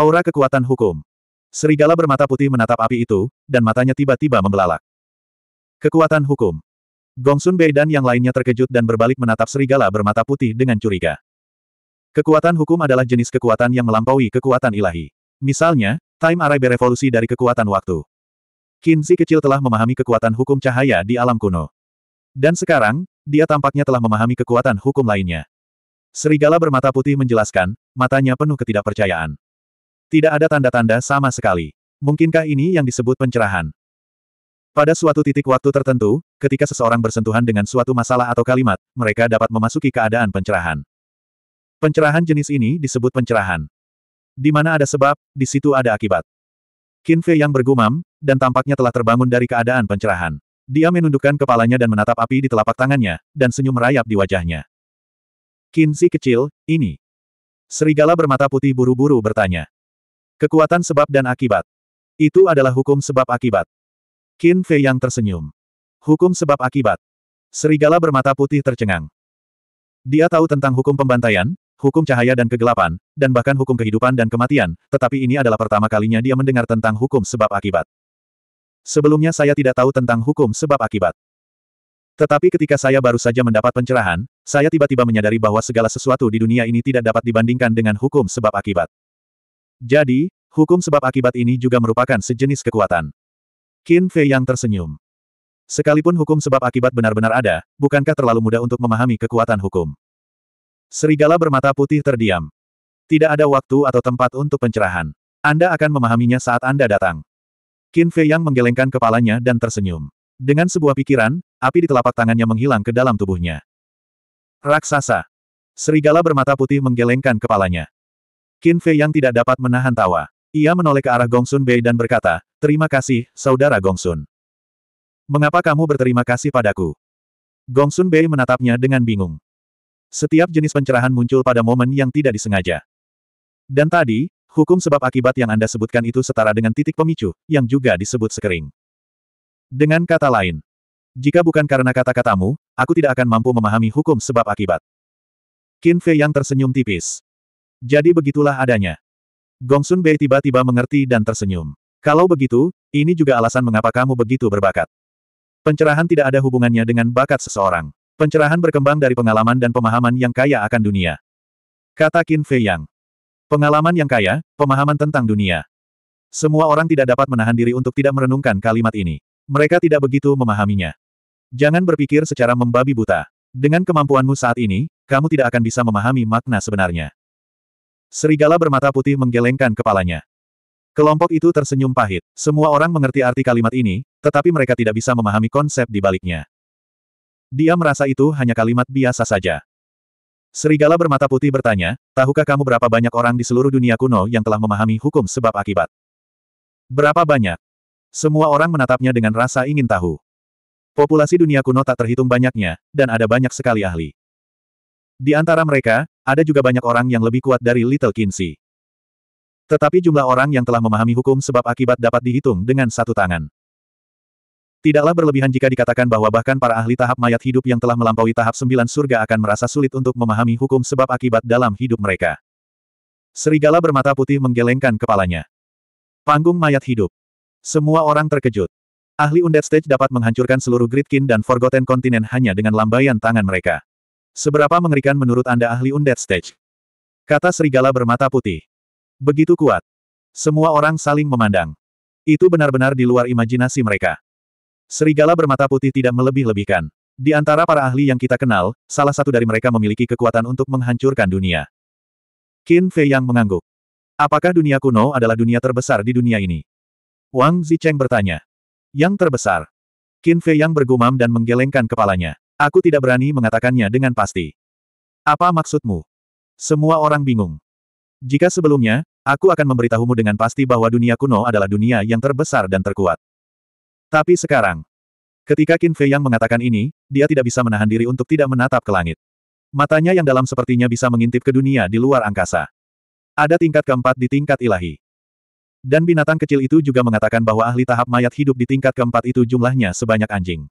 [SPEAKER 1] Aura kekuatan hukum. Serigala bermata putih menatap api itu, dan matanya tiba-tiba membelalak. Kekuatan hukum. Gongsun Bei dan yang lainnya terkejut dan berbalik menatap serigala bermata putih dengan curiga. Kekuatan hukum adalah jenis kekuatan yang melampaui kekuatan ilahi. Misalnya, time array berevolusi dari kekuatan waktu. Kinzi kecil telah memahami kekuatan hukum cahaya di alam kuno. Dan sekarang, dia tampaknya telah memahami kekuatan hukum lainnya. Serigala bermata putih menjelaskan, matanya penuh ketidakpercayaan. Tidak ada tanda-tanda sama sekali. Mungkinkah ini yang disebut pencerahan? Pada suatu titik waktu tertentu, ketika seseorang bersentuhan dengan suatu masalah atau kalimat, mereka dapat memasuki keadaan pencerahan. Pencerahan jenis ini disebut pencerahan. Di mana ada sebab, di situ ada akibat. Kinfe yang bergumam, dan tampaknya telah terbangun dari keadaan pencerahan. Dia menundukkan kepalanya dan menatap api di telapak tangannya, dan senyum merayap di wajahnya. Kinzi kecil, ini. Serigala bermata putih buru-buru bertanya. Kekuatan sebab dan akibat. Itu adalah hukum sebab akibat. Qin Fei yang tersenyum. Hukum sebab akibat. Serigala bermata putih tercengang. Dia tahu tentang hukum pembantaian, hukum cahaya dan kegelapan, dan bahkan hukum kehidupan dan kematian, tetapi ini adalah pertama kalinya dia mendengar tentang hukum sebab akibat. Sebelumnya saya tidak tahu tentang hukum sebab akibat. Tetapi ketika saya baru saja mendapat pencerahan, saya tiba-tiba menyadari bahwa segala sesuatu di dunia ini tidak dapat dibandingkan dengan hukum sebab akibat. Jadi, hukum sebab akibat ini juga merupakan sejenis kekuatan. Qin Fei yang tersenyum. Sekalipun hukum sebab akibat benar-benar ada, bukankah terlalu mudah untuk memahami kekuatan hukum? Serigala bermata putih terdiam. Tidak ada waktu atau tempat untuk pencerahan. Anda akan memahaminya saat Anda datang. Qin Fei yang menggelengkan kepalanya dan tersenyum. Dengan sebuah pikiran, api di telapak tangannya menghilang ke dalam tubuhnya. Raksasa. Serigala bermata putih menggelengkan kepalanya. Qin Fei yang tidak dapat menahan tawa. Ia menoleh ke arah Gongsun Bei dan berkata, Terima kasih, Saudara Gongsun. Mengapa kamu berterima kasih padaku? Gongsun Bei menatapnya dengan bingung. Setiap jenis pencerahan muncul pada momen yang tidak disengaja. Dan tadi, hukum sebab akibat yang Anda sebutkan itu setara dengan titik pemicu, yang juga disebut sekering. Dengan kata lain, jika bukan karena kata-katamu, aku tidak akan mampu memahami hukum sebab akibat. Qin Fei yang tersenyum tipis. Jadi begitulah adanya. Gongsun Bei tiba-tiba mengerti dan tersenyum. Kalau begitu, ini juga alasan mengapa kamu begitu berbakat. Pencerahan tidak ada hubungannya dengan bakat seseorang. Pencerahan berkembang dari pengalaman dan pemahaman yang kaya akan dunia. Kata Qin Fei Yang. Pengalaman yang kaya, pemahaman tentang dunia. Semua orang tidak dapat menahan diri untuk tidak merenungkan kalimat ini. Mereka tidak begitu memahaminya. Jangan berpikir secara membabi buta. Dengan kemampuanmu saat ini, kamu tidak akan bisa memahami makna sebenarnya. Serigala bermata putih menggelengkan kepalanya. Kelompok itu tersenyum pahit. Semua orang mengerti arti kalimat ini, tetapi mereka tidak bisa memahami konsep di baliknya. Dia merasa itu hanya kalimat biasa saja. Serigala bermata putih bertanya, tahukah kamu berapa banyak orang di seluruh dunia kuno yang telah memahami hukum sebab akibat? Berapa banyak? Semua orang menatapnya dengan rasa ingin tahu. Populasi dunia kuno tak terhitung banyaknya, dan ada banyak sekali ahli. Di antara mereka, ada juga banyak orang yang lebih kuat dari Little Kinsey. Tetapi jumlah orang yang telah memahami hukum sebab akibat dapat dihitung dengan satu tangan. Tidaklah berlebihan jika dikatakan bahwa bahkan para ahli tahap mayat hidup yang telah melampaui tahap sembilan surga akan merasa sulit untuk memahami hukum sebab akibat dalam hidup mereka. Serigala bermata putih menggelengkan kepalanya. Panggung mayat hidup. Semua orang terkejut. Ahli Undead Stage dapat menghancurkan seluruh Gridkin dan Forgotten Continent hanya dengan lambaian tangan mereka. Seberapa mengerikan menurut Anda ahli Undead Stage? Kata serigala bermata putih. Begitu kuat. Semua orang saling memandang. Itu benar-benar di luar imajinasi mereka. Serigala bermata putih tidak melebih-lebihkan. Di antara para ahli yang kita kenal, salah satu dari mereka memiliki kekuatan untuk menghancurkan dunia. Qin Fei yang mengangguk. Apakah dunia kuno adalah dunia terbesar di dunia ini? Wang Zicheng bertanya. Yang terbesar. Qin Fei yang bergumam dan menggelengkan kepalanya. Aku tidak berani mengatakannya dengan pasti. Apa maksudmu? Semua orang bingung. Jika sebelumnya, aku akan memberitahumu dengan pasti bahwa dunia kuno adalah dunia yang terbesar dan terkuat. Tapi sekarang, ketika Qin Fei yang mengatakan ini, dia tidak bisa menahan diri untuk tidak menatap ke langit. Matanya yang dalam sepertinya bisa mengintip ke dunia di luar angkasa. Ada tingkat keempat di tingkat ilahi. Dan binatang kecil itu juga mengatakan bahwa ahli tahap mayat hidup di tingkat keempat itu jumlahnya sebanyak anjing.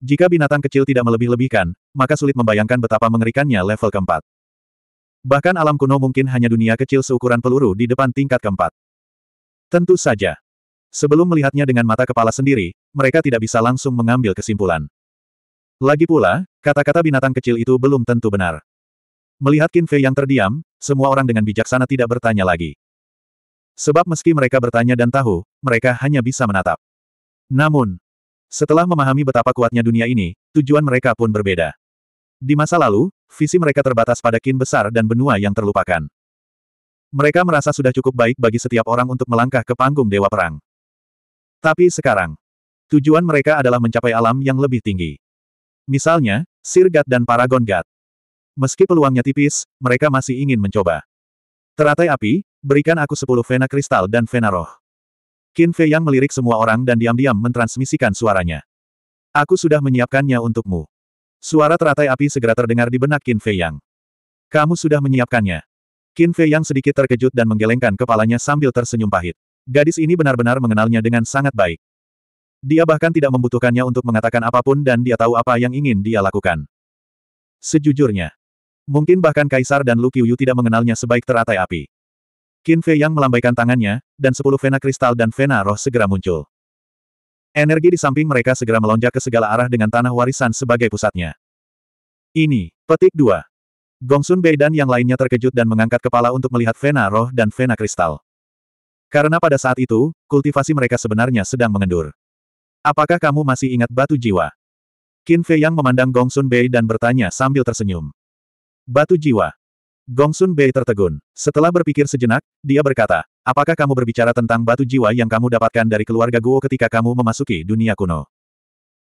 [SPEAKER 1] Jika binatang kecil tidak melebih-lebihkan, maka sulit membayangkan betapa mengerikannya level keempat. Bahkan alam kuno mungkin hanya dunia kecil seukuran peluru di depan tingkat keempat. Tentu saja. Sebelum melihatnya dengan mata kepala sendiri, mereka tidak bisa langsung mengambil kesimpulan. Lagi pula, kata-kata binatang kecil itu belum tentu benar. Melihat Qin yang terdiam, semua orang dengan bijaksana tidak bertanya lagi. Sebab meski mereka bertanya dan tahu, mereka hanya bisa menatap. Namun, setelah memahami betapa kuatnya dunia ini, tujuan mereka pun berbeda. Di masa lalu, visi mereka terbatas pada kin besar dan benua yang terlupakan. Mereka merasa sudah cukup baik bagi setiap orang untuk melangkah ke panggung Dewa Perang. Tapi sekarang, tujuan mereka adalah mencapai alam yang lebih tinggi. Misalnya, Sirgat dan Paragon God. Meski peluangnya tipis, mereka masih ingin mencoba. Teratai api, Berikan aku sepuluh vena kristal dan vena roh. Qin Fei Yang melirik semua orang dan diam-diam mentransmisikan suaranya. Aku sudah menyiapkannya untukmu. Suara teratai api segera terdengar di benak Qin Fei Yang. Kamu sudah menyiapkannya. Qin Fei Yang sedikit terkejut dan menggelengkan kepalanya sambil tersenyum pahit. Gadis ini benar-benar mengenalnya dengan sangat baik. Dia bahkan tidak membutuhkannya untuk mengatakan apapun dan dia tahu apa yang ingin dia lakukan. Sejujurnya, mungkin bahkan Kaisar dan Lu Qiuyu tidak mengenalnya sebaik teratai api. Qin Fei Yang melambaikan tangannya, dan sepuluh vena kristal dan vena roh segera muncul. Energi di samping mereka segera melonjak ke segala arah dengan tanah warisan sebagai pusatnya. Ini, petik dua. Gongsun Bei dan yang lainnya terkejut dan mengangkat kepala untuk melihat vena roh dan vena kristal. Karena pada saat itu, kultivasi mereka sebenarnya sedang mengendur. Apakah kamu masih ingat batu jiwa? Qin Fei Yang memandang Gongsun Bei dan bertanya sambil tersenyum. Batu jiwa. Gongsun Bei tertegun. Setelah berpikir sejenak, dia berkata, apakah kamu berbicara tentang batu jiwa yang kamu dapatkan dari keluarga Guo ketika kamu memasuki dunia kuno?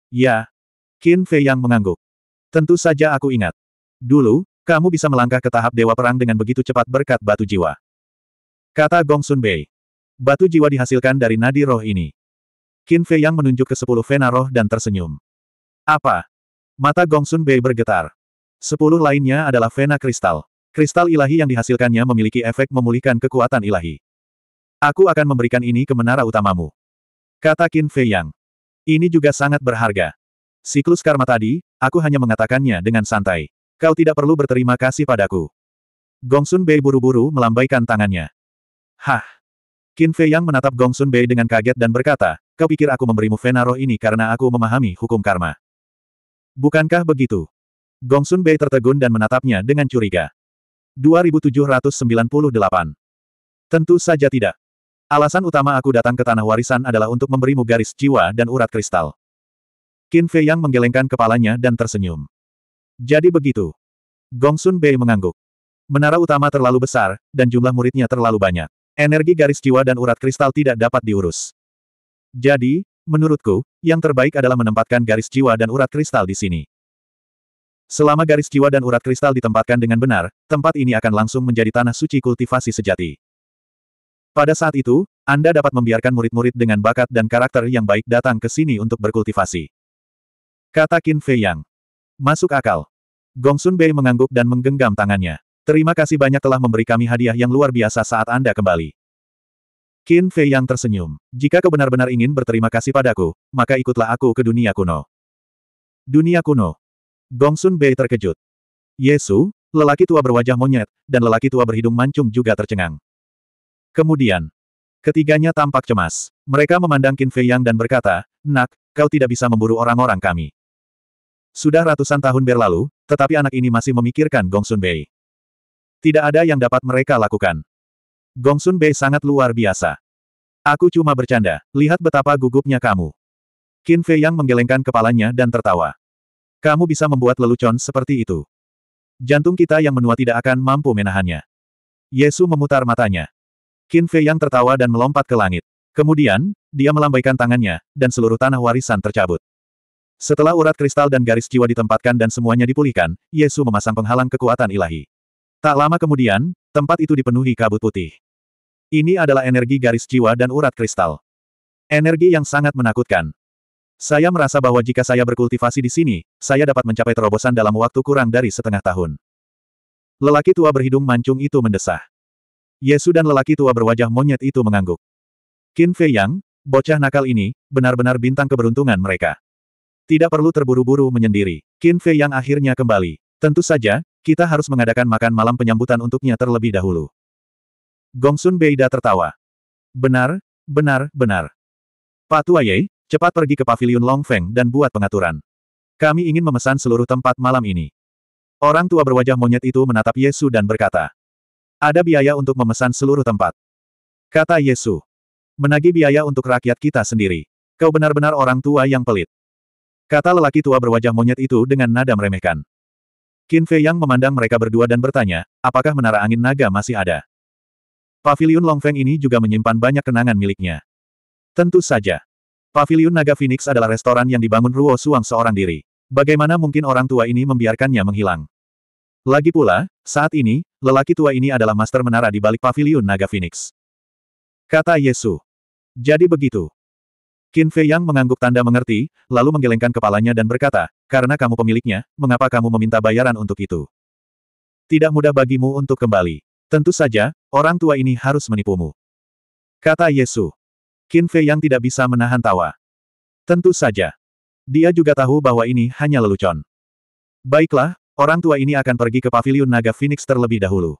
[SPEAKER 1] Ya. Qin Fei yang mengangguk. Tentu saja aku ingat. Dulu, kamu bisa melangkah ke tahap dewa perang dengan begitu cepat berkat batu jiwa. Kata Gongsun Bei. Batu jiwa dihasilkan dari nadi roh ini. Qin Fei yang menunjuk ke sepuluh vena roh dan tersenyum. Apa? Mata Gongsun Bei bergetar. Sepuluh lainnya adalah vena kristal. Kristal ilahi yang dihasilkannya memiliki efek memulihkan kekuatan ilahi. Aku akan memberikan ini ke menara utamamu. Kata Qin Fei Yang. Ini juga sangat berharga. Siklus karma tadi, aku hanya mengatakannya dengan santai. Kau tidak perlu berterima kasih padaku. Gongsun Bei buru-buru melambaikan tangannya. Hah. Qin Fei Yang menatap Gongsun Bei dengan kaget dan berkata, kau pikir aku memberimu Fena ini karena aku memahami hukum karma. Bukankah begitu? Gongsun Bei tertegun dan menatapnya dengan curiga. 2798. Tentu saja tidak. Alasan utama aku datang ke tanah warisan adalah untuk memberimu garis jiwa dan urat kristal. Qin Fei Yang menggelengkan kepalanya dan tersenyum. Jadi begitu. Gong Sun Bei mengangguk. Menara utama terlalu besar, dan jumlah muridnya terlalu banyak. Energi garis jiwa dan urat kristal tidak dapat diurus. Jadi, menurutku, yang terbaik adalah menempatkan garis jiwa dan urat kristal di sini. Selama garis jiwa dan urat kristal ditempatkan dengan benar, tempat ini akan langsung menjadi tanah suci kultivasi sejati. Pada saat itu, Anda dapat membiarkan murid-murid dengan bakat dan karakter yang baik datang ke sini untuk berkultivasi. Kata Qin Fei Yang. Masuk akal. Gongsun Bei mengangguk dan menggenggam tangannya. Terima kasih banyak telah memberi kami hadiah yang luar biasa saat Anda kembali. Qin Fei Yang tersenyum. Jika kau benar-benar ingin berterima kasih padaku, maka ikutlah aku ke dunia kuno. Dunia kuno. Gongsun Bei terkejut. Yesu, lelaki tua berwajah monyet, dan lelaki tua berhidung mancung juga tercengang. Kemudian, ketiganya tampak cemas. Mereka memandang Qin Fei Yang dan berkata, Nak, kau tidak bisa memburu orang-orang kami. Sudah ratusan tahun berlalu, tetapi anak ini masih memikirkan Gongsun Bei. Tidak ada yang dapat mereka lakukan. Gongsun Bei sangat luar biasa. Aku cuma bercanda, lihat betapa gugupnya kamu. Qin Fei Yang menggelengkan kepalanya dan tertawa. Kamu bisa membuat lelucon seperti itu. Jantung kita yang menua tidak akan mampu menahannya. Yesu memutar matanya. Qin Fei yang tertawa dan melompat ke langit. Kemudian, dia melambaikan tangannya, dan seluruh tanah warisan tercabut. Setelah urat kristal dan garis jiwa ditempatkan dan semuanya dipulihkan, Yesu memasang penghalang kekuatan ilahi. Tak lama kemudian, tempat itu dipenuhi kabut putih. Ini adalah energi garis jiwa dan urat kristal. Energi yang sangat menakutkan. Saya merasa bahwa jika saya berkultivasi di sini, saya dapat mencapai terobosan dalam waktu kurang dari setengah tahun. Lelaki tua berhidung mancung itu mendesah. Yesu dan lelaki tua berwajah monyet itu mengangguk. Qin Fei Yang, bocah nakal ini, benar-benar bintang keberuntungan mereka. Tidak perlu terburu-buru menyendiri. Qin Fei Yang akhirnya kembali. Tentu saja, kita harus mengadakan makan malam penyambutan untuknya terlebih dahulu. Gongsun Beida tertawa. Benar, benar, benar. Pak Tuaye, Cepat pergi ke paviliun Long Feng dan buat pengaturan. Kami ingin memesan seluruh tempat malam ini. Orang tua berwajah monyet itu menatap Yesu dan berkata, Ada biaya untuk memesan seluruh tempat. Kata Yesu, menagih biaya untuk rakyat kita sendiri. Kau benar-benar orang tua yang pelit. Kata lelaki tua berwajah monyet itu dengan nada meremehkan. Qin Fei Yang memandang mereka berdua dan bertanya, apakah menara angin naga masih ada? Paviliun Feng ini juga menyimpan banyak kenangan miliknya. Tentu saja. Pavilion Naga Phoenix adalah restoran yang dibangun Ruo Suang seorang diri. Bagaimana mungkin orang tua ini membiarkannya menghilang? Lagi pula, saat ini, lelaki tua ini adalah master menara di balik Pavilion Naga Phoenix. Kata Yesu. Jadi begitu. Qin Fei Yang mengangguk tanda mengerti, lalu menggelengkan kepalanya dan berkata, karena kamu pemiliknya, mengapa kamu meminta bayaran untuk itu? Tidak mudah bagimu untuk kembali. Tentu saja, orang tua ini harus menipumu. Kata Yesu. Qin Fei yang tidak bisa menahan tawa. Tentu saja. Dia juga tahu bahwa ini hanya lelucon. Baiklah, orang tua ini akan pergi ke paviliun naga Phoenix terlebih dahulu.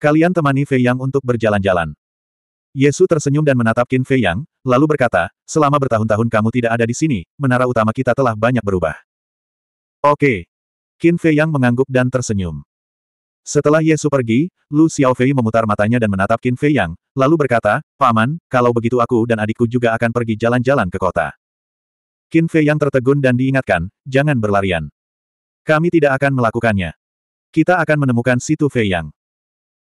[SPEAKER 1] Kalian temani Fei Yang untuk berjalan-jalan. Yesu tersenyum dan menatap Qin Fei Yang, lalu berkata, selama bertahun-tahun kamu tidak ada di sini, menara utama kita telah banyak berubah. Oke. Qin Fei Yang mengangguk dan tersenyum. Setelah Yesu pergi, Lu Xiaofei memutar matanya dan menatap Qin Fei Yang, Lalu berkata, Paman, kalau begitu aku dan adikku juga akan pergi jalan-jalan ke kota. Qin Fei yang tertegun dan diingatkan, jangan berlarian. Kami tidak akan melakukannya. Kita akan menemukan Situ Fei Yang.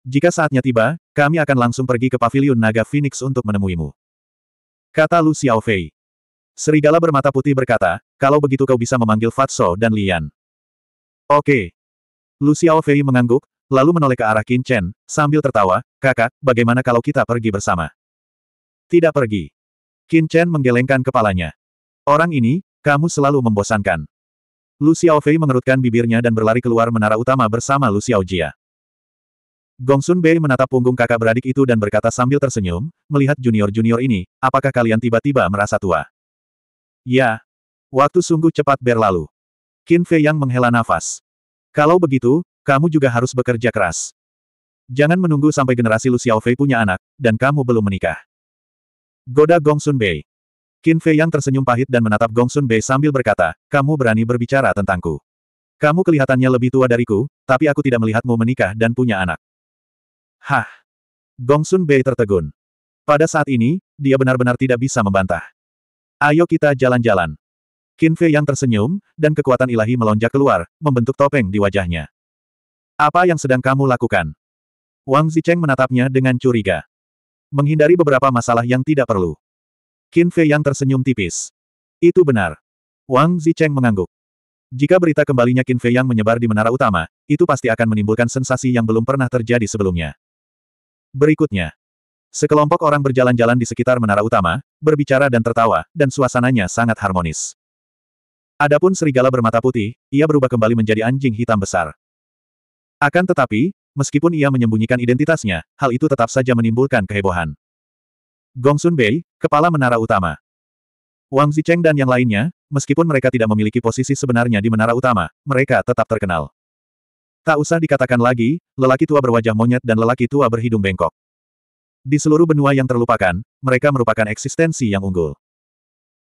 [SPEAKER 1] Jika saatnya tiba, kami akan langsung pergi ke paviliun naga Phoenix untuk menemuimu. Kata Lu Fei. Serigala bermata putih berkata, kalau begitu kau bisa memanggil Fatso dan Lian. Oke. Lu Fei mengangguk, lalu menoleh ke arah Qin Chen, sambil tertawa, kakak, bagaimana kalau kita pergi bersama? Tidak pergi. Qin Chen menggelengkan kepalanya. Orang ini, kamu selalu membosankan. Lu Xiao Fei mengerutkan bibirnya dan berlari keluar menara utama bersama Lu Xiao Xiaojia. Sun Bei menatap punggung kakak beradik itu dan berkata sambil tersenyum, melihat junior-junior ini, apakah kalian tiba-tiba merasa tua? Ya. Waktu sungguh cepat berlalu. Qin Fei yang menghela nafas. Kalau begitu, kamu juga harus bekerja keras. Jangan menunggu sampai generasi Lu Xiaofei punya anak, dan kamu belum menikah. Goda Gong Sun Bei. Qin Fei yang tersenyum pahit dan menatap Gong Sun Bei sambil berkata, kamu berani berbicara tentangku. Kamu kelihatannya lebih tua dariku, tapi aku tidak melihatmu menikah dan punya anak. Hah. Gong Sun Bei tertegun. Pada saat ini, dia benar-benar tidak bisa membantah. Ayo kita jalan-jalan. Qin Fei yang tersenyum, dan kekuatan ilahi melonjak keluar, membentuk topeng di wajahnya. Apa yang sedang kamu lakukan? Wang Zicheng menatapnya dengan curiga. Menghindari beberapa masalah yang tidak perlu. Qin Fei yang tersenyum tipis. Itu benar. Wang Zicheng mengangguk. Jika berita kembalinya Qin Fei yang menyebar di menara utama, itu pasti akan menimbulkan sensasi yang belum pernah terjadi sebelumnya. Berikutnya. Sekelompok orang berjalan-jalan di sekitar menara utama, berbicara dan tertawa, dan suasananya sangat harmonis. Adapun serigala bermata putih, ia berubah kembali menjadi anjing hitam besar. Akan tetapi, meskipun ia menyembunyikan identitasnya, hal itu tetap saja menimbulkan kehebohan. Gong Sun Bei, kepala menara utama. Wang Zicheng dan yang lainnya, meskipun mereka tidak memiliki posisi sebenarnya di menara utama, mereka tetap terkenal. Tak usah dikatakan lagi, lelaki tua berwajah monyet dan lelaki tua berhidung bengkok. Di seluruh benua yang terlupakan, mereka merupakan eksistensi yang unggul.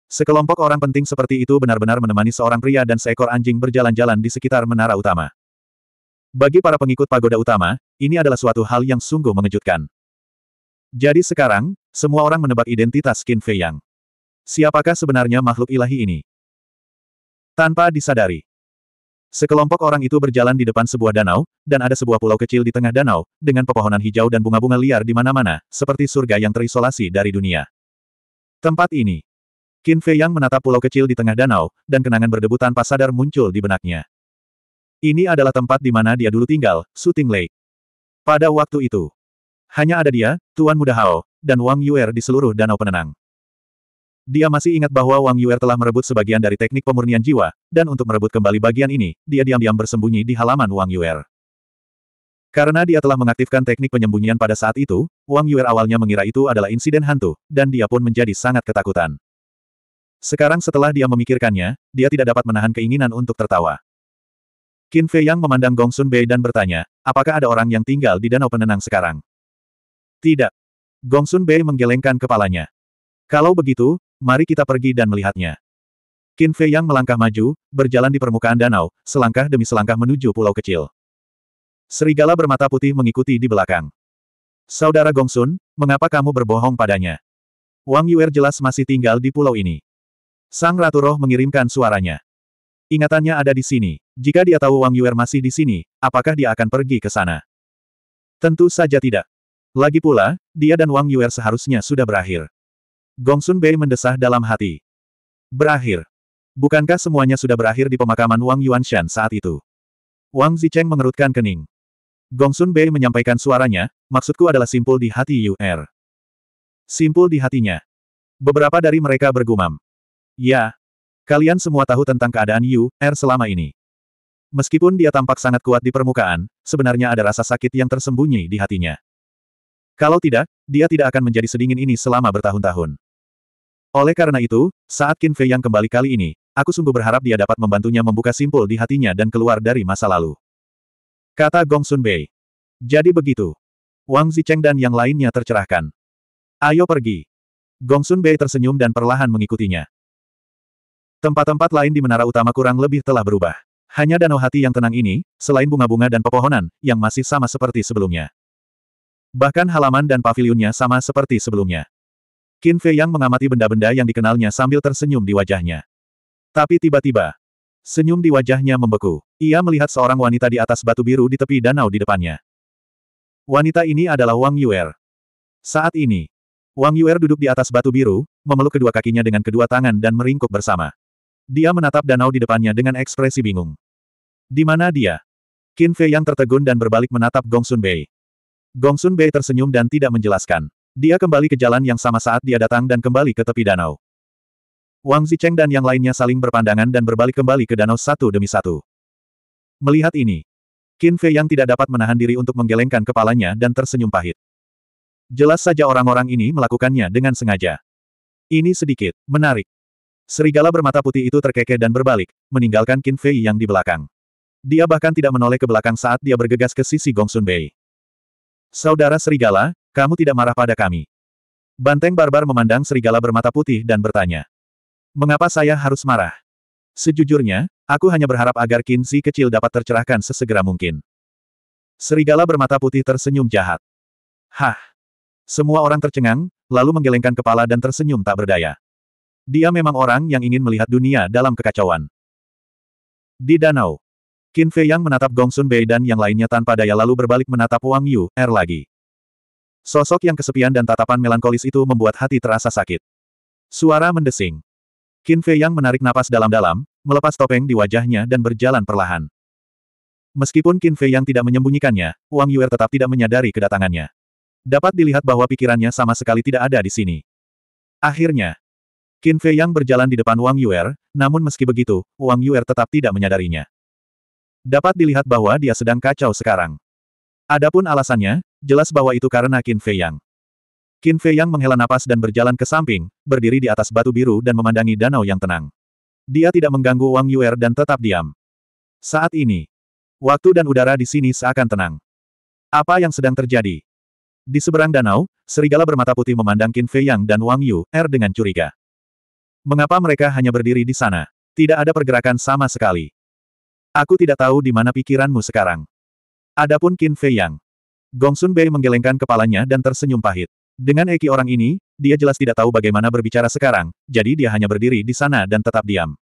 [SPEAKER 1] Sekelompok orang penting seperti itu benar-benar menemani seorang pria dan seekor anjing berjalan-jalan di sekitar menara utama. Bagi para pengikut pagoda utama, ini adalah suatu hal yang sungguh mengejutkan. Jadi sekarang, semua orang menebak identitas Qin Fei Yang. Siapakah sebenarnya makhluk ilahi ini? Tanpa disadari. Sekelompok orang itu berjalan di depan sebuah danau, dan ada sebuah pulau kecil di tengah danau, dengan pepohonan hijau dan bunga-bunga liar di mana-mana, seperti surga yang terisolasi dari dunia. Tempat ini. Qin Fei Yang menatap pulau kecil di tengah danau, dan kenangan berdebu tanpa sadar muncul di benaknya. Ini adalah tempat di mana dia dulu tinggal, Suting Lake. Pada waktu itu, hanya ada dia, Tuan Muda Hao, dan Wang Yuer di seluruh danau penenang. Dia masih ingat bahwa Wang Yuer telah merebut sebagian dari teknik pemurnian jiwa, dan untuk merebut kembali bagian ini, dia diam-diam bersembunyi di halaman Wang Yuer. Karena dia telah mengaktifkan teknik penyembunyian pada saat itu, Wang Yuer awalnya mengira itu adalah insiden hantu, dan dia pun menjadi sangat ketakutan. Sekarang setelah dia memikirkannya, dia tidak dapat menahan keinginan untuk tertawa. Qin Fei Yang memandang Gong Sun Bei dan bertanya, apakah ada orang yang tinggal di danau penenang sekarang? Tidak. Gong Sun Bei menggelengkan kepalanya. Kalau begitu, mari kita pergi dan melihatnya. Qin Fei Yang melangkah maju, berjalan di permukaan danau, selangkah demi selangkah menuju pulau kecil. Serigala bermata putih mengikuti di belakang. Saudara Gong Sun, mengapa kamu berbohong padanya? Wang Yuer jelas masih tinggal di pulau ini. Sang Ratu Roh mengirimkan suaranya. Ingatannya ada di sini. Jika dia tahu Wang Yuer masih di sini, apakah dia akan pergi ke sana? Tentu saja tidak. Lagi pula, dia dan Wang Yuer seharusnya sudah berakhir. Gongsun Bei mendesah dalam hati. Berakhir. Bukankah semuanya sudah berakhir di pemakaman Wang Yuanshan saat itu? Wang Zicheng mengerutkan kening. Gongsun Bei menyampaikan suaranya, maksudku adalah simpul di hati Yuer. Simpul di hatinya. Beberapa dari mereka bergumam. Ya. Kalian semua tahu tentang keadaan Yu, Er selama ini. Meskipun dia tampak sangat kuat di permukaan, sebenarnya ada rasa sakit yang tersembunyi di hatinya. Kalau tidak, dia tidak akan menjadi sedingin ini selama bertahun-tahun. Oleh karena itu, saat Qin Fei yang kembali kali ini, aku sungguh berharap dia dapat membantunya membuka simpul di hatinya dan keluar dari masa lalu. Kata Gong Sun Bei. Jadi begitu. Wang Zicheng dan yang lainnya tercerahkan. Ayo pergi. Gong Sun Bei tersenyum dan perlahan mengikutinya. Tempat-tempat lain di menara utama kurang lebih telah berubah. Hanya danau hati yang tenang ini, selain bunga-bunga dan pepohonan, yang masih sama seperti sebelumnya. Bahkan halaman dan pavilionnya sama seperti sebelumnya. Qin Fei yang mengamati benda-benda yang dikenalnya sambil tersenyum di wajahnya. Tapi tiba-tiba, senyum di wajahnya membeku. Ia melihat seorang wanita di atas batu biru di tepi danau di depannya. Wanita ini adalah Wang Yuer. Saat ini, Wang Yuer duduk di atas batu biru, memeluk kedua kakinya dengan kedua tangan dan meringkuk bersama. Dia menatap danau di depannya dengan ekspresi bingung. Di mana dia? Qin Fei yang tertegun dan berbalik menatap Gong Sun Bei. Gong Sun Bei tersenyum dan tidak menjelaskan. Dia kembali ke jalan yang sama saat dia datang dan kembali ke tepi danau. Wang Zicheng dan yang lainnya saling berpandangan dan berbalik kembali ke danau satu demi satu. Melihat ini, Qin Fei yang tidak dapat menahan diri untuk menggelengkan kepalanya dan tersenyum pahit. Jelas saja orang-orang ini melakukannya dengan sengaja. Ini sedikit menarik. Serigala bermata putih itu terkekeh dan berbalik, meninggalkan Qin Fei yang di belakang. Dia bahkan tidak menoleh ke belakang saat dia bergegas ke sisi Gongsun Bei. Saudara Serigala, kamu tidak marah pada kami. Banteng barbar memandang Serigala bermata putih dan bertanya. Mengapa saya harus marah? Sejujurnya, aku hanya berharap agar Kinsi kecil dapat tercerahkan sesegera mungkin. Serigala bermata putih tersenyum jahat. Hah! Semua orang tercengang, lalu menggelengkan kepala dan tersenyum tak berdaya. Dia memang orang yang ingin melihat dunia dalam kekacauan. Di danau, Qin Fei Yang menatap Gongsun Bei dan yang lainnya tanpa daya lalu berbalik menatap Wang Yu, Er lagi. Sosok yang kesepian dan tatapan melankolis itu membuat hati terasa sakit. Suara mendesing. Qin Fei Yang menarik napas dalam-dalam, melepas topeng di wajahnya dan berjalan perlahan. Meskipun Qin Fei Yang tidak menyembunyikannya, Wang Yu Er tetap tidak menyadari kedatangannya. Dapat dilihat bahwa pikirannya sama sekali tidak ada di sini. Akhirnya, Qin Fei Yang berjalan di depan Wang Yu Er, namun meski begitu, Wang Yu Er tetap tidak menyadarinya. Dapat dilihat bahwa dia sedang kacau sekarang. Adapun alasannya, jelas bahwa itu karena Qin Fei Yang. Qin Fei Yang menghela napas dan berjalan ke samping, berdiri di atas batu biru dan memandangi danau yang tenang. Dia tidak mengganggu Wang Yuer dan tetap diam. Saat ini, waktu dan udara di sini seakan tenang. Apa yang sedang terjadi? Di seberang danau, serigala bermata putih memandang Qin Fei Yang dan Wang Yu Er dengan curiga. Mengapa mereka hanya berdiri di sana? Tidak ada pergerakan sama sekali. Aku tidak tahu di mana pikiranmu sekarang. Adapun Qin Fei Yang. Gongsun Bei menggelengkan kepalanya dan tersenyum pahit. Dengan Eki orang ini, dia jelas tidak tahu bagaimana berbicara sekarang, jadi dia hanya berdiri di sana dan tetap diam.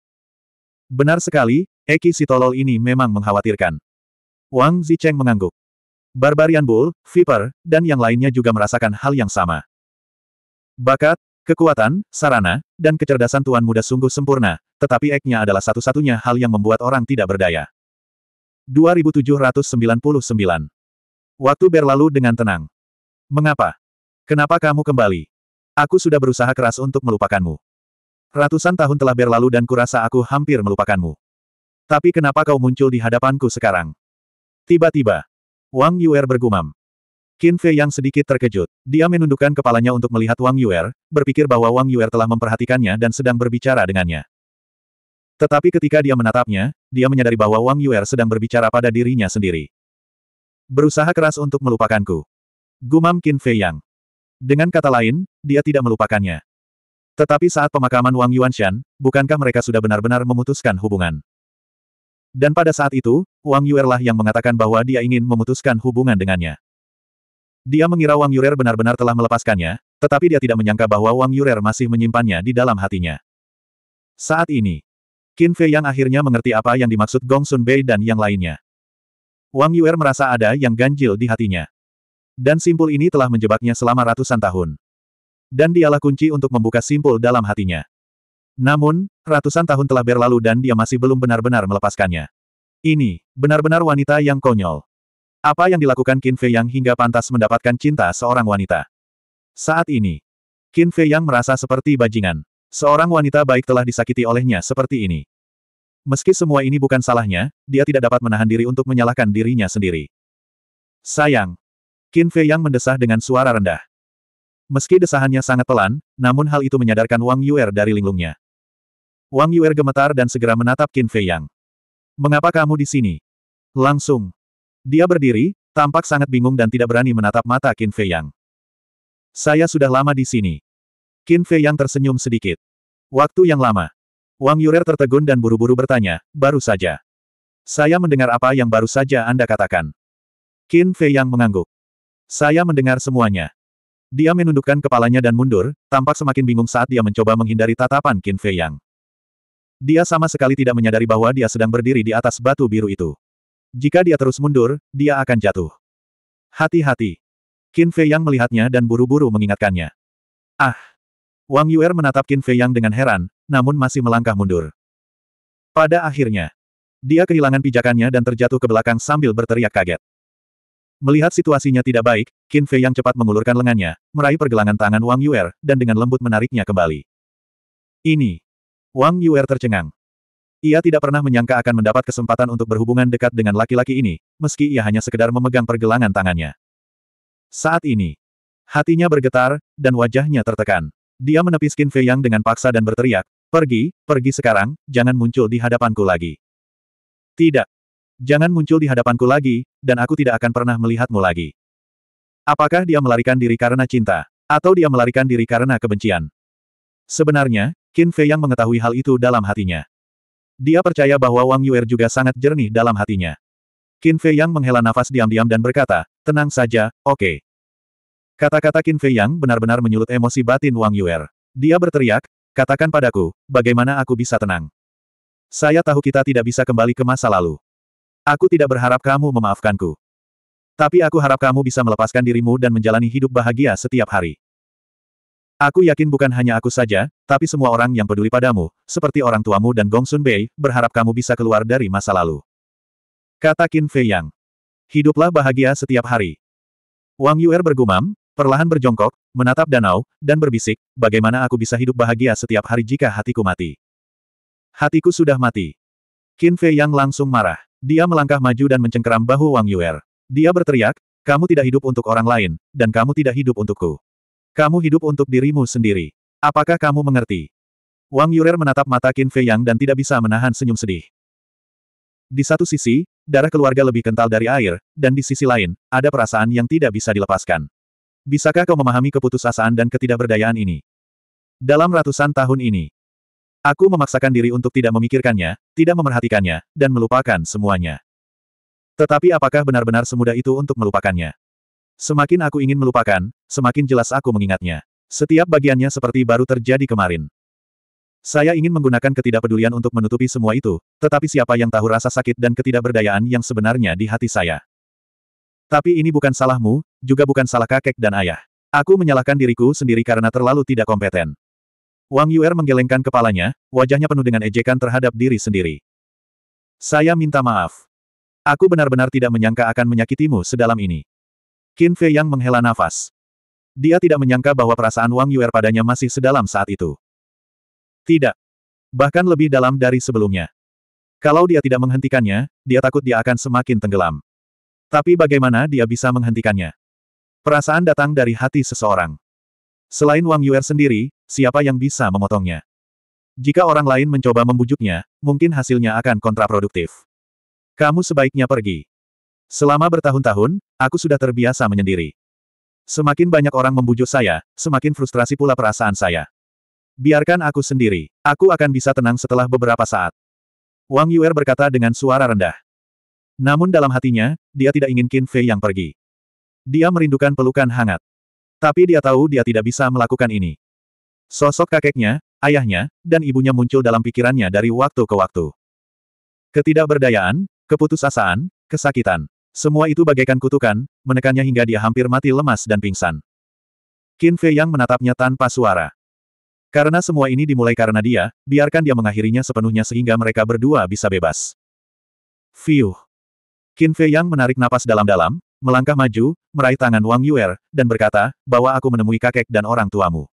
[SPEAKER 1] Benar sekali, Eki si tolol ini memang mengkhawatirkan. Wang Zicheng mengangguk. Barbarian Bull, Viper, dan yang lainnya juga merasakan hal yang sama. Bakat, Kekuatan, sarana, dan kecerdasan Tuan Muda sungguh sempurna, tetapi eknya adalah satu-satunya hal yang membuat orang tidak berdaya. 2799 Waktu berlalu dengan tenang. Mengapa? Kenapa kamu kembali? Aku sudah berusaha keras untuk melupakanmu. Ratusan tahun telah berlalu dan kurasa aku hampir melupakanmu. Tapi kenapa kau muncul di hadapanku sekarang? Tiba-tiba, Wang Yuer bergumam. Qin Fei yang sedikit terkejut. Dia menundukkan kepalanya untuk melihat Wang Yuer, berpikir bahwa Wang Yuer telah memperhatikannya dan sedang berbicara dengannya. Tetapi ketika dia menatapnya, dia menyadari bahwa Wang Yuer sedang berbicara pada dirinya sendiri. Berusaha keras untuk melupakanku. Gumam Qin Fei Yang. Dengan kata lain, dia tidak melupakannya. Tetapi saat pemakaman Wang Yuanshan, bukankah mereka sudah benar-benar memutuskan hubungan? Dan pada saat itu, Wang Yuerlah yang mengatakan bahwa dia ingin memutuskan hubungan dengannya. Dia mengira Wang Yurer benar-benar telah melepaskannya, tetapi dia tidak menyangka bahwa Wang Yurer masih menyimpannya di dalam hatinya. Saat ini, Qin Fei yang akhirnya mengerti apa yang dimaksud Gong Sun Bei dan yang lainnya. Wang Yuer merasa ada yang ganjil di hatinya. Dan simpul ini telah menjebaknya selama ratusan tahun. Dan dialah kunci untuk membuka simpul dalam hatinya. Namun, ratusan tahun telah berlalu dan dia masih belum benar-benar melepaskannya. Ini, benar-benar wanita yang konyol. Apa yang dilakukan Qin Fei Yang hingga pantas mendapatkan cinta seorang wanita? Saat ini, Qin Fei Yang merasa seperti bajingan. Seorang wanita baik telah disakiti olehnya seperti ini. Meski semua ini bukan salahnya, dia tidak dapat menahan diri untuk menyalahkan dirinya sendiri. Sayang. Qin Fei Yang mendesah dengan suara rendah. Meski desahannya sangat pelan, namun hal itu menyadarkan Wang Yuer dari linglungnya. Wang Yuer gemetar dan segera menatap Qin Fei Yang. Mengapa kamu di sini? Langsung, dia berdiri, tampak sangat bingung dan tidak berani menatap mata Qin Fei Yang. Saya sudah lama di sini. Qin Fei Yang tersenyum sedikit. Waktu yang lama. Wang Yurer tertegun dan buru-buru bertanya, baru saja. Saya mendengar apa yang baru saja Anda katakan. Qin Fei Yang mengangguk. Saya mendengar semuanya. Dia menundukkan kepalanya dan mundur, tampak semakin bingung saat dia mencoba menghindari tatapan Qin Fei Yang. Dia sama sekali tidak menyadari bahwa dia sedang berdiri di atas batu biru itu. Jika dia terus mundur, dia akan jatuh. Hati-hati. Qin Fei Yang melihatnya dan buru-buru mengingatkannya. Ah! Wang Yuer menatap Qin Fei Yang dengan heran, namun masih melangkah mundur. Pada akhirnya, dia kehilangan pijakannya dan terjatuh ke belakang sambil berteriak kaget. Melihat situasinya tidak baik, Qin Fei Yang cepat mengulurkan lengannya, meraih pergelangan tangan Wang Yuer, dan dengan lembut menariknya kembali. Ini. Wang Yuer tercengang. Ia tidak pernah menyangka akan mendapat kesempatan untuk berhubungan dekat dengan laki-laki ini, meski ia hanya sekedar memegang pergelangan tangannya. Saat ini, hatinya bergetar, dan wajahnya tertekan. Dia menepis Qin Fei Yang dengan paksa dan berteriak, Pergi, pergi sekarang, jangan muncul di hadapanku lagi. Tidak. Jangan muncul di hadapanku lagi, dan aku tidak akan pernah melihatmu lagi. Apakah dia melarikan diri karena cinta, atau dia melarikan diri karena kebencian? Sebenarnya, Qin Fei yang mengetahui hal itu dalam hatinya. Dia percaya bahwa Wang Yuer juga sangat jernih dalam hatinya. Qin Fei Yang menghela nafas diam-diam dan berkata, tenang saja, oke. Okay. Kata-kata Qin Fei Yang benar-benar menyulut emosi batin Wang Yuer. Dia berteriak, katakan padaku, bagaimana aku bisa tenang? Saya tahu kita tidak bisa kembali ke masa lalu. Aku tidak berharap kamu memaafkanku. Tapi aku harap kamu bisa melepaskan dirimu dan menjalani hidup bahagia setiap hari. Aku yakin bukan hanya aku saja, tapi semua orang yang peduli padamu, seperti orang tuamu dan Gong Sun Bei, berharap kamu bisa keluar dari masa lalu. Kata Qin Fei Yang. Hiduplah bahagia setiap hari. Wang Yuer bergumam, perlahan berjongkok, menatap danau, dan berbisik, bagaimana aku bisa hidup bahagia setiap hari jika hatiku mati. Hatiku sudah mati. Qin Fei Yang langsung marah. Dia melangkah maju dan mencengkeram bahu Wang Yuer. Dia berteriak, kamu tidak hidup untuk orang lain, dan kamu tidak hidup untukku. Kamu hidup untuk dirimu sendiri. Apakah kamu mengerti? Wang Yurer menatap mata Qin Fei Yang dan tidak bisa menahan senyum sedih. Di satu sisi, darah keluarga lebih kental dari air, dan di sisi lain, ada perasaan yang tidak bisa dilepaskan. Bisakah kau memahami keputusasaan dan ketidakberdayaan ini? Dalam ratusan tahun ini, aku memaksakan diri untuk tidak memikirkannya, tidak memerhatikannya, dan melupakan semuanya. Tetapi apakah benar-benar semudah itu untuk melupakannya? Semakin aku ingin melupakan, semakin jelas aku mengingatnya. Setiap bagiannya seperti baru terjadi kemarin. Saya ingin menggunakan ketidakpedulian untuk menutupi semua itu, tetapi siapa yang tahu rasa sakit dan ketidakberdayaan yang sebenarnya di hati saya. Tapi ini bukan salahmu, juga bukan salah kakek dan ayah. Aku menyalahkan diriku sendiri karena terlalu tidak kompeten. Wang Yuer menggelengkan kepalanya, wajahnya penuh dengan ejekan terhadap diri sendiri. Saya minta maaf. Aku benar-benar tidak menyangka akan menyakitimu sedalam ini. Qin Fei yang menghela nafas. Dia tidak menyangka bahwa perasaan Wang Yuer padanya masih sedalam saat itu. Tidak. Bahkan lebih dalam dari sebelumnya. Kalau dia tidak menghentikannya, dia takut dia akan semakin tenggelam. Tapi bagaimana dia bisa menghentikannya? Perasaan datang dari hati seseorang. Selain Wang Yuer sendiri, siapa yang bisa memotongnya? Jika orang lain mencoba membujuknya, mungkin hasilnya akan kontraproduktif. Kamu sebaiknya pergi. Selama bertahun-tahun, aku sudah terbiasa menyendiri. Semakin banyak orang membujuk saya, semakin frustrasi pula perasaan saya. Biarkan aku sendiri. Aku akan bisa tenang setelah beberapa saat. Wang Yuer berkata dengan suara rendah. Namun dalam hatinya, dia tidak ingin Qin Fei yang pergi. Dia merindukan pelukan hangat. Tapi dia tahu dia tidak bisa melakukan ini. Sosok kakeknya, ayahnya, dan ibunya muncul dalam pikirannya dari waktu ke waktu. Ketidakberdayaan, keputusasaan, kesakitan. Semua itu bagaikan kutukan, menekannya hingga dia hampir mati lemas dan pingsan. Qin Fei Yang menatapnya tanpa suara. Karena semua ini dimulai karena dia, biarkan dia mengakhirinya sepenuhnya sehingga mereka berdua bisa bebas. Fiuh. Qin Fei Yang menarik napas dalam-dalam, melangkah maju, meraih tangan Wang Yuer, dan berkata, bahwa aku menemui kakek dan orang tuamu.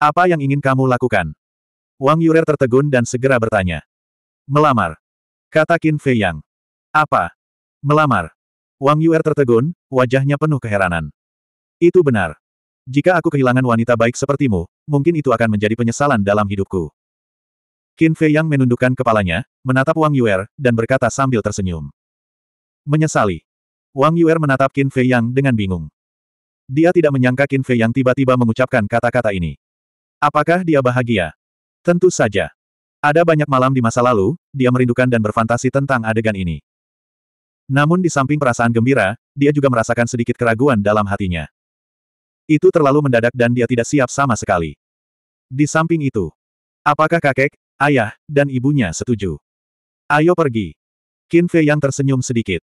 [SPEAKER 1] Apa yang ingin kamu lakukan? Wang Yuer tertegun dan segera bertanya. Melamar. Kata Qin Fei Yang. Apa? Melamar. Wang Yuer tertegun, wajahnya penuh keheranan. Itu benar. Jika aku kehilangan wanita baik sepertimu, mungkin itu akan menjadi penyesalan dalam hidupku. Qin Fei Yang menundukkan kepalanya, menatap Wang Yuer, dan berkata sambil tersenyum. Menyesali. Wang Yuer menatap Qin Fei Yang dengan bingung. Dia tidak menyangka Qin Fei Yang tiba-tiba mengucapkan kata-kata ini. Apakah dia bahagia? Tentu saja. Ada banyak malam di masa lalu, dia merindukan dan berfantasi tentang adegan ini. Namun di samping perasaan gembira, dia juga merasakan sedikit keraguan dalam hatinya. Itu terlalu mendadak dan dia tidak siap sama sekali. Di samping itu, apakah kakek, ayah, dan ibunya setuju? Ayo pergi. Qin Fei yang tersenyum sedikit.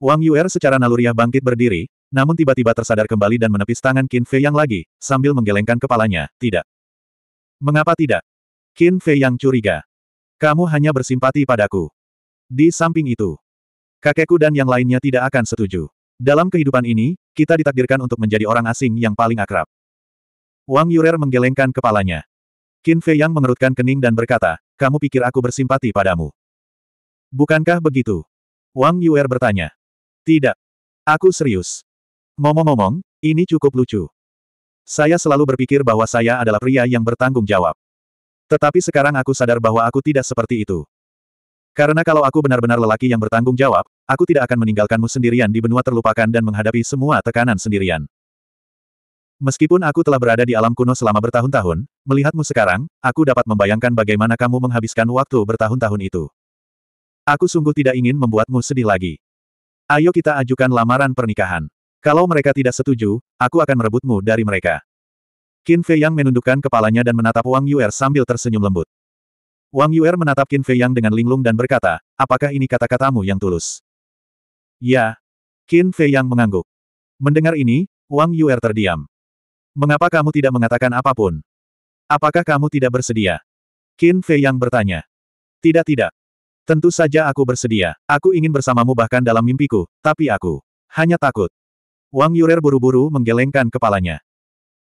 [SPEAKER 1] Wang Yuer secara naluriah bangkit berdiri, namun tiba-tiba tersadar kembali dan menepis tangan Qin Fei yang lagi, sambil menggelengkan kepalanya, tidak. Mengapa tidak? Qin Fei yang curiga. Kamu hanya bersimpati padaku. Di samping itu, Kakekku dan yang lainnya tidak akan setuju. Dalam kehidupan ini, kita ditakdirkan untuk menjadi orang asing yang paling akrab. Wang Yurer menggelengkan kepalanya. Qin Fei Yang mengerutkan kening dan berkata, kamu pikir aku bersimpati padamu? Bukankah begitu? Wang Yuer bertanya. Tidak. Aku serius. Ngomong-ngomong, ini cukup lucu. Saya selalu berpikir bahwa saya adalah pria yang bertanggung jawab. Tetapi sekarang aku sadar bahwa aku tidak seperti itu. Karena kalau aku benar-benar lelaki yang bertanggung jawab, aku tidak akan meninggalkanmu sendirian di benua terlupakan dan menghadapi semua tekanan sendirian. Meskipun aku telah berada di alam kuno selama bertahun-tahun, melihatmu sekarang, aku dapat membayangkan bagaimana kamu menghabiskan waktu bertahun-tahun itu. Aku sungguh tidak ingin membuatmu sedih lagi. Ayo kita ajukan lamaran pernikahan. Kalau mereka tidak setuju, aku akan merebutmu dari mereka. Qin Fei Yang menundukkan kepalanya dan menatap Wang Yuer sambil tersenyum lembut. Wang Yuer menatap Qin Fei Yang dengan linglung dan berkata, apakah ini kata-katamu yang tulus? Ya. Qin Fei Yang mengangguk. Mendengar ini, Wang Yuer terdiam. Mengapa kamu tidak mengatakan apapun? Apakah kamu tidak bersedia? Qin Fei Yang bertanya. Tidak tidak. Tentu saja aku bersedia. Aku ingin bersamamu bahkan dalam mimpiku, tapi aku hanya takut. Wang Yuer buru-buru menggelengkan kepalanya.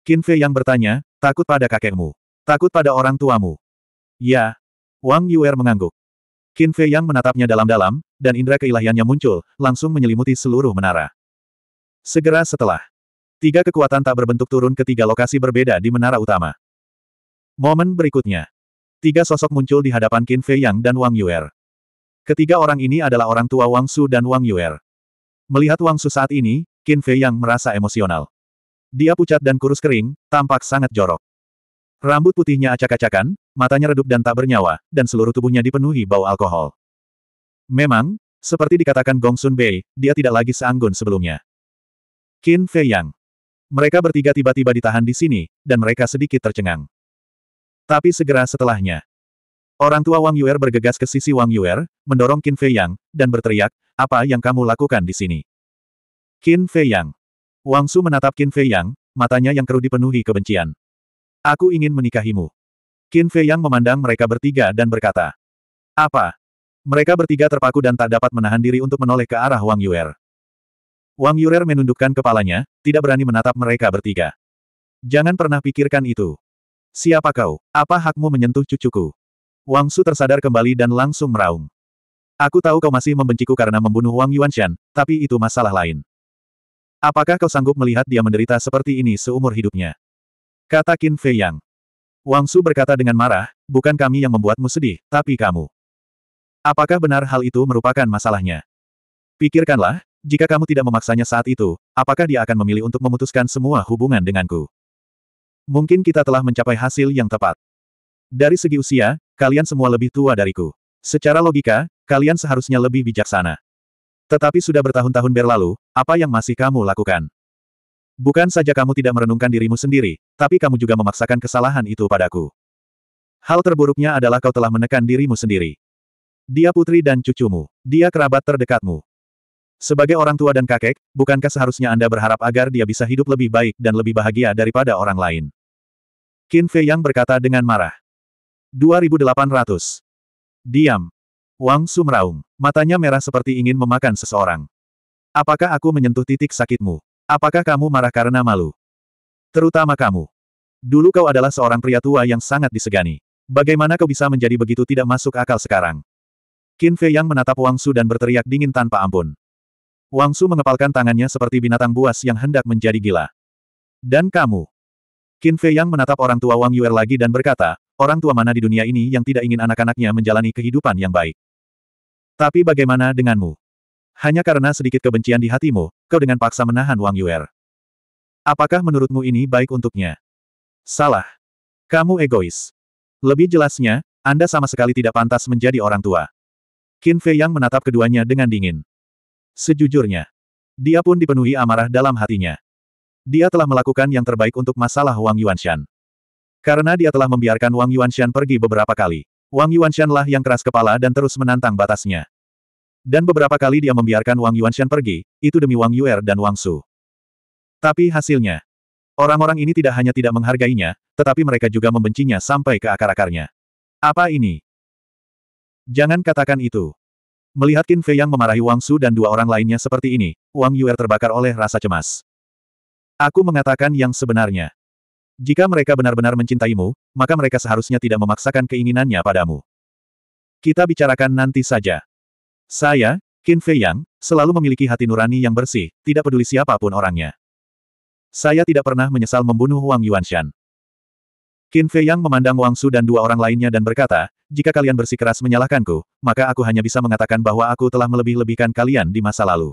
[SPEAKER 1] Qin Fei yang bertanya, takut pada kakekmu. Takut pada orang tuamu. Ya, Wang Yuer mengangguk. Qin Fei Yang menatapnya dalam-dalam, dan indera keilahiannya muncul, langsung menyelimuti seluruh menara. Segera setelah, tiga kekuatan tak berbentuk turun ke tiga lokasi berbeda di menara utama. Momen berikutnya, tiga sosok muncul di hadapan Qin Fei Yang dan Wang Yuer. Ketiga orang ini adalah orang tua Wang Su dan Wang Yuer. Melihat Wang Su saat ini, Qin Fei Yang merasa emosional. Dia pucat dan kurus kering, tampak sangat jorok. Rambut putihnya acak-acakan, matanya redup dan tak bernyawa, dan seluruh tubuhnya dipenuhi bau alkohol. Memang, seperti dikatakan Gong Sun Bei, dia tidak lagi seanggun sebelumnya. Qin Fei Yang. Mereka bertiga tiba-tiba ditahan di sini, dan mereka sedikit tercengang. Tapi segera setelahnya, orang tua Wang Yuer bergegas ke sisi Wang Yuer, mendorong Qin Fei Yang, dan berteriak, apa yang kamu lakukan di sini? Qin Fei Yang. Wang Su menatap Qin Fei Yang, matanya yang keruh dipenuhi kebencian. Aku ingin menikahimu. Qin Fei Yang memandang mereka bertiga dan berkata. Apa? Mereka bertiga terpaku dan tak dapat menahan diri untuk menoleh ke arah Wang Yuer. Wang Yuer menundukkan kepalanya, tidak berani menatap mereka bertiga. Jangan pernah pikirkan itu. Siapa kau? Apa hakmu menyentuh cucuku? Wang Su tersadar kembali dan langsung meraung. Aku tahu kau masih membenciku karena membunuh Wang Yuanshan, tapi itu masalah lain. Apakah kau sanggup melihat dia menderita seperti ini seumur hidupnya? Kata Qin Fei Yang. Wang Su berkata dengan marah, bukan kami yang membuatmu sedih, tapi kamu. Apakah benar hal itu merupakan masalahnya? Pikirkanlah, jika kamu tidak memaksanya saat itu, apakah dia akan memilih untuk memutuskan semua hubungan denganku? Mungkin kita telah mencapai hasil yang tepat. Dari segi usia, kalian semua lebih tua dariku. Secara logika, kalian seharusnya lebih bijaksana. Tetapi sudah bertahun-tahun berlalu, apa yang masih kamu lakukan? Bukan saja kamu tidak merenungkan dirimu sendiri, tapi kamu juga memaksakan kesalahan itu padaku. Hal terburuknya adalah kau telah menekan dirimu sendiri. Dia putri dan cucumu. Dia kerabat terdekatmu. Sebagai orang tua dan kakek, bukankah seharusnya Anda berharap agar dia bisa hidup lebih baik dan lebih bahagia daripada orang lain? Qin Fei Yang berkata dengan marah. 2800. Diam. Wang Sumraung. Matanya merah seperti ingin memakan seseorang. Apakah aku menyentuh titik sakitmu? Apakah kamu marah karena malu? Terutama kamu. Dulu kau adalah seorang pria tua yang sangat disegani. Bagaimana kau bisa menjadi begitu tidak masuk akal sekarang? Qin Fei Yang menatap Wang Su dan berteriak dingin tanpa ampun. Wang Su mengepalkan tangannya seperti binatang buas yang hendak menjadi gila. Dan kamu? Qin Fei Yang menatap orang tua Wang Yuer lagi dan berkata, orang tua mana di dunia ini yang tidak ingin anak-anaknya menjalani kehidupan yang baik? Tapi bagaimana denganmu? Hanya karena sedikit kebencian di hatimu, kau dengan paksa menahan Wang Yuer. Apakah menurutmu ini baik untuknya? Salah. Kamu egois. Lebih jelasnya, Anda sama sekali tidak pantas menjadi orang tua. Qin Fei Yang menatap keduanya dengan dingin. Sejujurnya, dia pun dipenuhi amarah dalam hatinya. Dia telah melakukan yang terbaik untuk masalah Wang Yuanshan. Karena dia telah membiarkan Wang Yuanshan pergi beberapa kali. Wang Yuanshan lah yang keras kepala dan terus menantang batasnya. Dan beberapa kali dia membiarkan Wang Yuanshan pergi, itu demi Wang Yuer dan Wang Su. Tapi hasilnya, orang-orang ini tidak hanya tidak menghargainya, tetapi mereka juga membencinya sampai ke akar-akarnya. Apa ini? Jangan katakan itu. Melihat Qin Fei yang memarahi Wang Su dan dua orang lainnya seperti ini, Wang Yuer terbakar oleh rasa cemas. Aku mengatakan yang sebenarnya. Jika mereka benar-benar mencintaimu, maka mereka seharusnya tidak memaksakan keinginannya padamu. Kita bicarakan nanti saja. Saya, Qin Fei Yang, selalu memiliki hati nurani yang bersih, tidak peduli siapapun orangnya. Saya tidak pernah menyesal membunuh Wang Yuanshan. Qin Fei Yang memandang Wang Su dan dua orang lainnya dan berkata, jika kalian bersikeras menyalahkanku, maka aku hanya bisa mengatakan bahwa aku telah melebih-lebihkan kalian di masa lalu.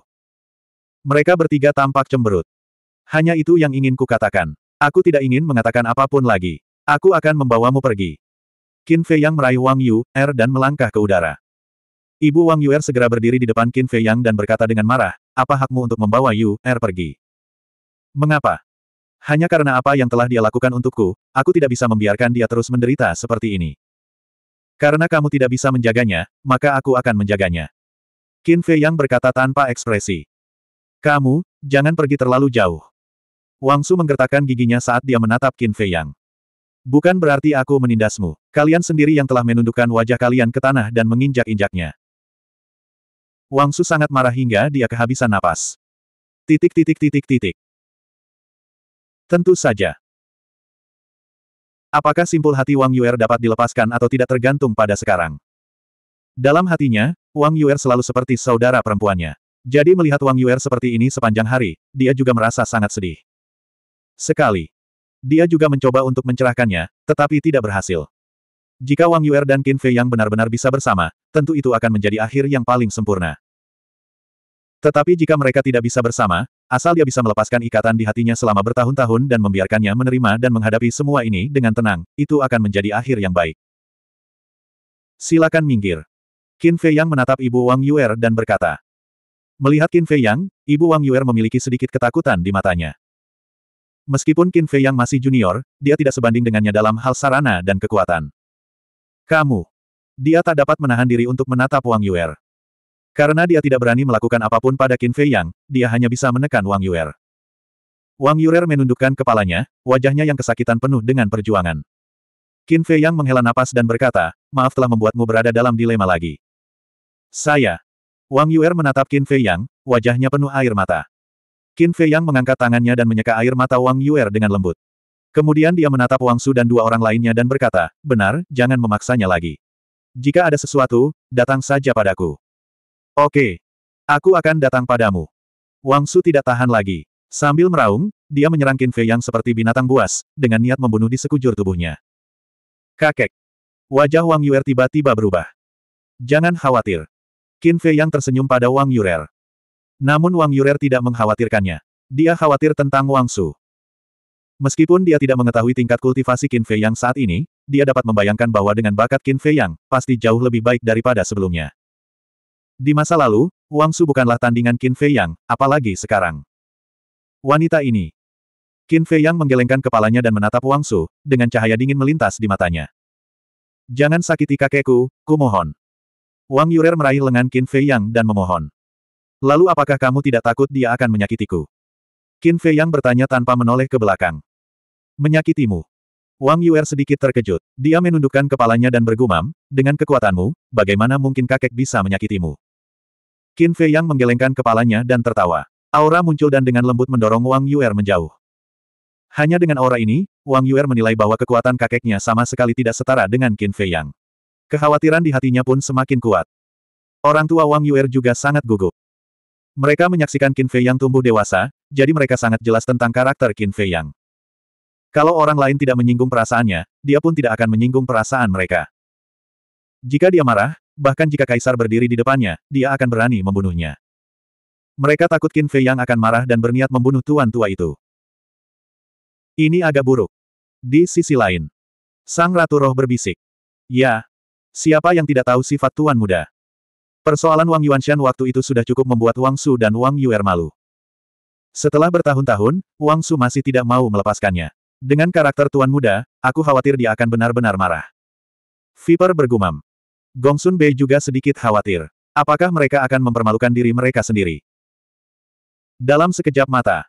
[SPEAKER 1] Mereka bertiga tampak cemberut. Hanya itu yang ingin kukatakan. Aku tidak ingin mengatakan apapun lagi. Aku akan membawamu pergi. Qin Fei Yang meraih Wang Yu, Er dan melangkah ke udara. Ibu Wang Yuer segera berdiri di depan Qin Fei Yang dan berkata dengan marah, apa hakmu untuk membawa Yu Er pergi? Mengapa? Hanya karena apa yang telah dia lakukan untukku, aku tidak bisa membiarkan dia terus menderita seperti ini. Karena kamu tidak bisa menjaganya, maka aku akan menjaganya. Qin Fei Yang berkata tanpa ekspresi. Kamu, jangan pergi terlalu jauh. Wang Su menggertakkan giginya saat dia menatap Qin Fei Yang. Bukan berarti aku menindasmu. Kalian sendiri yang telah menundukkan wajah kalian ke tanah dan menginjak-injaknya. Wang Su sangat marah hingga dia kehabisan napas. Titik titik titik titik. Tentu saja. Apakah simpul hati Wang Yuer dapat dilepaskan atau tidak tergantung pada sekarang? Dalam hatinya, Wang Yuer selalu seperti saudara perempuannya. Jadi melihat Wang Yuer seperti ini sepanjang hari, dia juga merasa sangat sedih. Sekali. Dia juga mencoba untuk mencerahkannya, tetapi tidak berhasil. Jika Wang Yuer dan Qin Fei yang benar-benar bisa bersama, tentu itu akan menjadi akhir yang paling sempurna. Tetapi jika mereka tidak bisa bersama, asal dia bisa melepaskan ikatan di hatinya selama bertahun-tahun dan membiarkannya menerima dan menghadapi semua ini dengan tenang, itu akan menjadi akhir yang baik. Silakan minggir. Qin Fei Yang menatap ibu Wang Yuer dan berkata. Melihat Qin Fei Yang, ibu Wang Yuer memiliki sedikit ketakutan di matanya. Meskipun Qin Fei Yang masih junior, dia tidak sebanding dengannya dalam hal sarana dan kekuatan. Kamu. Dia tak dapat menahan diri untuk menatap Wang Yuer. Karena dia tidak berani melakukan apapun pada Qin Fei Yang, dia hanya bisa menekan Wang Yuer. Wang Yuer menundukkan kepalanya, wajahnya yang kesakitan penuh dengan perjuangan. Qin Fei Yang menghela napas dan berkata, maaf telah membuatmu berada dalam dilema lagi. Saya. Wang Yuer menatap Qin Fei Yang, wajahnya penuh air mata. Qin Fei Yang mengangkat tangannya dan menyeka air mata Wang Yuer dengan lembut. Kemudian dia menatap Wang Su dan dua orang lainnya dan berkata, benar, jangan memaksanya lagi. Jika ada sesuatu, datang saja padaku. Oke. Aku akan datang padamu. Wang Su tidak tahan lagi. Sambil meraung, dia menyerang Qin Fei yang seperti binatang buas, dengan niat membunuh di sekujur tubuhnya. Kakek. Wajah Wang Yuer tiba-tiba berubah. Jangan khawatir. Qin Fei yang tersenyum pada Wang Yuer. Namun Wang Yuer tidak mengkhawatirkannya. Dia khawatir tentang Wang Su. Meskipun dia tidak mengetahui tingkat kultivasi Qin Fei Yang saat ini, dia dapat membayangkan bahwa dengan bakat Qin Fei Yang, pasti jauh lebih baik daripada sebelumnya. Di masa lalu, Wang Su bukanlah tandingan Qin Fei Yang, apalagi sekarang. Wanita ini. Qin Fei Yang menggelengkan kepalanya dan menatap Wang Su, dengan cahaya dingin melintas di matanya. Jangan sakiti kakekku, kumohon. Wang Yurer meraih lengan Qin Fei Yang dan memohon. Lalu apakah kamu tidak takut dia akan menyakitiku? Qin Fei Yang bertanya tanpa menoleh ke belakang. Menyakitimu. Wang Yuer sedikit terkejut. Dia menundukkan kepalanya dan bergumam, dengan kekuatanmu, bagaimana mungkin kakek bisa menyakitimu? Qin Fei Yang menggelengkan kepalanya dan tertawa. Aura muncul dan dengan lembut mendorong Wang Yuer menjauh. Hanya dengan aura ini, Wang Yuer menilai bahwa kekuatan kakeknya sama sekali tidak setara dengan Qin Fei Yang. Kekhawatiran di hatinya pun semakin kuat. Orang tua Wang Yuer juga sangat gugup. Mereka menyaksikan Qin Fei Yang tumbuh dewasa, jadi mereka sangat jelas tentang karakter Qin Fei Yang. Kalau orang lain tidak menyinggung perasaannya, dia pun tidak akan menyinggung perasaan mereka. Jika dia marah, bahkan jika kaisar berdiri di depannya, dia akan berani membunuhnya. Mereka takut Qin Fei yang akan marah dan berniat membunuh tuan tua itu. Ini agak buruk. Di sisi lain, sang ratu roh berbisik. Ya, siapa yang tidak tahu sifat tuan muda? Persoalan Wang Yuanshan waktu itu sudah cukup membuat Wang Su dan Wang Yuer malu. Setelah bertahun-tahun, Wang Su masih tidak mau melepaskannya. Dengan karakter tuan muda, aku khawatir dia akan benar-benar marah. Viper bergumam. Gongsun Bei juga sedikit khawatir. Apakah mereka akan mempermalukan diri mereka sendiri? Dalam sekejap mata,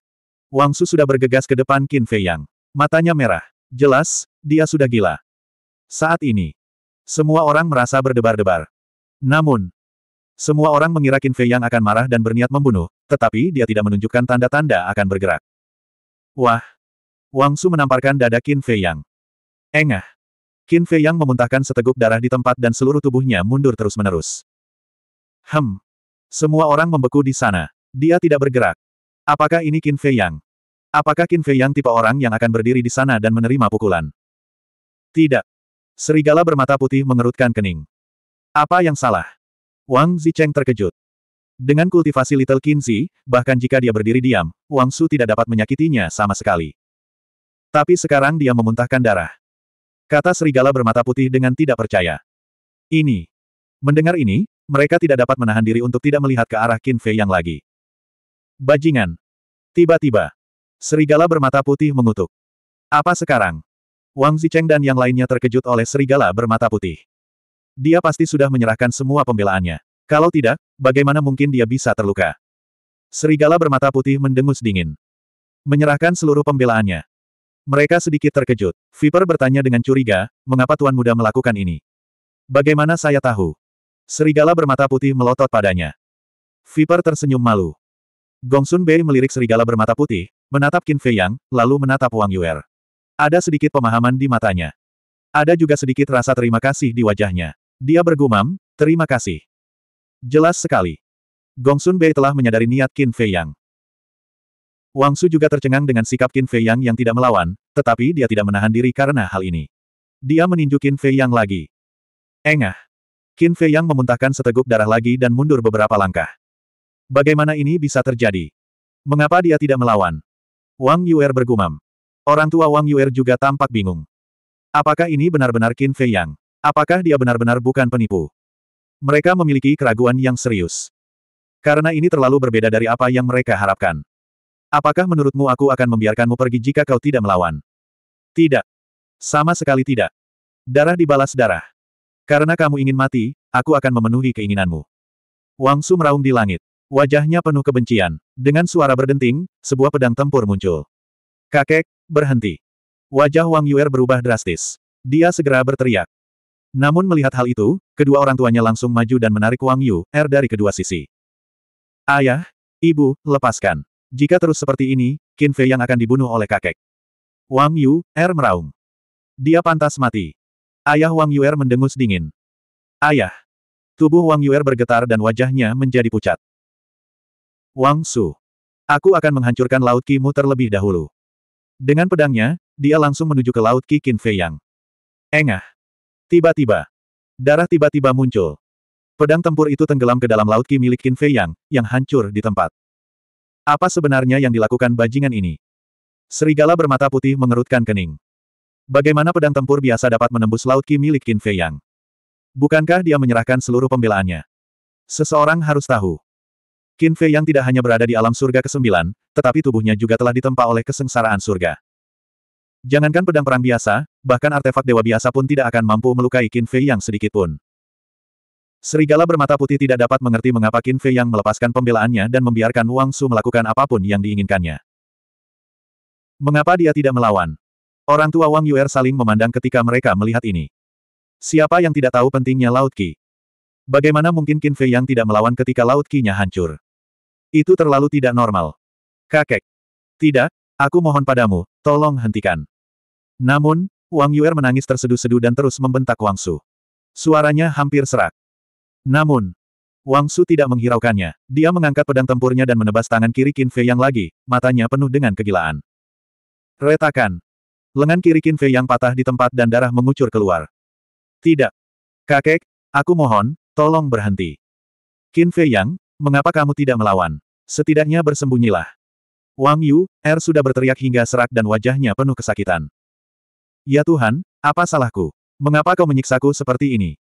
[SPEAKER 1] Wang Su sudah bergegas ke depan Qin Fei Yang. Matanya merah. Jelas, dia sudah gila. Saat ini, semua orang merasa berdebar-debar. Namun, semua orang mengira Qin Fei Yang akan marah dan berniat membunuh, tetapi dia tidak menunjukkan tanda-tanda akan bergerak. Wah, Wang Su menamparkan dada Qin Fei Yang. Engah. Qin Fei Yang memuntahkan seteguk darah di tempat dan seluruh tubuhnya mundur terus-menerus. Hem. Semua orang membeku di sana. Dia tidak bergerak. Apakah ini Qin Fei Yang? Apakah Qin Fei Yang tipe orang yang akan berdiri di sana dan menerima pukulan? Tidak. Serigala bermata putih mengerutkan kening. Apa yang salah? Wang Zicheng terkejut. Dengan kultivasi Little Qin Zi, bahkan jika dia berdiri diam, Wang Su tidak dapat menyakitinya sama sekali. Tapi sekarang dia memuntahkan darah. Kata serigala bermata putih dengan tidak percaya. Ini. Mendengar ini, mereka tidak dapat menahan diri untuk tidak melihat ke arah Qin Fei yang lagi. Bajingan. Tiba-tiba. Serigala bermata putih mengutuk. Apa sekarang? Wang Zicheng dan yang lainnya terkejut oleh serigala bermata putih. Dia pasti sudah menyerahkan semua pembelaannya. Kalau tidak, bagaimana mungkin dia bisa terluka? Serigala bermata putih mendengus dingin. Menyerahkan seluruh pembelaannya. Mereka sedikit terkejut. Viper bertanya dengan curiga, mengapa Tuan Muda melakukan ini? Bagaimana saya tahu? Serigala bermata putih melotot padanya. Viper tersenyum malu. Gongsun Bei melirik serigala bermata putih, menatap Qin Fei Yang, lalu menatap Wang Yuer. Ada sedikit pemahaman di matanya. Ada juga sedikit rasa terima kasih di wajahnya. Dia bergumam, terima kasih. Jelas sekali. Gongsun Bei telah menyadari niat Qin Fei Yang. Wang Su juga tercengang dengan sikap Qin Fei Yang yang tidak melawan, tetapi dia tidak menahan diri karena hal ini. Dia meninju Qin Fei Yang lagi. Engah. Qin Fei Yang memuntahkan seteguk darah lagi dan mundur beberapa langkah. Bagaimana ini bisa terjadi? Mengapa dia tidak melawan? Wang Yuer bergumam. Orang tua Wang Yuer juga tampak bingung. Apakah ini benar-benar Qin Fei Yang? Apakah dia benar-benar bukan penipu? Mereka memiliki keraguan yang serius. Karena ini terlalu berbeda dari apa yang mereka harapkan. Apakah menurutmu aku akan membiarkanmu pergi jika kau tidak melawan? Tidak. Sama sekali tidak. Darah dibalas darah. Karena kamu ingin mati, aku akan memenuhi keinginanmu. Wang Su meraung di langit. Wajahnya penuh kebencian. Dengan suara berdenting, sebuah pedang tempur muncul. Kakek, berhenti. Wajah Wang Yuer berubah drastis. Dia segera berteriak. Namun melihat hal itu, kedua orang tuanya langsung maju dan menarik Wang Yu, er dari kedua sisi. Ayah, ibu, lepaskan. Jika terus seperti ini, Qin Fei yang akan dibunuh oleh kakek. Wang Yu, Er meraung. Dia pantas mati. Ayah Wang Yu Er mendengus dingin. Ayah. Tubuh Wang Yu Er bergetar dan wajahnya menjadi pucat. Wang Su. Aku akan menghancurkan Laut Kimu terlebih dahulu. Dengan pedangnya, dia langsung menuju ke Laut Ki Qin Fei Yang. Engah. Tiba-tiba. Darah tiba-tiba muncul. Pedang tempur itu tenggelam ke dalam Laut Ki milik Qin Fei Yang, yang hancur di tempat. Apa sebenarnya yang dilakukan bajingan ini? Serigala bermata putih mengerutkan kening. Bagaimana pedang tempur biasa dapat menembus laut Qi milik Qin Fei Yang? Bukankah dia menyerahkan seluruh pembelaannya? Seseorang harus tahu. Qin Fei Yang tidak hanya berada di alam surga ke-9, tetapi tubuhnya juga telah ditempa oleh kesengsaraan surga. Jangankan pedang perang biasa, bahkan artefak dewa biasa pun tidak akan mampu melukai Qin Fei Yang sedikitpun. Serigala bermata putih tidak dapat mengerti mengapa Qin Fei yang melepaskan pembelaannya dan membiarkan Wang Su melakukan apapun yang diinginkannya. Mengapa dia tidak melawan? Orang tua Wang Yuer saling memandang ketika mereka melihat ini. Siapa yang tidak tahu pentingnya Laut Qi? Bagaimana mungkin Qin Fei yang tidak melawan ketika Laut Qi-nya hancur? Itu terlalu tidak normal. Kakek. Tidak, aku mohon padamu, tolong hentikan. Namun, Wang Yuer menangis tersedu-sedu dan terus membentak Wang Su. Suaranya hampir serak. Namun, Wang Su tidak menghiraukannya. Dia mengangkat pedang tempurnya dan menebas tangan kiri Qin Fei Yang lagi, matanya penuh dengan kegilaan. Retakan. Lengan kiri Qin Fei Yang patah di tempat dan darah mengucur keluar. Tidak. Kakek, aku mohon, tolong berhenti. Qin Fei Yang, mengapa kamu tidak melawan? Setidaknya bersembunyilah. Wang Yu, Er sudah berteriak hingga serak dan wajahnya penuh kesakitan. Ya Tuhan, apa salahku? Mengapa kau menyiksaku seperti ini?